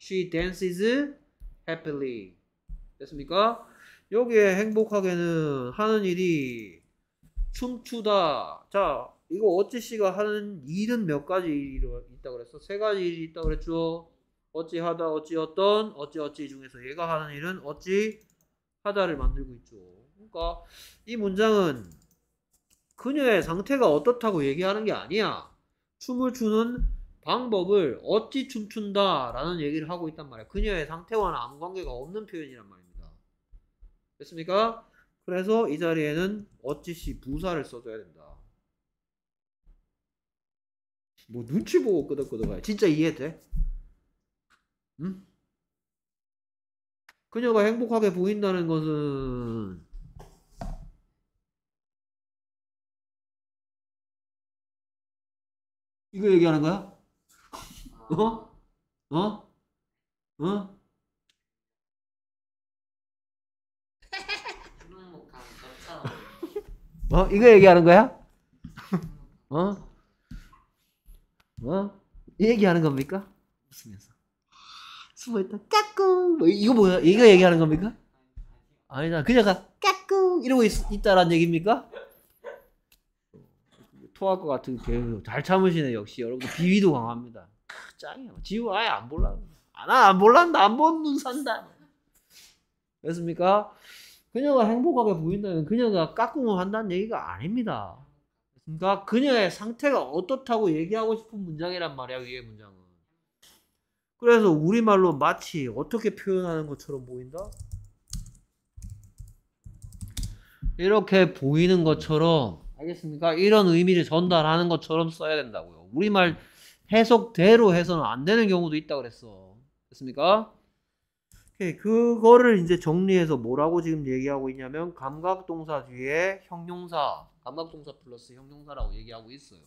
she dances happily. 됐습니까? 여기에 행복하게는 하는 일이 춤추다. 자, 이거 어찌 씨가 하는 일은 몇 가지 일이 있다 고 그랬어? 세 가지 일이 있다 고 그랬죠? 어찌하다 어찌어떤 어찌어찌 중에서 얘가 하는 일은 어찌하다를 만들고 있죠. 그러니까 이 문장은 그녀의 상태가 어떻다고 얘기하는 게 아니야. 춤을 추는 방법을 어찌 춤춘다 라는 얘기를 하고 있단 말이야. 그녀의 상태와는 아무 관계가 없는 표현이란 말입니다. 됐습니까? 그래서 이 자리에는 어찌시 부사를 써줘야 된다. 뭐 눈치 보고 끄덕끄덕 가요. 진짜 이해돼? 응? 그녀가 행복하게 보인다는 것은 이거 얘기하는 거야? 아. 어? 어? 어? 어? 이거 얘기하는 거야? 어? 어? 얘기하는 겁니까? 웃으면서. 숨어있 까꿍 뭐, 이거 뭐야 얘가 얘기하는 겁니까? 아니다 그녀가 까꿍 이러고 있, 있다란 얘기입니까? 토할 것 같은 개그 잘 참으시네 역시 여러분 비위도 강합니다 짱이야 지우 아예 안 볼라 아, 나안 볼란다 안본 눈 산다 그습니까 그녀가 행복하게 보인다면 그녀가 깎꿍을 한다는 얘기가 아닙니다 그러니까 그녀의 상태가 어떻다고 얘기하고 싶은 문장이란 말이야 위의 문장은 그래서 우리말로 마치 어떻게 표현하는 것처럼 보인다? 이렇게 보이는 것처럼 알겠습니까? 이런 의미를 전달하는 것처럼 써야 된다고요. 우리말 해석대로 해서는 안 되는 경우도 있다 그랬어. 됐습니까? 그거를 이제 정리해서 뭐라고 지금 얘기하고 있냐면 감각동사 뒤에 형용사, 감각동사 플러스 형용사라고 얘기하고 있어요.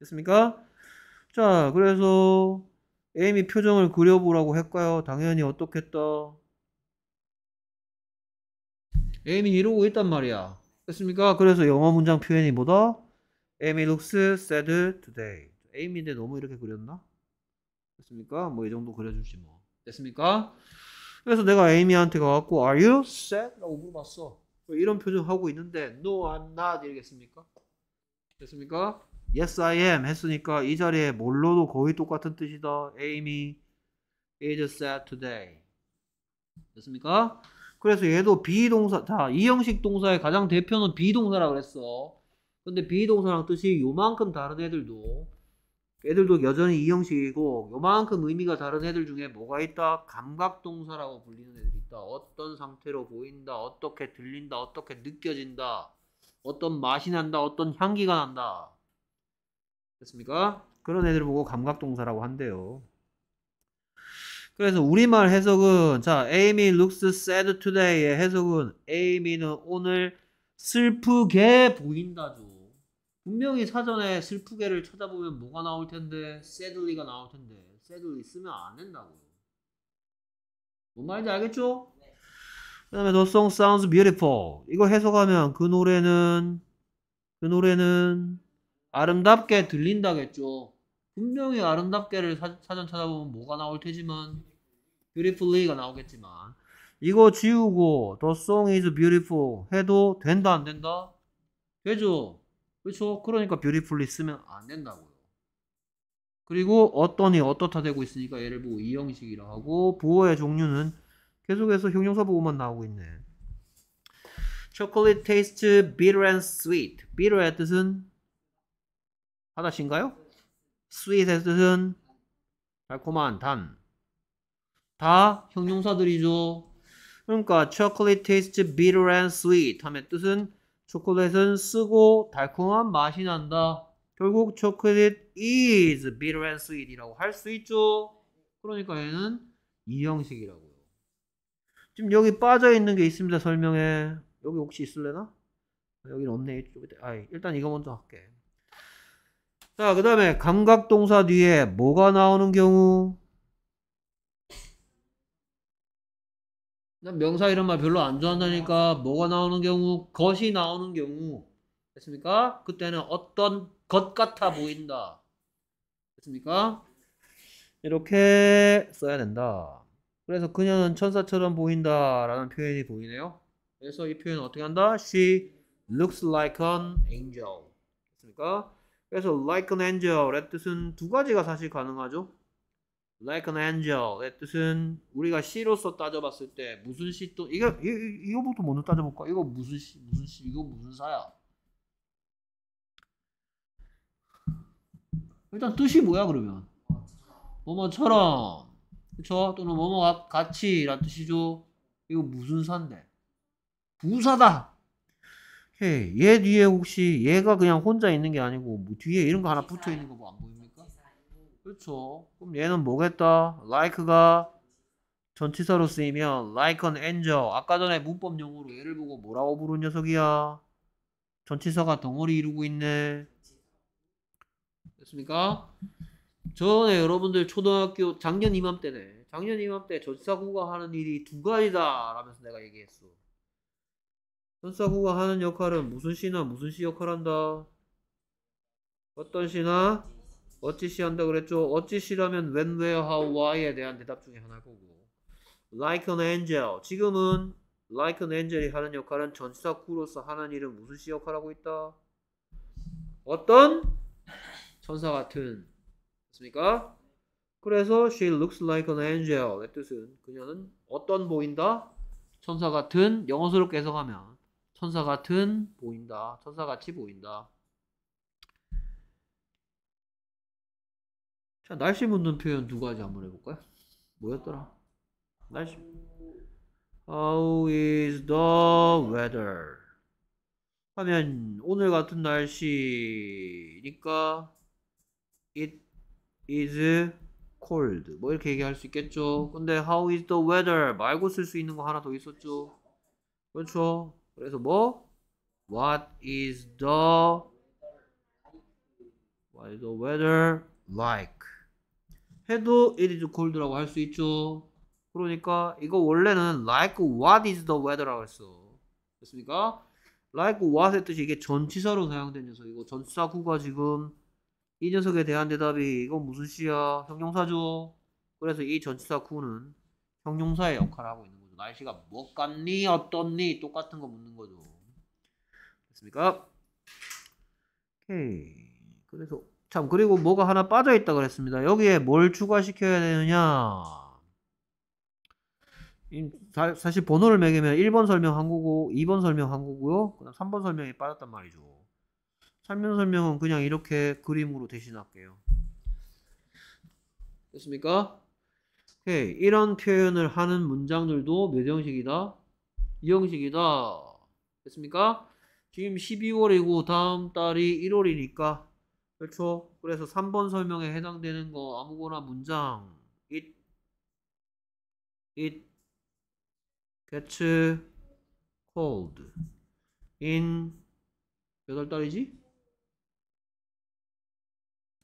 됐습니까? 자, 그래서 에이미 표정을 그려보라고 할까요? 당연히 어떻겠다. 에이미 이러고 있단 말이야. 됐습니까? 그래서 영어 문장 표현이 뭐다? 에이미 looks sad today. 에이미인데 너무 이렇게 그렸나? 됐습니까? 뭐 이 정도 그려주지 뭐. 됐습니까? 그래서 내가 에이미한테 가갖고 Are you sad? 라고 물어봤어. 뭐 이런 표정 하고 있는데 No, I'm not. 이러겠습니까? 됐습니까? yes I am 했으니까 이 자리에 뭘로도 거의 똑같은 뜻이다. Amy is sad today. 됐습니까? 그래서 얘도 비동사 자, 이 형식 동사의 가장 대표는 비동사라고 그랬어. 근데 비동사랑 뜻이 요만큼 다른 애들도 애들도 여전히 이 형식이고 요만큼 의미가 다른 애들 중에 뭐가 있다? 감각동사라고 불리는 애들이 있다. 어떤 상태로 보인다, 어떻게 들린다, 어떻게 느껴진다, 어떤 맛이 난다, 어떤 향기가 난다. 됐습니까? 그런 애들 보고 감각동사라고 한대요. 그래서 우리말 해석은 자 Amy looks sad today의 해석은 Amy는 오늘 슬프게 보인다죠. 분명히 사전에 슬프게를 찾아보면 뭐가 나올 텐데 sadly가 나올 텐데 sadly 쓰면 안 된다고요. 뭔 말인지 알겠죠? 그 다음에 The song sounds beautiful 이거 해석하면 그 노래는 그 노래는 아름답게 들린다겠죠. 분명히 아름답게를 사, 사전 찾아보면 뭐가 나올 테지만 beautifully가 나오겠지만 이거 지우고 the song is beautiful 해도 된다 안 된다? 되죠. 그렇죠. 그러니까 beautifully 쓰면 안 된다고요. 그리고 어떠니 어떻다 되고 있으니까 예를 보고 이 형식이라 하고 부호의 종류는 계속해서 형용사 부호만 나오고 있네. Chocolate tastes bitter and sweet. bitter의 뜻은 하다신가요? sweet의 뜻은 달콤한 단. 다 형용사들이죠. 그러니까 chocolate tastes bitter and sweet 하면 뜻은 초콜릿은 쓰고 달콤한 맛이 난다. 결국 초콜릿 c o l a t e is bitter and sweet이라고 할 수 있죠. 그러니까 얘는 이 형식이라고요. 지금 여기 빠져 있는 게 있습니다. 설명에 여기 혹시 있을래나? 여기는 없네. 아, 일단 이거 먼저 할게. 자, 그 다음에 감각동사 뒤에 뭐가 나오는 경우? 난 명사 이런 말 별로 안 좋아한다니까 뭐가 나오는 경우? 것이 나오는 경우 됐습니까? 그때는 어떤 것 같아 보인다 됐습니까? 이렇게 써야 된다 그래서 그녀는 천사처럼 보인다 라는 표현이 보이네요 그래서 이 표현은 어떻게 한다? She looks like an angel 됐습니까? 그래서 like an angel의 뜻은 두 가지가 사실 가능하죠. like an angel의 뜻은 우리가 시로서 따져봤을 때 무슨 시또 이거 이, 이거부터 먼저 따져볼까? 이거 무슨 시 무슨 시 이거 무슨 사야? 일단 뜻이 뭐야 그러면? 뭐뭐처럼 그쵸? 또는 뭐뭐 같이 라는 뜻이죠. 이거 무슨 사인데? 부사다. 해. 예, 얘 뒤에 혹시 얘가 그냥 혼자 있는 게 아니고 뭐 뒤에 이런 거 하나 그 붙어 있는 거 뭐 안 보입니까? 그 뭐. 그렇죠. 그럼 얘는 뭐겠다? like가 전치사로 쓰이면 like an angel. 아까 전에 문법 용어로 얘를 보고 뭐라고 부른 녀석이야? 전치사가 덩어리 이루고 있네. 됐습니까? 전에 여러분들 초등학교 작년 이맘때네. 작년 이맘때 전치사 구가 하는 일이 두 가지다 라면서 내가 얘기했어. 손사구가 하는 역할은 무슨 시나 무슨 시 역할한다. 어떤 시나 어찌 시 한다 그랬죠. 어찌 시라면 when, where, how, why에 대한 대답 중에 하나일 거고. Like an angel. 지금은 like an angel이 하는 역할은 전사 구로서 하는 일은 무슨 시 역할하고 있다. 어떤 천사 같은. 맞습니까? 그래서 she looks like an angel. 내 뜻은 그녀는 어떤 보인다? 천사 같은 영어스럽게 해석하면 천사 같은 보인다. 천사 같이 보인다. 자, 날씨 묻는 표현 두가지 한번 해볼까요? 뭐였더라? 날씨. How is the weather? 하면 오늘 같은 날씨니까 it is cold 뭐 이렇게 얘기할 수 있겠죠 근데 how is the weather 말고 쓸 수 있는 거 하나 더 있었죠 그렇죠 그래서 뭐? What is the What is the weather like? 해도 it is cold라고 할 수 있죠. 그러니까 이거 원래는 like what is the weather라고 했어. 됐습니까? like what의 뜻이 이게 전치사로 사용된 녀석이거 전치사 구가 지금 이 녀석에 대한 대답이 이건 무슨 시야? 형용사죠. 그래서 이 전치사 구는 형용사의 역할을 하고 있는 거죠. 날씨가 뭐 같니 어떻니 똑같은 거 묻는 거죠. 됐습니까? 오케이. 그래서 참 그리고 뭐가 하나 빠져 있다 그랬습니다. 여기에 뭘 추가시켜야 되느냐? 사실 번호를 매기면 1번 설명 한국어, 2번 설명 한국어요. 그다음 3번 설명이 빠졌단 말이죠. 설명 설명은 그냥 이렇게 그림으로 대신할게요. 됐습니까? 오케이. 이런 표현을 하는 문장들도 몇 형식이다? 이 형식이다. 됐습니까? 지금 12월이고 다음 달이 1월이니까 그렇죠? 그래서 3번 설명에 해당되는 거 아무거나 문장 it it gets cold in 몇월 달이지?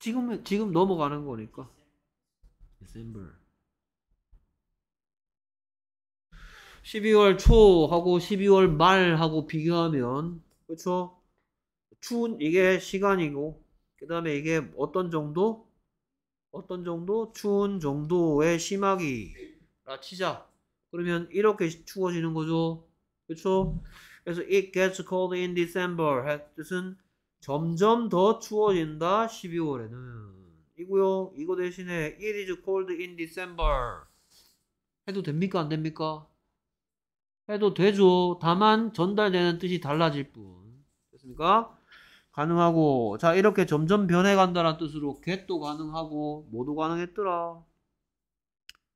지금 지금 넘어가는 거니까 December 12월 초하고 12월 말하고 비교하면 그렇죠? 추운 이게 시간이고 그 다음에 이게 어떤 정도? 어떤 정도? 추운 정도의 심하기라 치자. 그러면 이렇게 추워지는 거죠. 그렇죠? 그래서 it gets cold in December 뜻은 점점 더 추워진다 12월에는 이고요. 이거 대신에 it is cold in December 해도 됩니까 안 됩니까? 해도 되죠. 다만 전달되는 뜻이 달라질 뿐. 됐습니까? 가능하고 자 이렇게 점점 변해간다는 뜻으로 get도 가능하고 모두 가능했더라.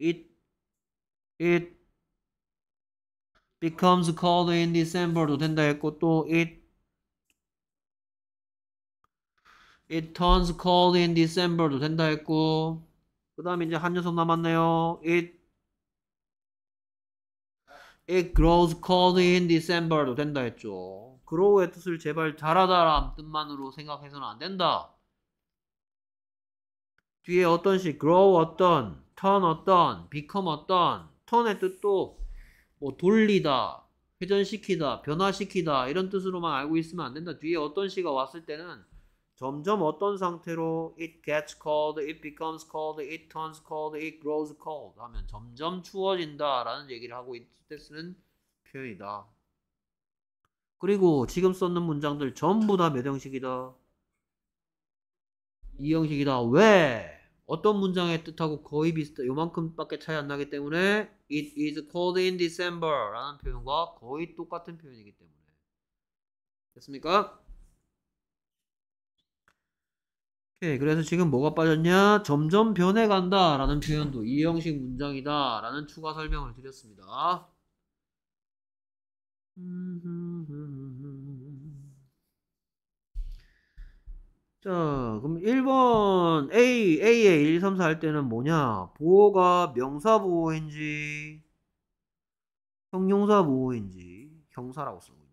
It it becomes cold in December도 된다 했고 또 it it turns cold in December도 된다 했고 그 다음에 이제 한 녀석 남았네요. it It grows cold in December도 된다 했죠. grow의 뜻을 제발 자라다란 뜻만으로 생각해서는 안 된다. 뒤에 어떤 식, grow 어떤, turn 어떤, become 어떤, turn의 뜻도 뭐 돌리다, 회전시키다, 변화시키다 이런 뜻으로만 알고 있으면 안 된다. 뒤에 어떤 시가 왔을 때는 점점 어떤 상태로 it gets cold, it becomes cold, it turns cold, it grows cold 하면 점점 추워진다라는 얘기를 하고 있을 때 쓰는 표현이다. 그리고 지금 썼는 문장들 전부 다 몇 형식이다? 이 형식이다. 왜? 어떤 문장의 뜻하고 거의 비슷해. 요만큼밖에 차이 안 나기 때문에 It is cold in December라는 표현과 거의 똑같은 표현이기 때문에 됐습니까? 오케이. 그래서 지금 뭐가 빠졌냐? 점점 변해간다. 라는 표현도 이 형식 문장이다. 라는 추가 설명을 드렸습니다. 자, 그럼 1번 A, A의 1, 2, 3, 4 할 때는 뭐냐? 보호가 명사 보호인지, 형용사 보호인지, 형사라고 쓰고.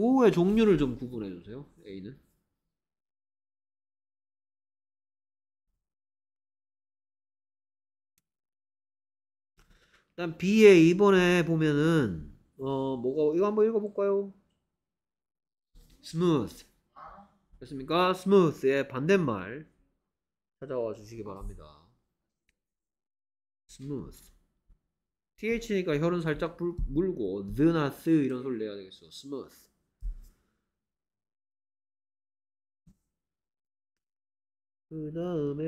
보호의 종류를 좀 구분해 주세요. A는. 일단 B의 2번에 보면은 어 뭐가 이거 한번 읽어볼까요? 스무스 됐습니까? 스무스의 반대말 찾아와 주시기 바랍니다. 스무스 TH니까 혈은 살짝 물고 느나 스 이런 소리 내야 되겠어. 스무스 그 다음에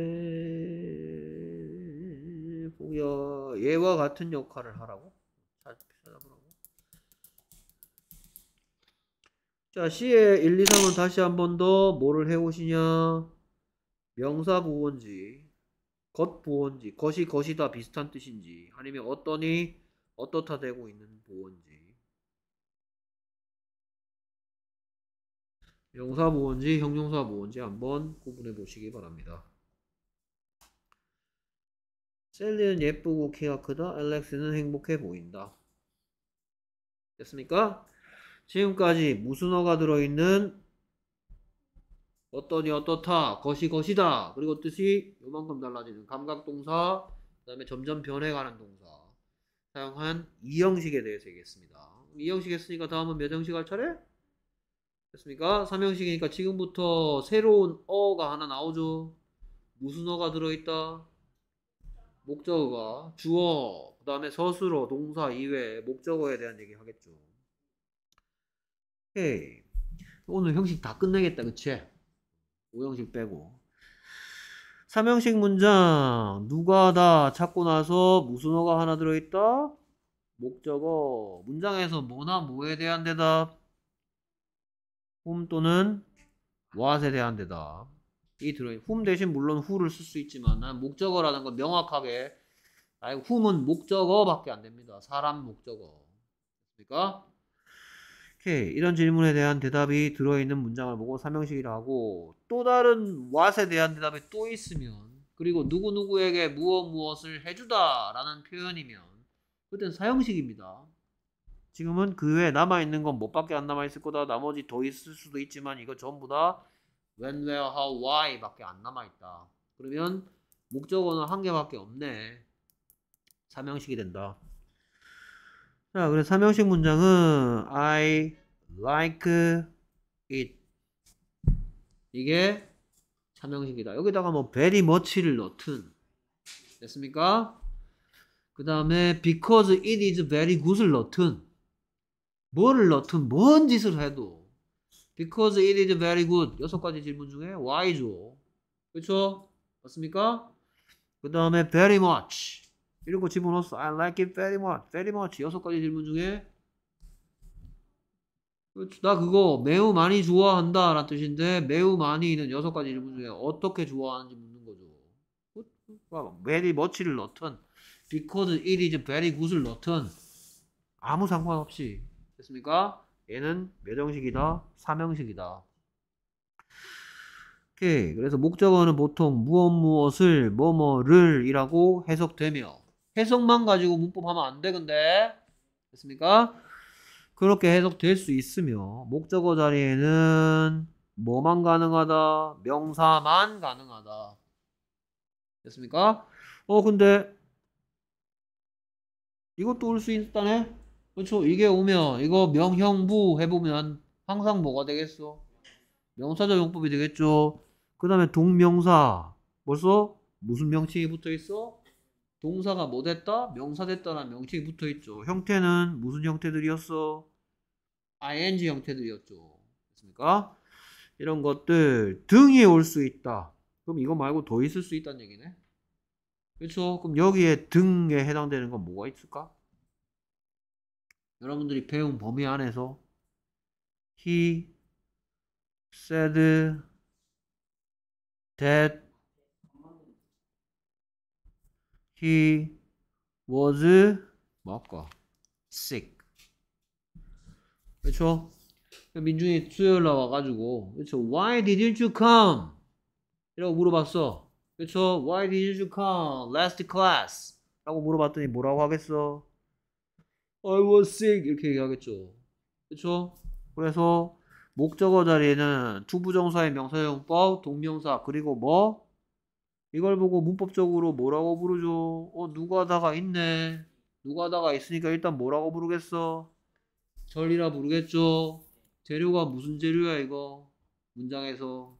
보야 얘와 같은 역할을 하라고 찾아보라고 자 C의 1, 2, 3은 다시 한 번 더 뭐를 해오시냐 명사 부호인지 겉 부호인지 것이 것이 다 비슷한 뜻인지 아니면 어떠니 어떻다 되고 있는 부호인지 명사 보인지 형용사 보인지 한번 구분해 보시기 바랍니다. 셀리는 예쁘고 키가 크다. 엘렉스는 행복해 보인다. 됐습니까? 지금까지 무슨 어가 들어있는 어떠니 어떻다 것이 것이다 그리고 뜻이 요만큼 달라지는 감각동사 그 다음에 점점 변해가는 동사 사용한 이 형식에 대해서 얘기했습니다 이 형식 했으니까 다음은 몇 형식 할 차례? 됐습니까? 삼형식이니까 지금부터 새로운 어가 하나 나오죠. 무슨 어가 들어있다? 목적어가 주어, 그 다음에 서술어, 동사 이외 목적어에 대한 얘기 하겠죠. 오케이. 오늘 형식 다 끝내겠다, 그치? 5형식 빼고. 3형식 문장. 누가 다 찾고 나서 무슨 어가 하나 들어있다? 목적어. 문장에서 뭐나 뭐에 대한 대답. whom 또는 what에 대한 대답 이 들어 whom 대신 물론 who를 쓸 수 있지만 난 목적어라는 건 명확하게 아니 whom은 목적어밖에 안 됩니다. 사람 목적어. 그러니까 오케이 이런 질문에 대한 대답이 들어있는 문장을 보고 삼형식이라고 또 다른 what에 대한 대답이 또 있으면 그리고 누구누구에게 무엇 무엇을 해주다라는 표현이면 그땐 사형식입니다. 지금은 그 외에 남아있는 건뭐밖에안 남아있을 거다. 나머지 더 있을 수도 있지만 이거 전부 다 when, where, how, why 밖에 안 남아있다. 그러면 목적어는 한 개밖에 없네. 삼형식이 된다. 자, 그래서 삼형식 문장은 I like it. 이게 삼형식이다. 여기다가 뭐 very much를 넣든 됐습니까? 그 다음에 because it is very good을 넣든 뭐를 넣든 뭔 짓을 해도 because it is very good 여섯 가지 질문 중에 why죠. 그렇죠? 맞습니까? 그 다음에 very much 이런 거 질문 없어. I like it very much. very much 여섯 가지 질문 중에 그렇죠. 나 그거 매우 많이 좋아한다 라는 뜻인데 매우 많이는 있 여섯 가지 질문 중에 어떻게 좋아하는지 묻는 거죠. very much를 넣든 because it is very good을 넣든 아무 상관없이 됐습니까? 얘는 매정식이다3명식이다 오케이. 그래서 목적어는 보통 무엇 무엇을 뭐뭐를 이라고 해석되며 해석만 가지고 문법하면 안 되근데 됐습니까? 그렇게 해석될 수 있으며 목적어 자리에는 뭐만 가능하다? 명사만 가능하다. 됐습니까? 어 근데 이것도 올 수 있다네? 그렇죠. 이게 오면 이거 명형부 해보면 항상 뭐가 되겠어? 명사적 용법이 되겠죠. 그 다음에 동명사 벌써 무슨 명칭이 붙어있어? 동사가 뭐 됐다? 명사 됐다라는 명칭이 붙어있죠. 형태는 무슨 형태들이었어? ing 형태들이었죠. 됐습니까? 이런 것들 등이 올 수 있다. 그럼 이거 말고 더 있을 수 있다는 얘기네. 그렇죠? 그럼 여기에 등에 해당되는 건 뭐가 있을까? 여러분들이 배운 범위 안에서 he said that he was 뭐까 sick 그쵸 민준이 수요일 나 와가지고 그렇죠? Why didn't you come? 이라고 물어봤어. 그렇죠? Why didn't you come last class? 라고 물어봤더니 뭐라고 하겠어? I was sick 이렇게 얘기하겠죠. 그렇죠? 그래서 목적어 자리에는 투부정사의 명사형법, 동명사 그리고 뭐 이걸 보고 문법적으로 뭐라고 부르죠? 어 누가다가 있네. 누가다가 있으니까 일단 뭐라고 부르겠어? 절이라 부르겠죠. 재료가 무슨 재료야 이거 문장에서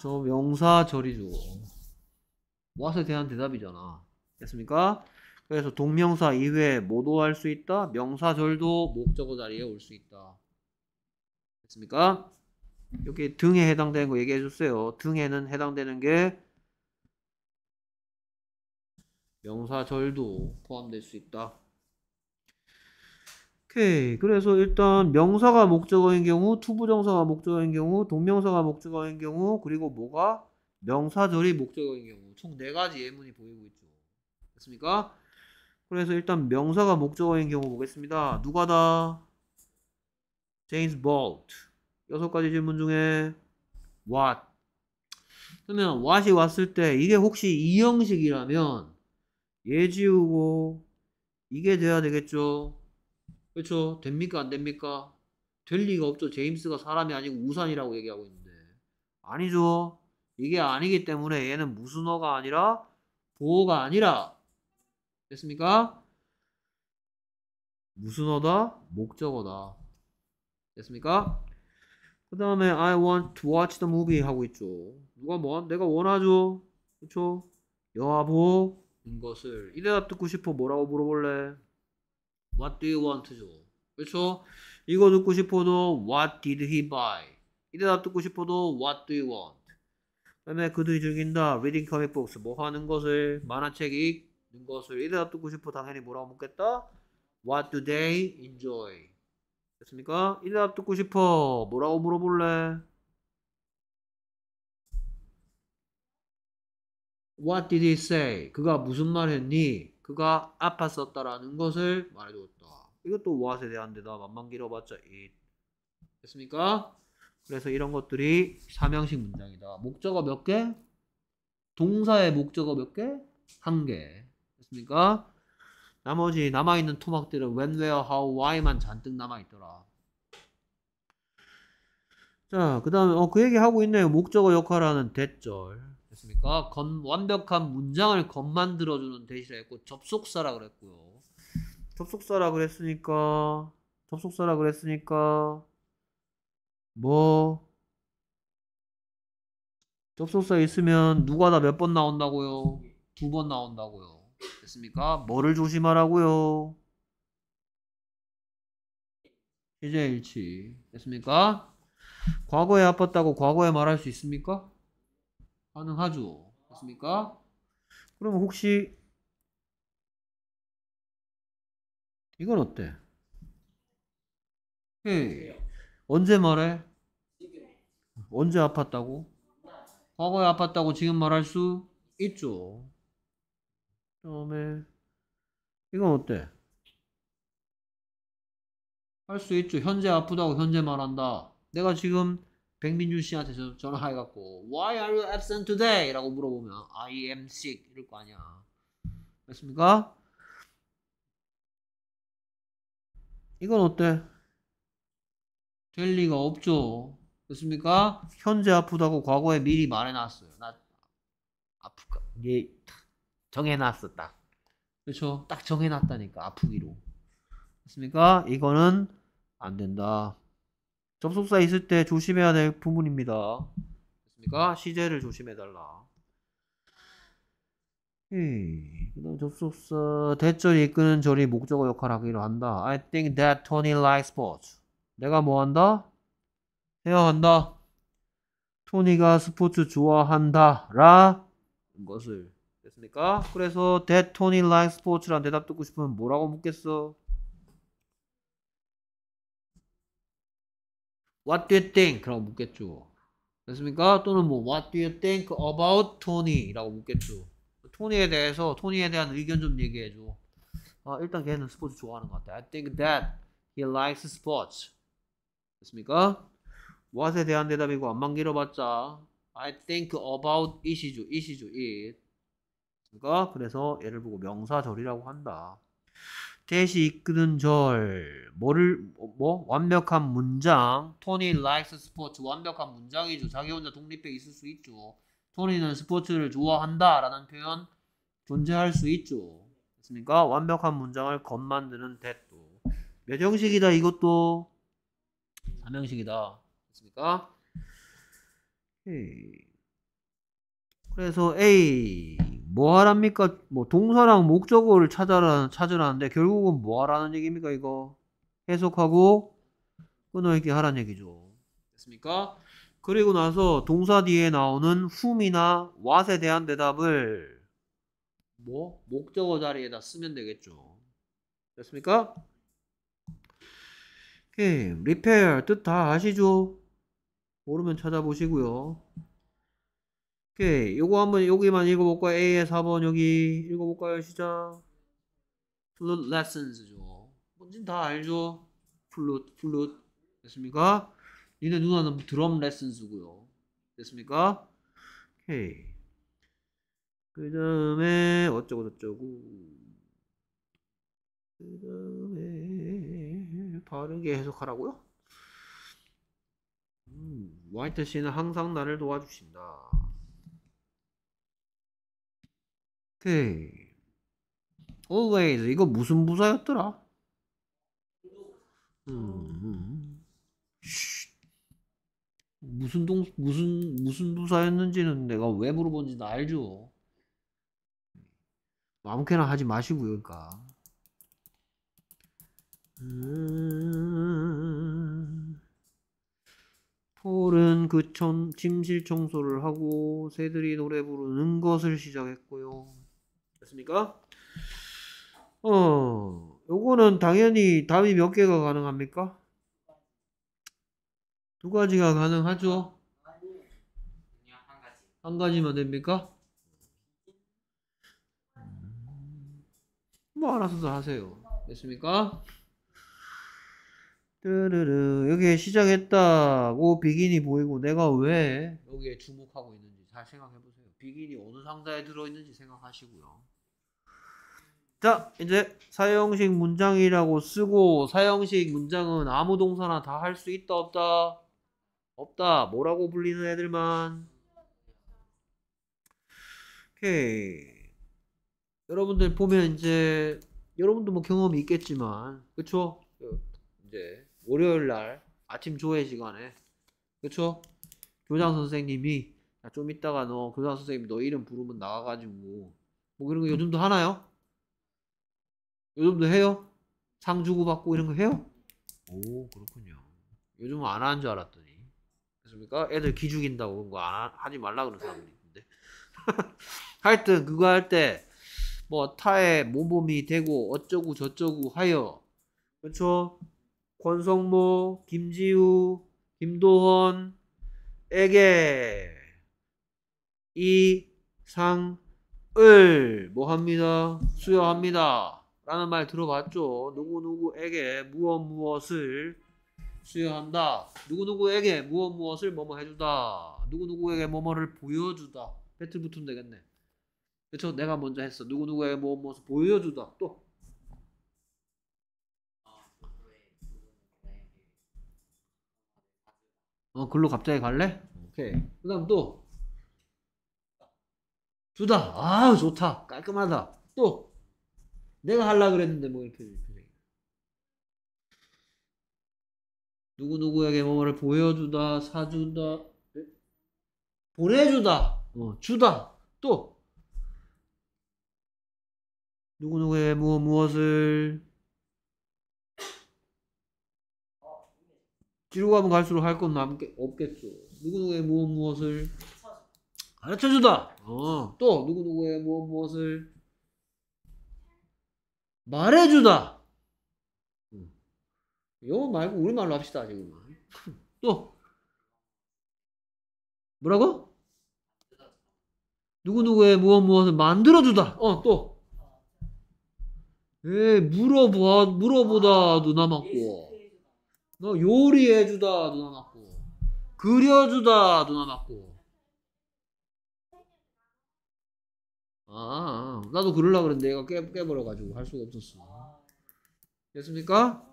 저 명사절이죠. 왓에 대한 대답이잖아. 됐습니까? 그래서 동명사 이외에 뭐도 할수 있다? 명사절도 목적어 자리에 올 수 있다. 됐습니까? 여기 등에 해당되는 거 얘기해 주세요. 등에는 해당되는 게 명사절도 포함될 수 있다. 오케이. 그래서 일단 명사가 목적어인 경우, 투부정사가 목적어인 경우, 동명사가 목적어인 경우, 그리고 뭐가 명사절이 목적어인 경우 총 네 가지 예문이 보이고 있죠. 됐습니까? 그래서 일단 명사가 목적어인 경우 보겠습니다. 누가다? 제임스 볼트. 여섯 가지 질문 중에 what. 그러면 what이 왔을 때 이게 혹시 이 형식이라면 예 지우고 이게 돼야 되겠죠. 그렇죠? 됩니까? 안 됩니까? 될 리가 없죠. 제임스가 사람이 아니고 우산이라고 얘기하고 있는데. 아니죠. 이게 아니기 때문에 얘는 무슨 어가 아니라 보호가 아니라 됐습니까? 무슨 어다? 목적어다. 됐습니까? 그 다음에 I want to watch the movie 하고 있죠. 누가 뭐 내가 원하죠. 그쵸? 여하보인 것을 이 대답 듣고 싶어 뭐라고 물어볼래? What do you want?죠. 그렇죠? 이거 듣고 싶어도 What did he buy? 이 대답 듣고 싶어도 What do you want? 그다음에 그들이 즐긴다. Reading comic books 뭐 하는 것을 만화책 읽 있는 것을 1대다 듣고 싶어 당연히 뭐라고 묻겠다? What do they enjoy? 됐습니까? 1대다 듣고 싶어 뭐라고 물어볼래? What did he say? 그가 무슨 말 했니? 그가 아팠었다라는 것을 말해었다 이것도 what에 대한 대답 만만 길어봤자 it. 됐습니까? 그래서 이런 것들이 삼형식 문장이다. 목적어 몇 개? 동사의 목적어 몇 개? 한 개. 됐습니까? 나머지 남아있는 토막들은 when, where, how, why만 잔뜩 남아있더라. 자, 그 다음에, 어, 그 얘기 하고 있네요. 목적어 역할하는 대절. 됐습니까? 건, 완벽한 문장을 건만들어주는 대시라 했고, 접속사라 그랬고요. 접속사라 그랬으니까, 접속사라 그랬으니까, 뭐, 접속사 있으면 누가 다 몇 번 나온다고요? 두 번 나온다고요. 됐습니까? 뭐를 조심하라고요? 희재일치 됐습니까? 과거에 아팠다고 과거에 말할 수 있습니까? 가능하죠. 됐습니까? 그럼 혹시 이건 어때? 헤 예. 언제 말해? 언제 아팠다고? 과거에 아팠다고 지금 말할 수 있죠. 다음에 이건 어때? 할 수 있죠. 현재 아프다고 현재 말한다. 내가 지금 백민준 씨한테 전화해갖고 Why are you absent today? 라고 물어보면 I am sick 이럴 거 아니야. 맞습니까? 이건 어때? 될 리가 없죠. 됐습니까? 현재 아프다고 과거에 미리 말해놨어요. 나 아프까 얘 예. 정해놨어 딱. 그렇죠? 딱 정해놨다니까 아프기로. 맞습니까? 이거는 안 된다. 접속사 있을 때 조심해야 될 부분입니다. 됐습니까? 시제를 조심해달라. 그다음 접속사 대절이 이끄는 절이 목적어 역할 하기로 한다. I think that Tony likes sports. 내가 뭐 한다? 해야 한다 토니가 스포츠 좋아한다라 것을 않습니까? 그래서 that Tony likes sports란 대답 듣고 싶으면 뭐라고 묻겠어? What do you think? 라고 묻겠죠. 됐습니까? 또는 뭐 What do you think about Tony? 라고 묻겠죠. 토니에 대해서 토니에 대한 의견 좀 얘기해줘. 아, 일단 걔는 스포츠 좋아하는 것 같아. I think that he likes sports. 됐습니까? what에 대한 대답이고 안만 길어봤자 I think about it이죠. it이죠. it. 그가 그래서 예를 보고 명사절이라고 한다. 대시 이끄는 절, 뭐를 뭐, 완벽한 문장. 토니 l i k e 스포츠 완벽한 문장이죠. 자기 혼자 독립해 있을 수 있죠. 토니는 스포츠를 좋아한다라는 표현 존재할 수 있죠. 됐습니까? 완벽한 문장을 겉 만드는 대도. 몇 형식이다 이것도 3형식이다. 됐습니까? 오케이. 그래서 A 뭐 하랍니까? 뭐 동사랑 목적어를 찾아라 찾으라는데 결국은 뭐 하라는 얘기입니까? 이거 해석하고 끊어읽기 하란 얘기죠. 됐습니까? 그리고 나서 동사 뒤에 나오는 whom이나 what에 대한 대답을 뭐 목적어 자리에다 쓰면 되겠죠. 됐습니까? 오케이. repair 뜻다 아시죠? 모르면 찾아보시고요. 오케이. 요거 한번 여기만 읽어볼까요? A의 4번 여기 읽어볼까요? 시작. 플룻 레슨스죠. 뭔진 다 알죠? 플룻, 플룻. 됐습니까? 니네 누나는 드럼 레슨스고요. 됐습니까? 오케이. 그 다음에 어쩌고저쩌고. 그 다음에 바르게 해석하라고요? 음, 와이트 씨는 항상 나를 도와주신다. 오케이. always 이거 무슨 부사였더라? 음. 음. 무슨 동 무슨 무슨 부사였는지는 내가 왜 물어본지 나 알죠. 아무렇게나 하지 마시고요, 그러니까. 음... 폴은 그 천, 침실 청소를 하고 새들이 노래 부르는 것을 시작했고요. 됐습니까? 어, 요거는 당연히 답이 몇 개가 가능합니까? 두 가지가 가능하죠? 한 가지만 됩니까? 뭐 알아서도 하세요. 됐습니까? 뜨르르 여기에 시작했다고 비긴이 보이고 내가 왜 여기에 주목하고 있는지 잘 생각해 보세요. 비긴이 어느 상자에 들어 있는지 생각하시고요. 자, 이제 사형식 문장이라고 쓰고 사형식 문장은 아무 동사나 다 할 수 있다 없다? 없다. 뭐라고 불리는 애들만. 오케이. 여러분들 보면 이제 여러분도 뭐 경험이 있겠지만 그쵸? 그 이제 월요일 날 아침 조회 시간에 그쵸? 교장 선생님이 좀있다가너 교장 선생님 너 이름 부르면 나가가지고 뭐이런거 요즘도 하나요? 요즘도 해요? 상 주고받고 이런 거 해요? 오 그렇군요 요즘은 안 하는 줄 알았더니 그렇습니까? 애들 기죽인다고 그런 거 안 하지 말라 그런 사람들이 있는데 하여튼 그거 할 때 뭐 타의 모범이 되고 어쩌고 저쩌고 하여 그렇죠? 권성모, 김지우, 김도헌에게 이 상을 뭐합니다? 수여합니다. 라는 말 들어봤죠. 누구누구에게 무엇 무엇을 수여한다. 누구누구에게 무엇 무엇을 뭐뭐 해주다. 누구누구에게 뭐뭐를 보여주다. 배틀 붙으면 되겠네. 그쵸? 내가 먼저 했어. 누구누구에게 무엇 무엇을 보여주다. 또. 어, 글로 갑자기 갈래? 오케이. 그 다음 또. 주다. 아우, 좋다. 깔끔하다. 또. 내가 하려 그랬는데 뭐 이렇게 누구 누구에게 뭐를 보여주다, 사준다 보내주다, 어, 주다 또 누구 누구에게 무엇 무엇을 뒤로 가면 갈수록 할건 남게 없겠죠. 누구 누구에게 무엇 무엇을 가르쳐주다. 어, 또 누구 누구에게 무엇 무엇을 말해주다. 영 음. 말고 우리말로 합시다, 지금. 또. 뭐라고? 누구누구의 무엇 무엇을 만들어주다. 어, 또. 예, 물어보, 물어보다 누나 맞고. 너 요리해주다 누나 맞고. 그려주다 누나 맞고. 아, 아, 아, 나도 그럴라 그랬는데 얘가 깨, 깨버려가지고 할 수가 없었어. 됐습니까?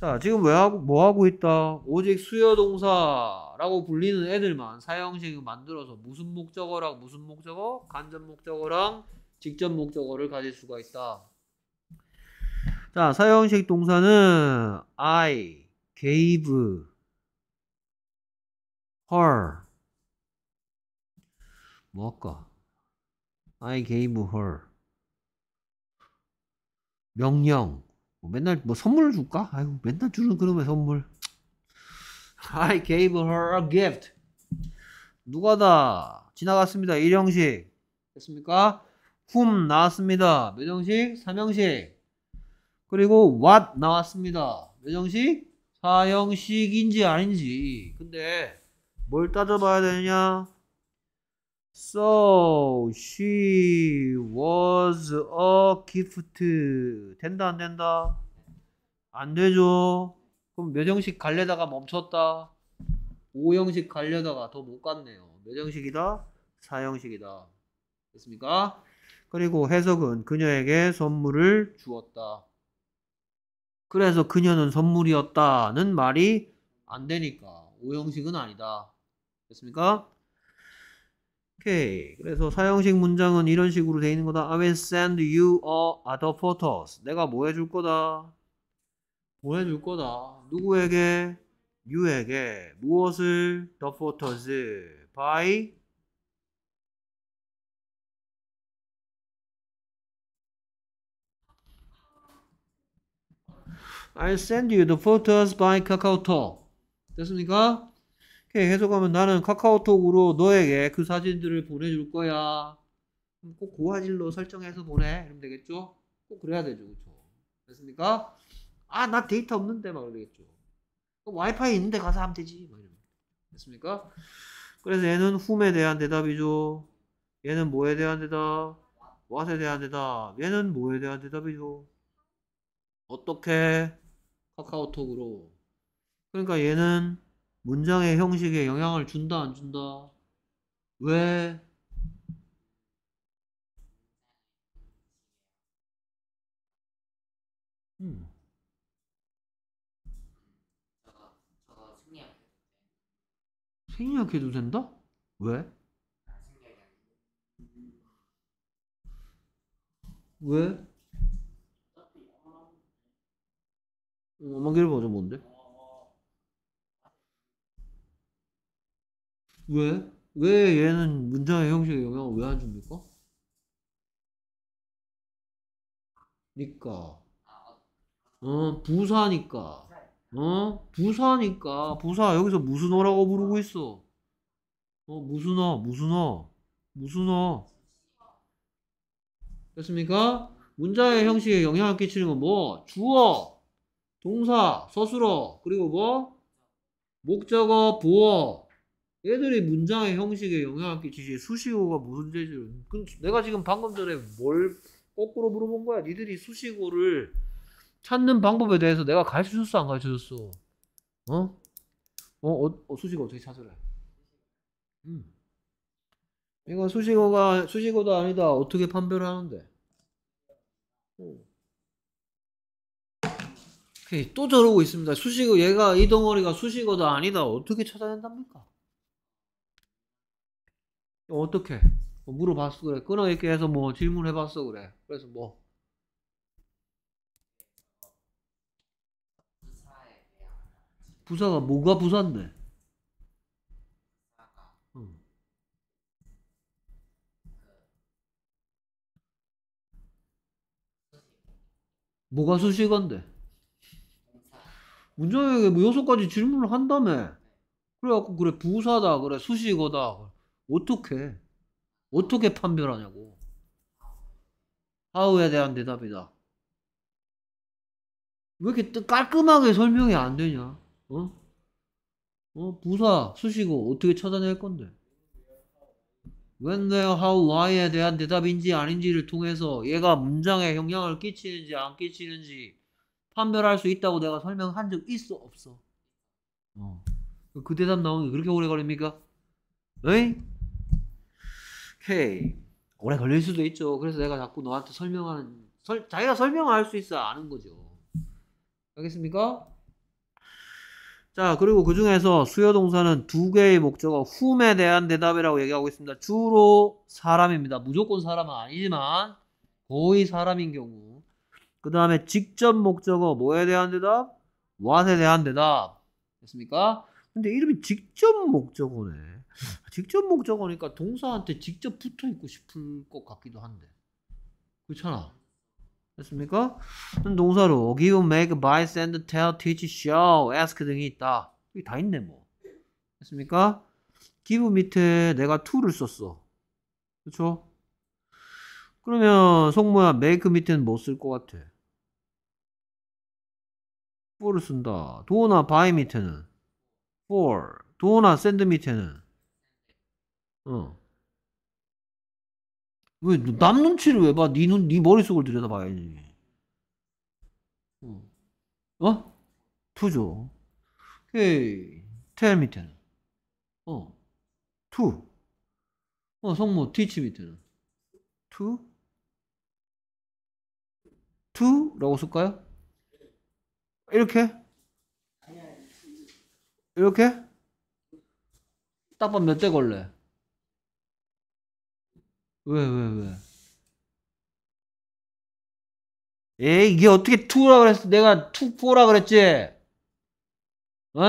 자, 지금 왜 하고, 뭐 하고 있다? 오직 수여동사라고 불리는 애들만 사형식을 만들어서 무슨 목적어랑 무슨 목적어? 간접 목적어랑 직접 목적어를 가질 수가 있다. 자, 사형식 동사는 I gave her 뭐 할까? I gave her. 명령. 뭐 맨날 뭐 선물을 줄까? 아유, 맨날 주는 그놈의 선물. I gave her a gift. 누가 다 지나갔습니다. 1형식. 됐습니까? whom 나왔습니다. 몇 형식? 3형식. 그리고 what 나왔습니다. 몇 형식? 4형식인지 아닌지. 근데 뭘 따져봐야 되느냐? So she was a gift. 된다 안 된다? 안 되죠. 그럼 몇 형식 갈려다가 멈췄다. 5형식 갈려다가 더 못 갔네요. 몇 형식이다? 4형식이다. 됐습니까? 그리고 해석은 그녀에게 선물을 주었다. 그래서 그녀는 선물이었다는 말이 안 되니까 5형식은 아니다. 됐습니까? 오케이. 그래서 사용식 문장은 이런 식으로 돼 있는 거다. I will send you a other photos. 내가 뭐 해줄 거다. 뭐 해줄 거다. 누구에게? you에게 무엇을 the photos by I'll send you the photos by 카카오톡. 됐습니까? 이렇게 해석하면 나는 카카오톡으로 너에게 그 사진들을 보내줄 거야. 꼭 고화질로 설정해서 보내. 이러면 되겠죠? 꼭 그래야 되죠. 그쵸? 됐습니까? 아, 나 데이터 없는데. 막 이러겠죠. 와이파이 있는데 가서 하면 되지. 막 이러면. 됐습니까? 그래서 얘는 whom에 대한 대답이죠. 얘는 뭐에 대한 대답? what에 대한 대답. 얘는 뭐에 대한 대답이죠. 어떻게? 카카오톡으로. 그러니까 얘는 문장의 형식에 영향을 준다 안 준다? 왜? 음. 생략해도 된다? 왜? 왜? 어마기를 먼저 뭔데? 왜? 왜 얘는 문장의 형식에 영향을 왜 안 줍니까? 니까 그러니까. 어 부사니까 어 부사니까 부사 여기서 무슨 어라고 부르고 있어 어 무슨 어 무슨 어 무슨 어 됐습니까? 문자의 형식에 영향을 끼치는 건 뭐? 주어, 동사, 서술어, 그리고 뭐? 목적어, 부어, 얘들이 문장의 형식에 영향을 끼치지 수식어가 무슨 재질? 은 내가 지금 방금 전에 뭘 거꾸로 물어본 거야? 니들이 수식어를 찾는 방법에 대해서 내가 가르쳐줬어 안 가르쳐줬어? 어? 어, 어, 어 수식어 어떻게 찾으래? 음. 이거 수식어가 수식어도 아니다 어떻게 판별하는데? 어. 오또 저러고 있습니다. 수식어 얘가 이 덩어리가 수식어도 아니다 어떻게 찾아낸답니까? 어떻게 뭐 물어봤어 그래 끊어있게 해서 뭐 질문해봤어 그래 그래서 뭐 부사가 뭐가 부산인데 뭐가 수식어인데 문장에 뭐 여섯 가지 질문을 한다며 그래갖고 그래 부사다 그래 수식어다 어떻게 어떻게 판별하냐고 하우에 대한 대답이다 왜 이렇게 깔끔하게 설명이 안 되냐 어? 어 부사 수식어 어떻게 찾아낼 건데 when, where, how, why에 대한 대답인지 아닌지를 통해서 얘가 문장에 영향을 끼치는지 안 끼치는지 판별할 수 있다고 내가 설명한 적 있어 없어 어. 그 대답 나오는 게 그렇게 오래 걸립니까? 에이? 오래 걸릴 수도 있죠. 그래서 내가 자꾸 너한테 설명하는, 설, 자기가 설명할 수 있어야 아는 거죠. 알겠습니까? 자, 그리고 그 중에서 수요 동사는 두 개의 목적어, 훔에 대한 대답이라고 얘기하고 있습니다. 주로 사람입니다. 무조건 사람은 아니지만, 거의 사람인 경우. 그 다음에 직접 목적어, 뭐에 대한 대답? what에 대한 대답. 됐습니까? 근데 이름이 직접 목적어네. 음. 직접 목적하니까 그러니까 동사한테 직접 붙어 있고 싶을 것 같기도 한데. 그렇잖아. 됐습니까? 동사로 give, make, buy, send, tell, teach, show, ask 등이 있다. 이게 다 있네 뭐. 됐습니까? give 밑에 내가 to를 썼어. 그렇죠? 그러면 속모야 make 밑에는 뭐 쓸 것 같아? for를 쓴다. do나 buy 밑에는 for. do나 send 밑에는 어. 왜, 남 눈치를 왜 봐? 니 눈, 니 머릿속을 들여다봐야지. 어? 투죠. 헤이텔 밑에는. 어. 투. 어, 성모, 티치 밑에는. 투? 투라고 쓸까요? 이렇게? 이렇게? 딱밤 몇대 걸래? 왜, 왜, 왜? 에이, 이게 어떻게 투라 그랬어? 내가 투, 포라 그랬지? 어?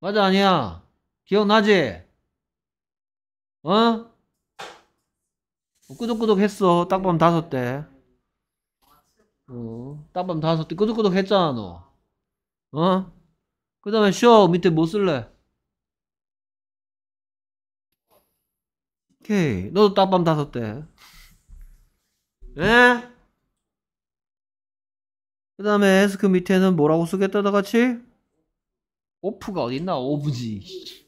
맞아, 아니야? 기억나지? 어? 뭐 끄덕끄덕 했어. 딱밤 다섯 대 어, 딱밤 다섯 대 끄덕끄덕 했잖아, 너. 어? 그 다음에 쇼 밑에 뭐 쓸래? 오케이. 너도 딱밤 다섯 대. 예? 그 다음에 에스크 밑에는 뭐라고 쓰겠다, 다 같이? 오프가 어딨나? 오브지.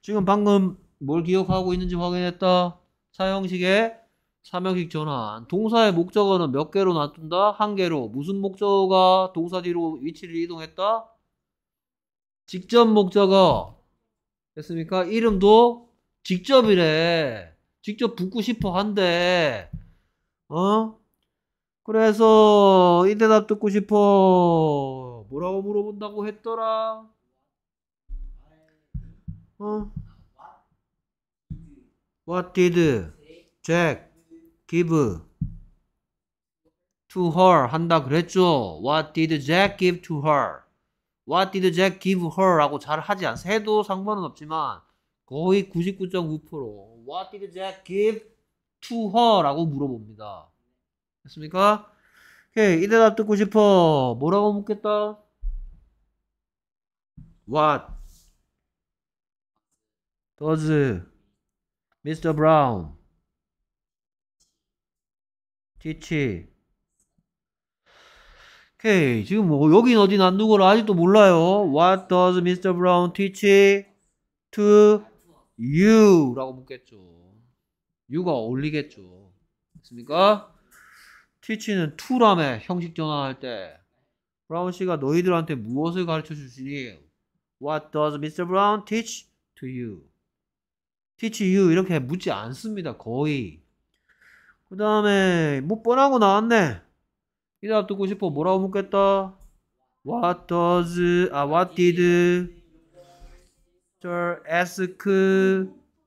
지금 방금 뭘 기억하고 있는지 확인했다. 사형식의 사명식 전환. 동사의 목적어는 몇 개로 놔둔다? 한 개로. 무슨 목적어가 동사 뒤로 위치를 이동했다? 직접 목적어. 됐습니까? 이름도 직접 이래. 직접 붙고 싶어 한대. 어? 그래서 이 대답 듣고 싶어. 뭐라고 물어본다고 했더라? 어? What did Jack give to her 한다 그랬죠? What did Jack give to her? What did Jack give her? 라고 잘 하지 않, 해도 상관은 없지만, 거의 99.9% What did Jack give to her? 라고 물어봅니다. 됐습니까? 오케이, 이 대답 듣고 싶어. 뭐라고 묻겠다? What does Mr. Brown teach? 오케이, 지금 뭐 여긴 어디 난 누구를 아직도 몰라요. What does Mr. Brown teach to you라고 묻겠죠. you가 어울리겠죠. 됐습니까? teach는 to라며 형식 전환할 때 브라운 씨가 너희들한테 무엇을 가르쳐 주시니? What does Mr. Brown teach to you? teach you 이렇게 묻지 않습니다. 거의. 그 다음에 뭐 뻔하고 나왔네. 이 대답 듣고 싶어 뭐라고 묻겠다? What does 아 What did pastor ask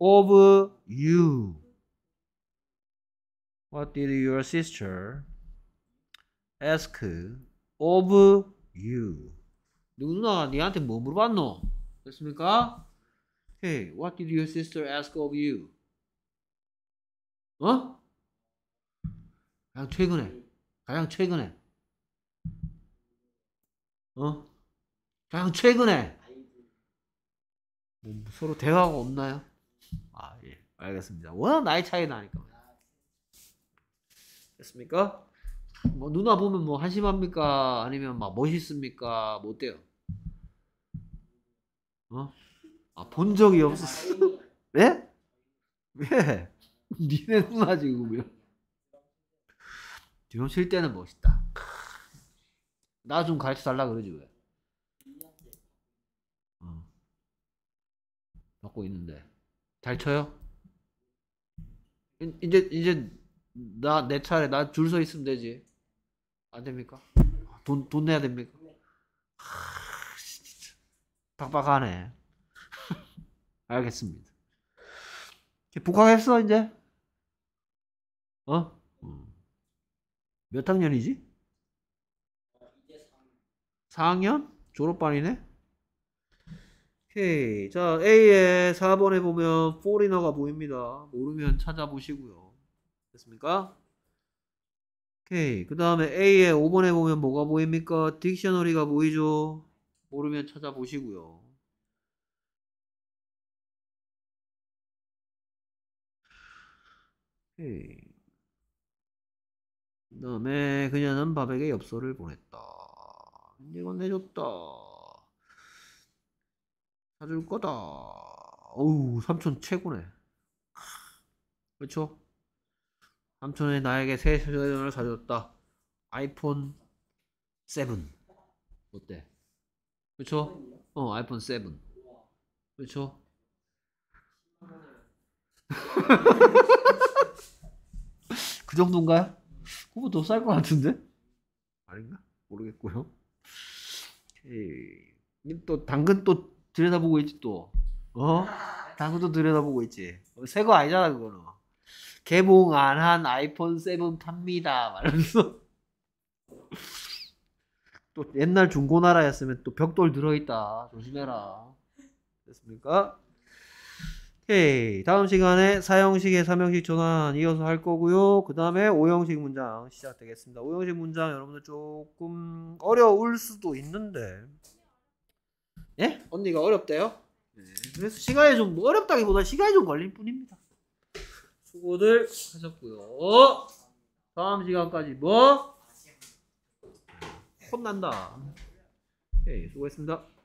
of you? What did your sister ask of you? 누구나 니한테 뭐 물어봤노? 됐습니까? Hey, what did your sister ask of you? 어? 가장 최근에 가장 최근에 어? 가장 최근에 뭐, 뭐 서로 대화가 없나요? 아, 예. 알겠습니다. 워낙 나이 차이 나니까. 됐습니까? 뭐 누나 보면 뭐 한심합니까? 아니면 막 멋있습니까? 뭐 어때요? 어? 아, 본 적이 없었어. 네? 왜? 니네 누나 지금요. 드럼 칠 때는 멋있다. 나 좀 가르쳐 달라 그러지 왜? 받고 있는데 잘 쳐요? 이제 이제 나 내 차례 나 줄 서 있으면 되지 안 됩니까? 돈 돈 내야 됩니까? 네. 하, 진짜 빡빡하네. 알겠습니다. 복학했어 이제? 어? 음. 몇 학년이지? 4학년? 어, 졸업반이네? 오케이. 자, A의 4번에 보면 foreigner가 보입니다. 모르면 찾아보시고요. 됐습니까? 오케이. 그 다음에 A의 5번에 보면 뭐가 보입니까? 딕셔너리가 보이죠? 모르면 찾아보시고요. 오케이. 그 다음에 그녀는 밥에게 엽서를 보냈다. 이건 내줬다. 사줄 거다. 어우, 삼촌 최고네. 그렇죠? 삼촌이 나에게 새 휴대전화를 사줬다. 아이폰 7. 어때? 그렇죠? 어, 아이폰 7. 그렇죠? 그 정도인가요? 그거 더쌀것 같은데? 아닌가? 모르겠고요. 오케또 당근 또 들여다보고 있지 또. 어? 당구도 들여다보고 있지. 새 거 아니잖아 그거는. 개봉 안 한 아이폰 7탑니다 말면서 또 옛날 중고나라였으면 또 벽돌 들어있다. 조심해라. 됐습니까? 오케이. 다음 시간에 사형식에 삼형식 전환 이어서 할 거고요. 그 다음에 오형식 문장 시작되겠습니다. 오형식 문장 여러분들 조금 어려울 수도 있는데 예? 언니가 어렵대요? 네. 그래서 시간이 좀 어렵다기보다 시간이 좀걸릴 뿐입니다. 수고들 하셨고요. 다음 시간까지 뭐? 네. 혼난다. 예, 수고했습니다.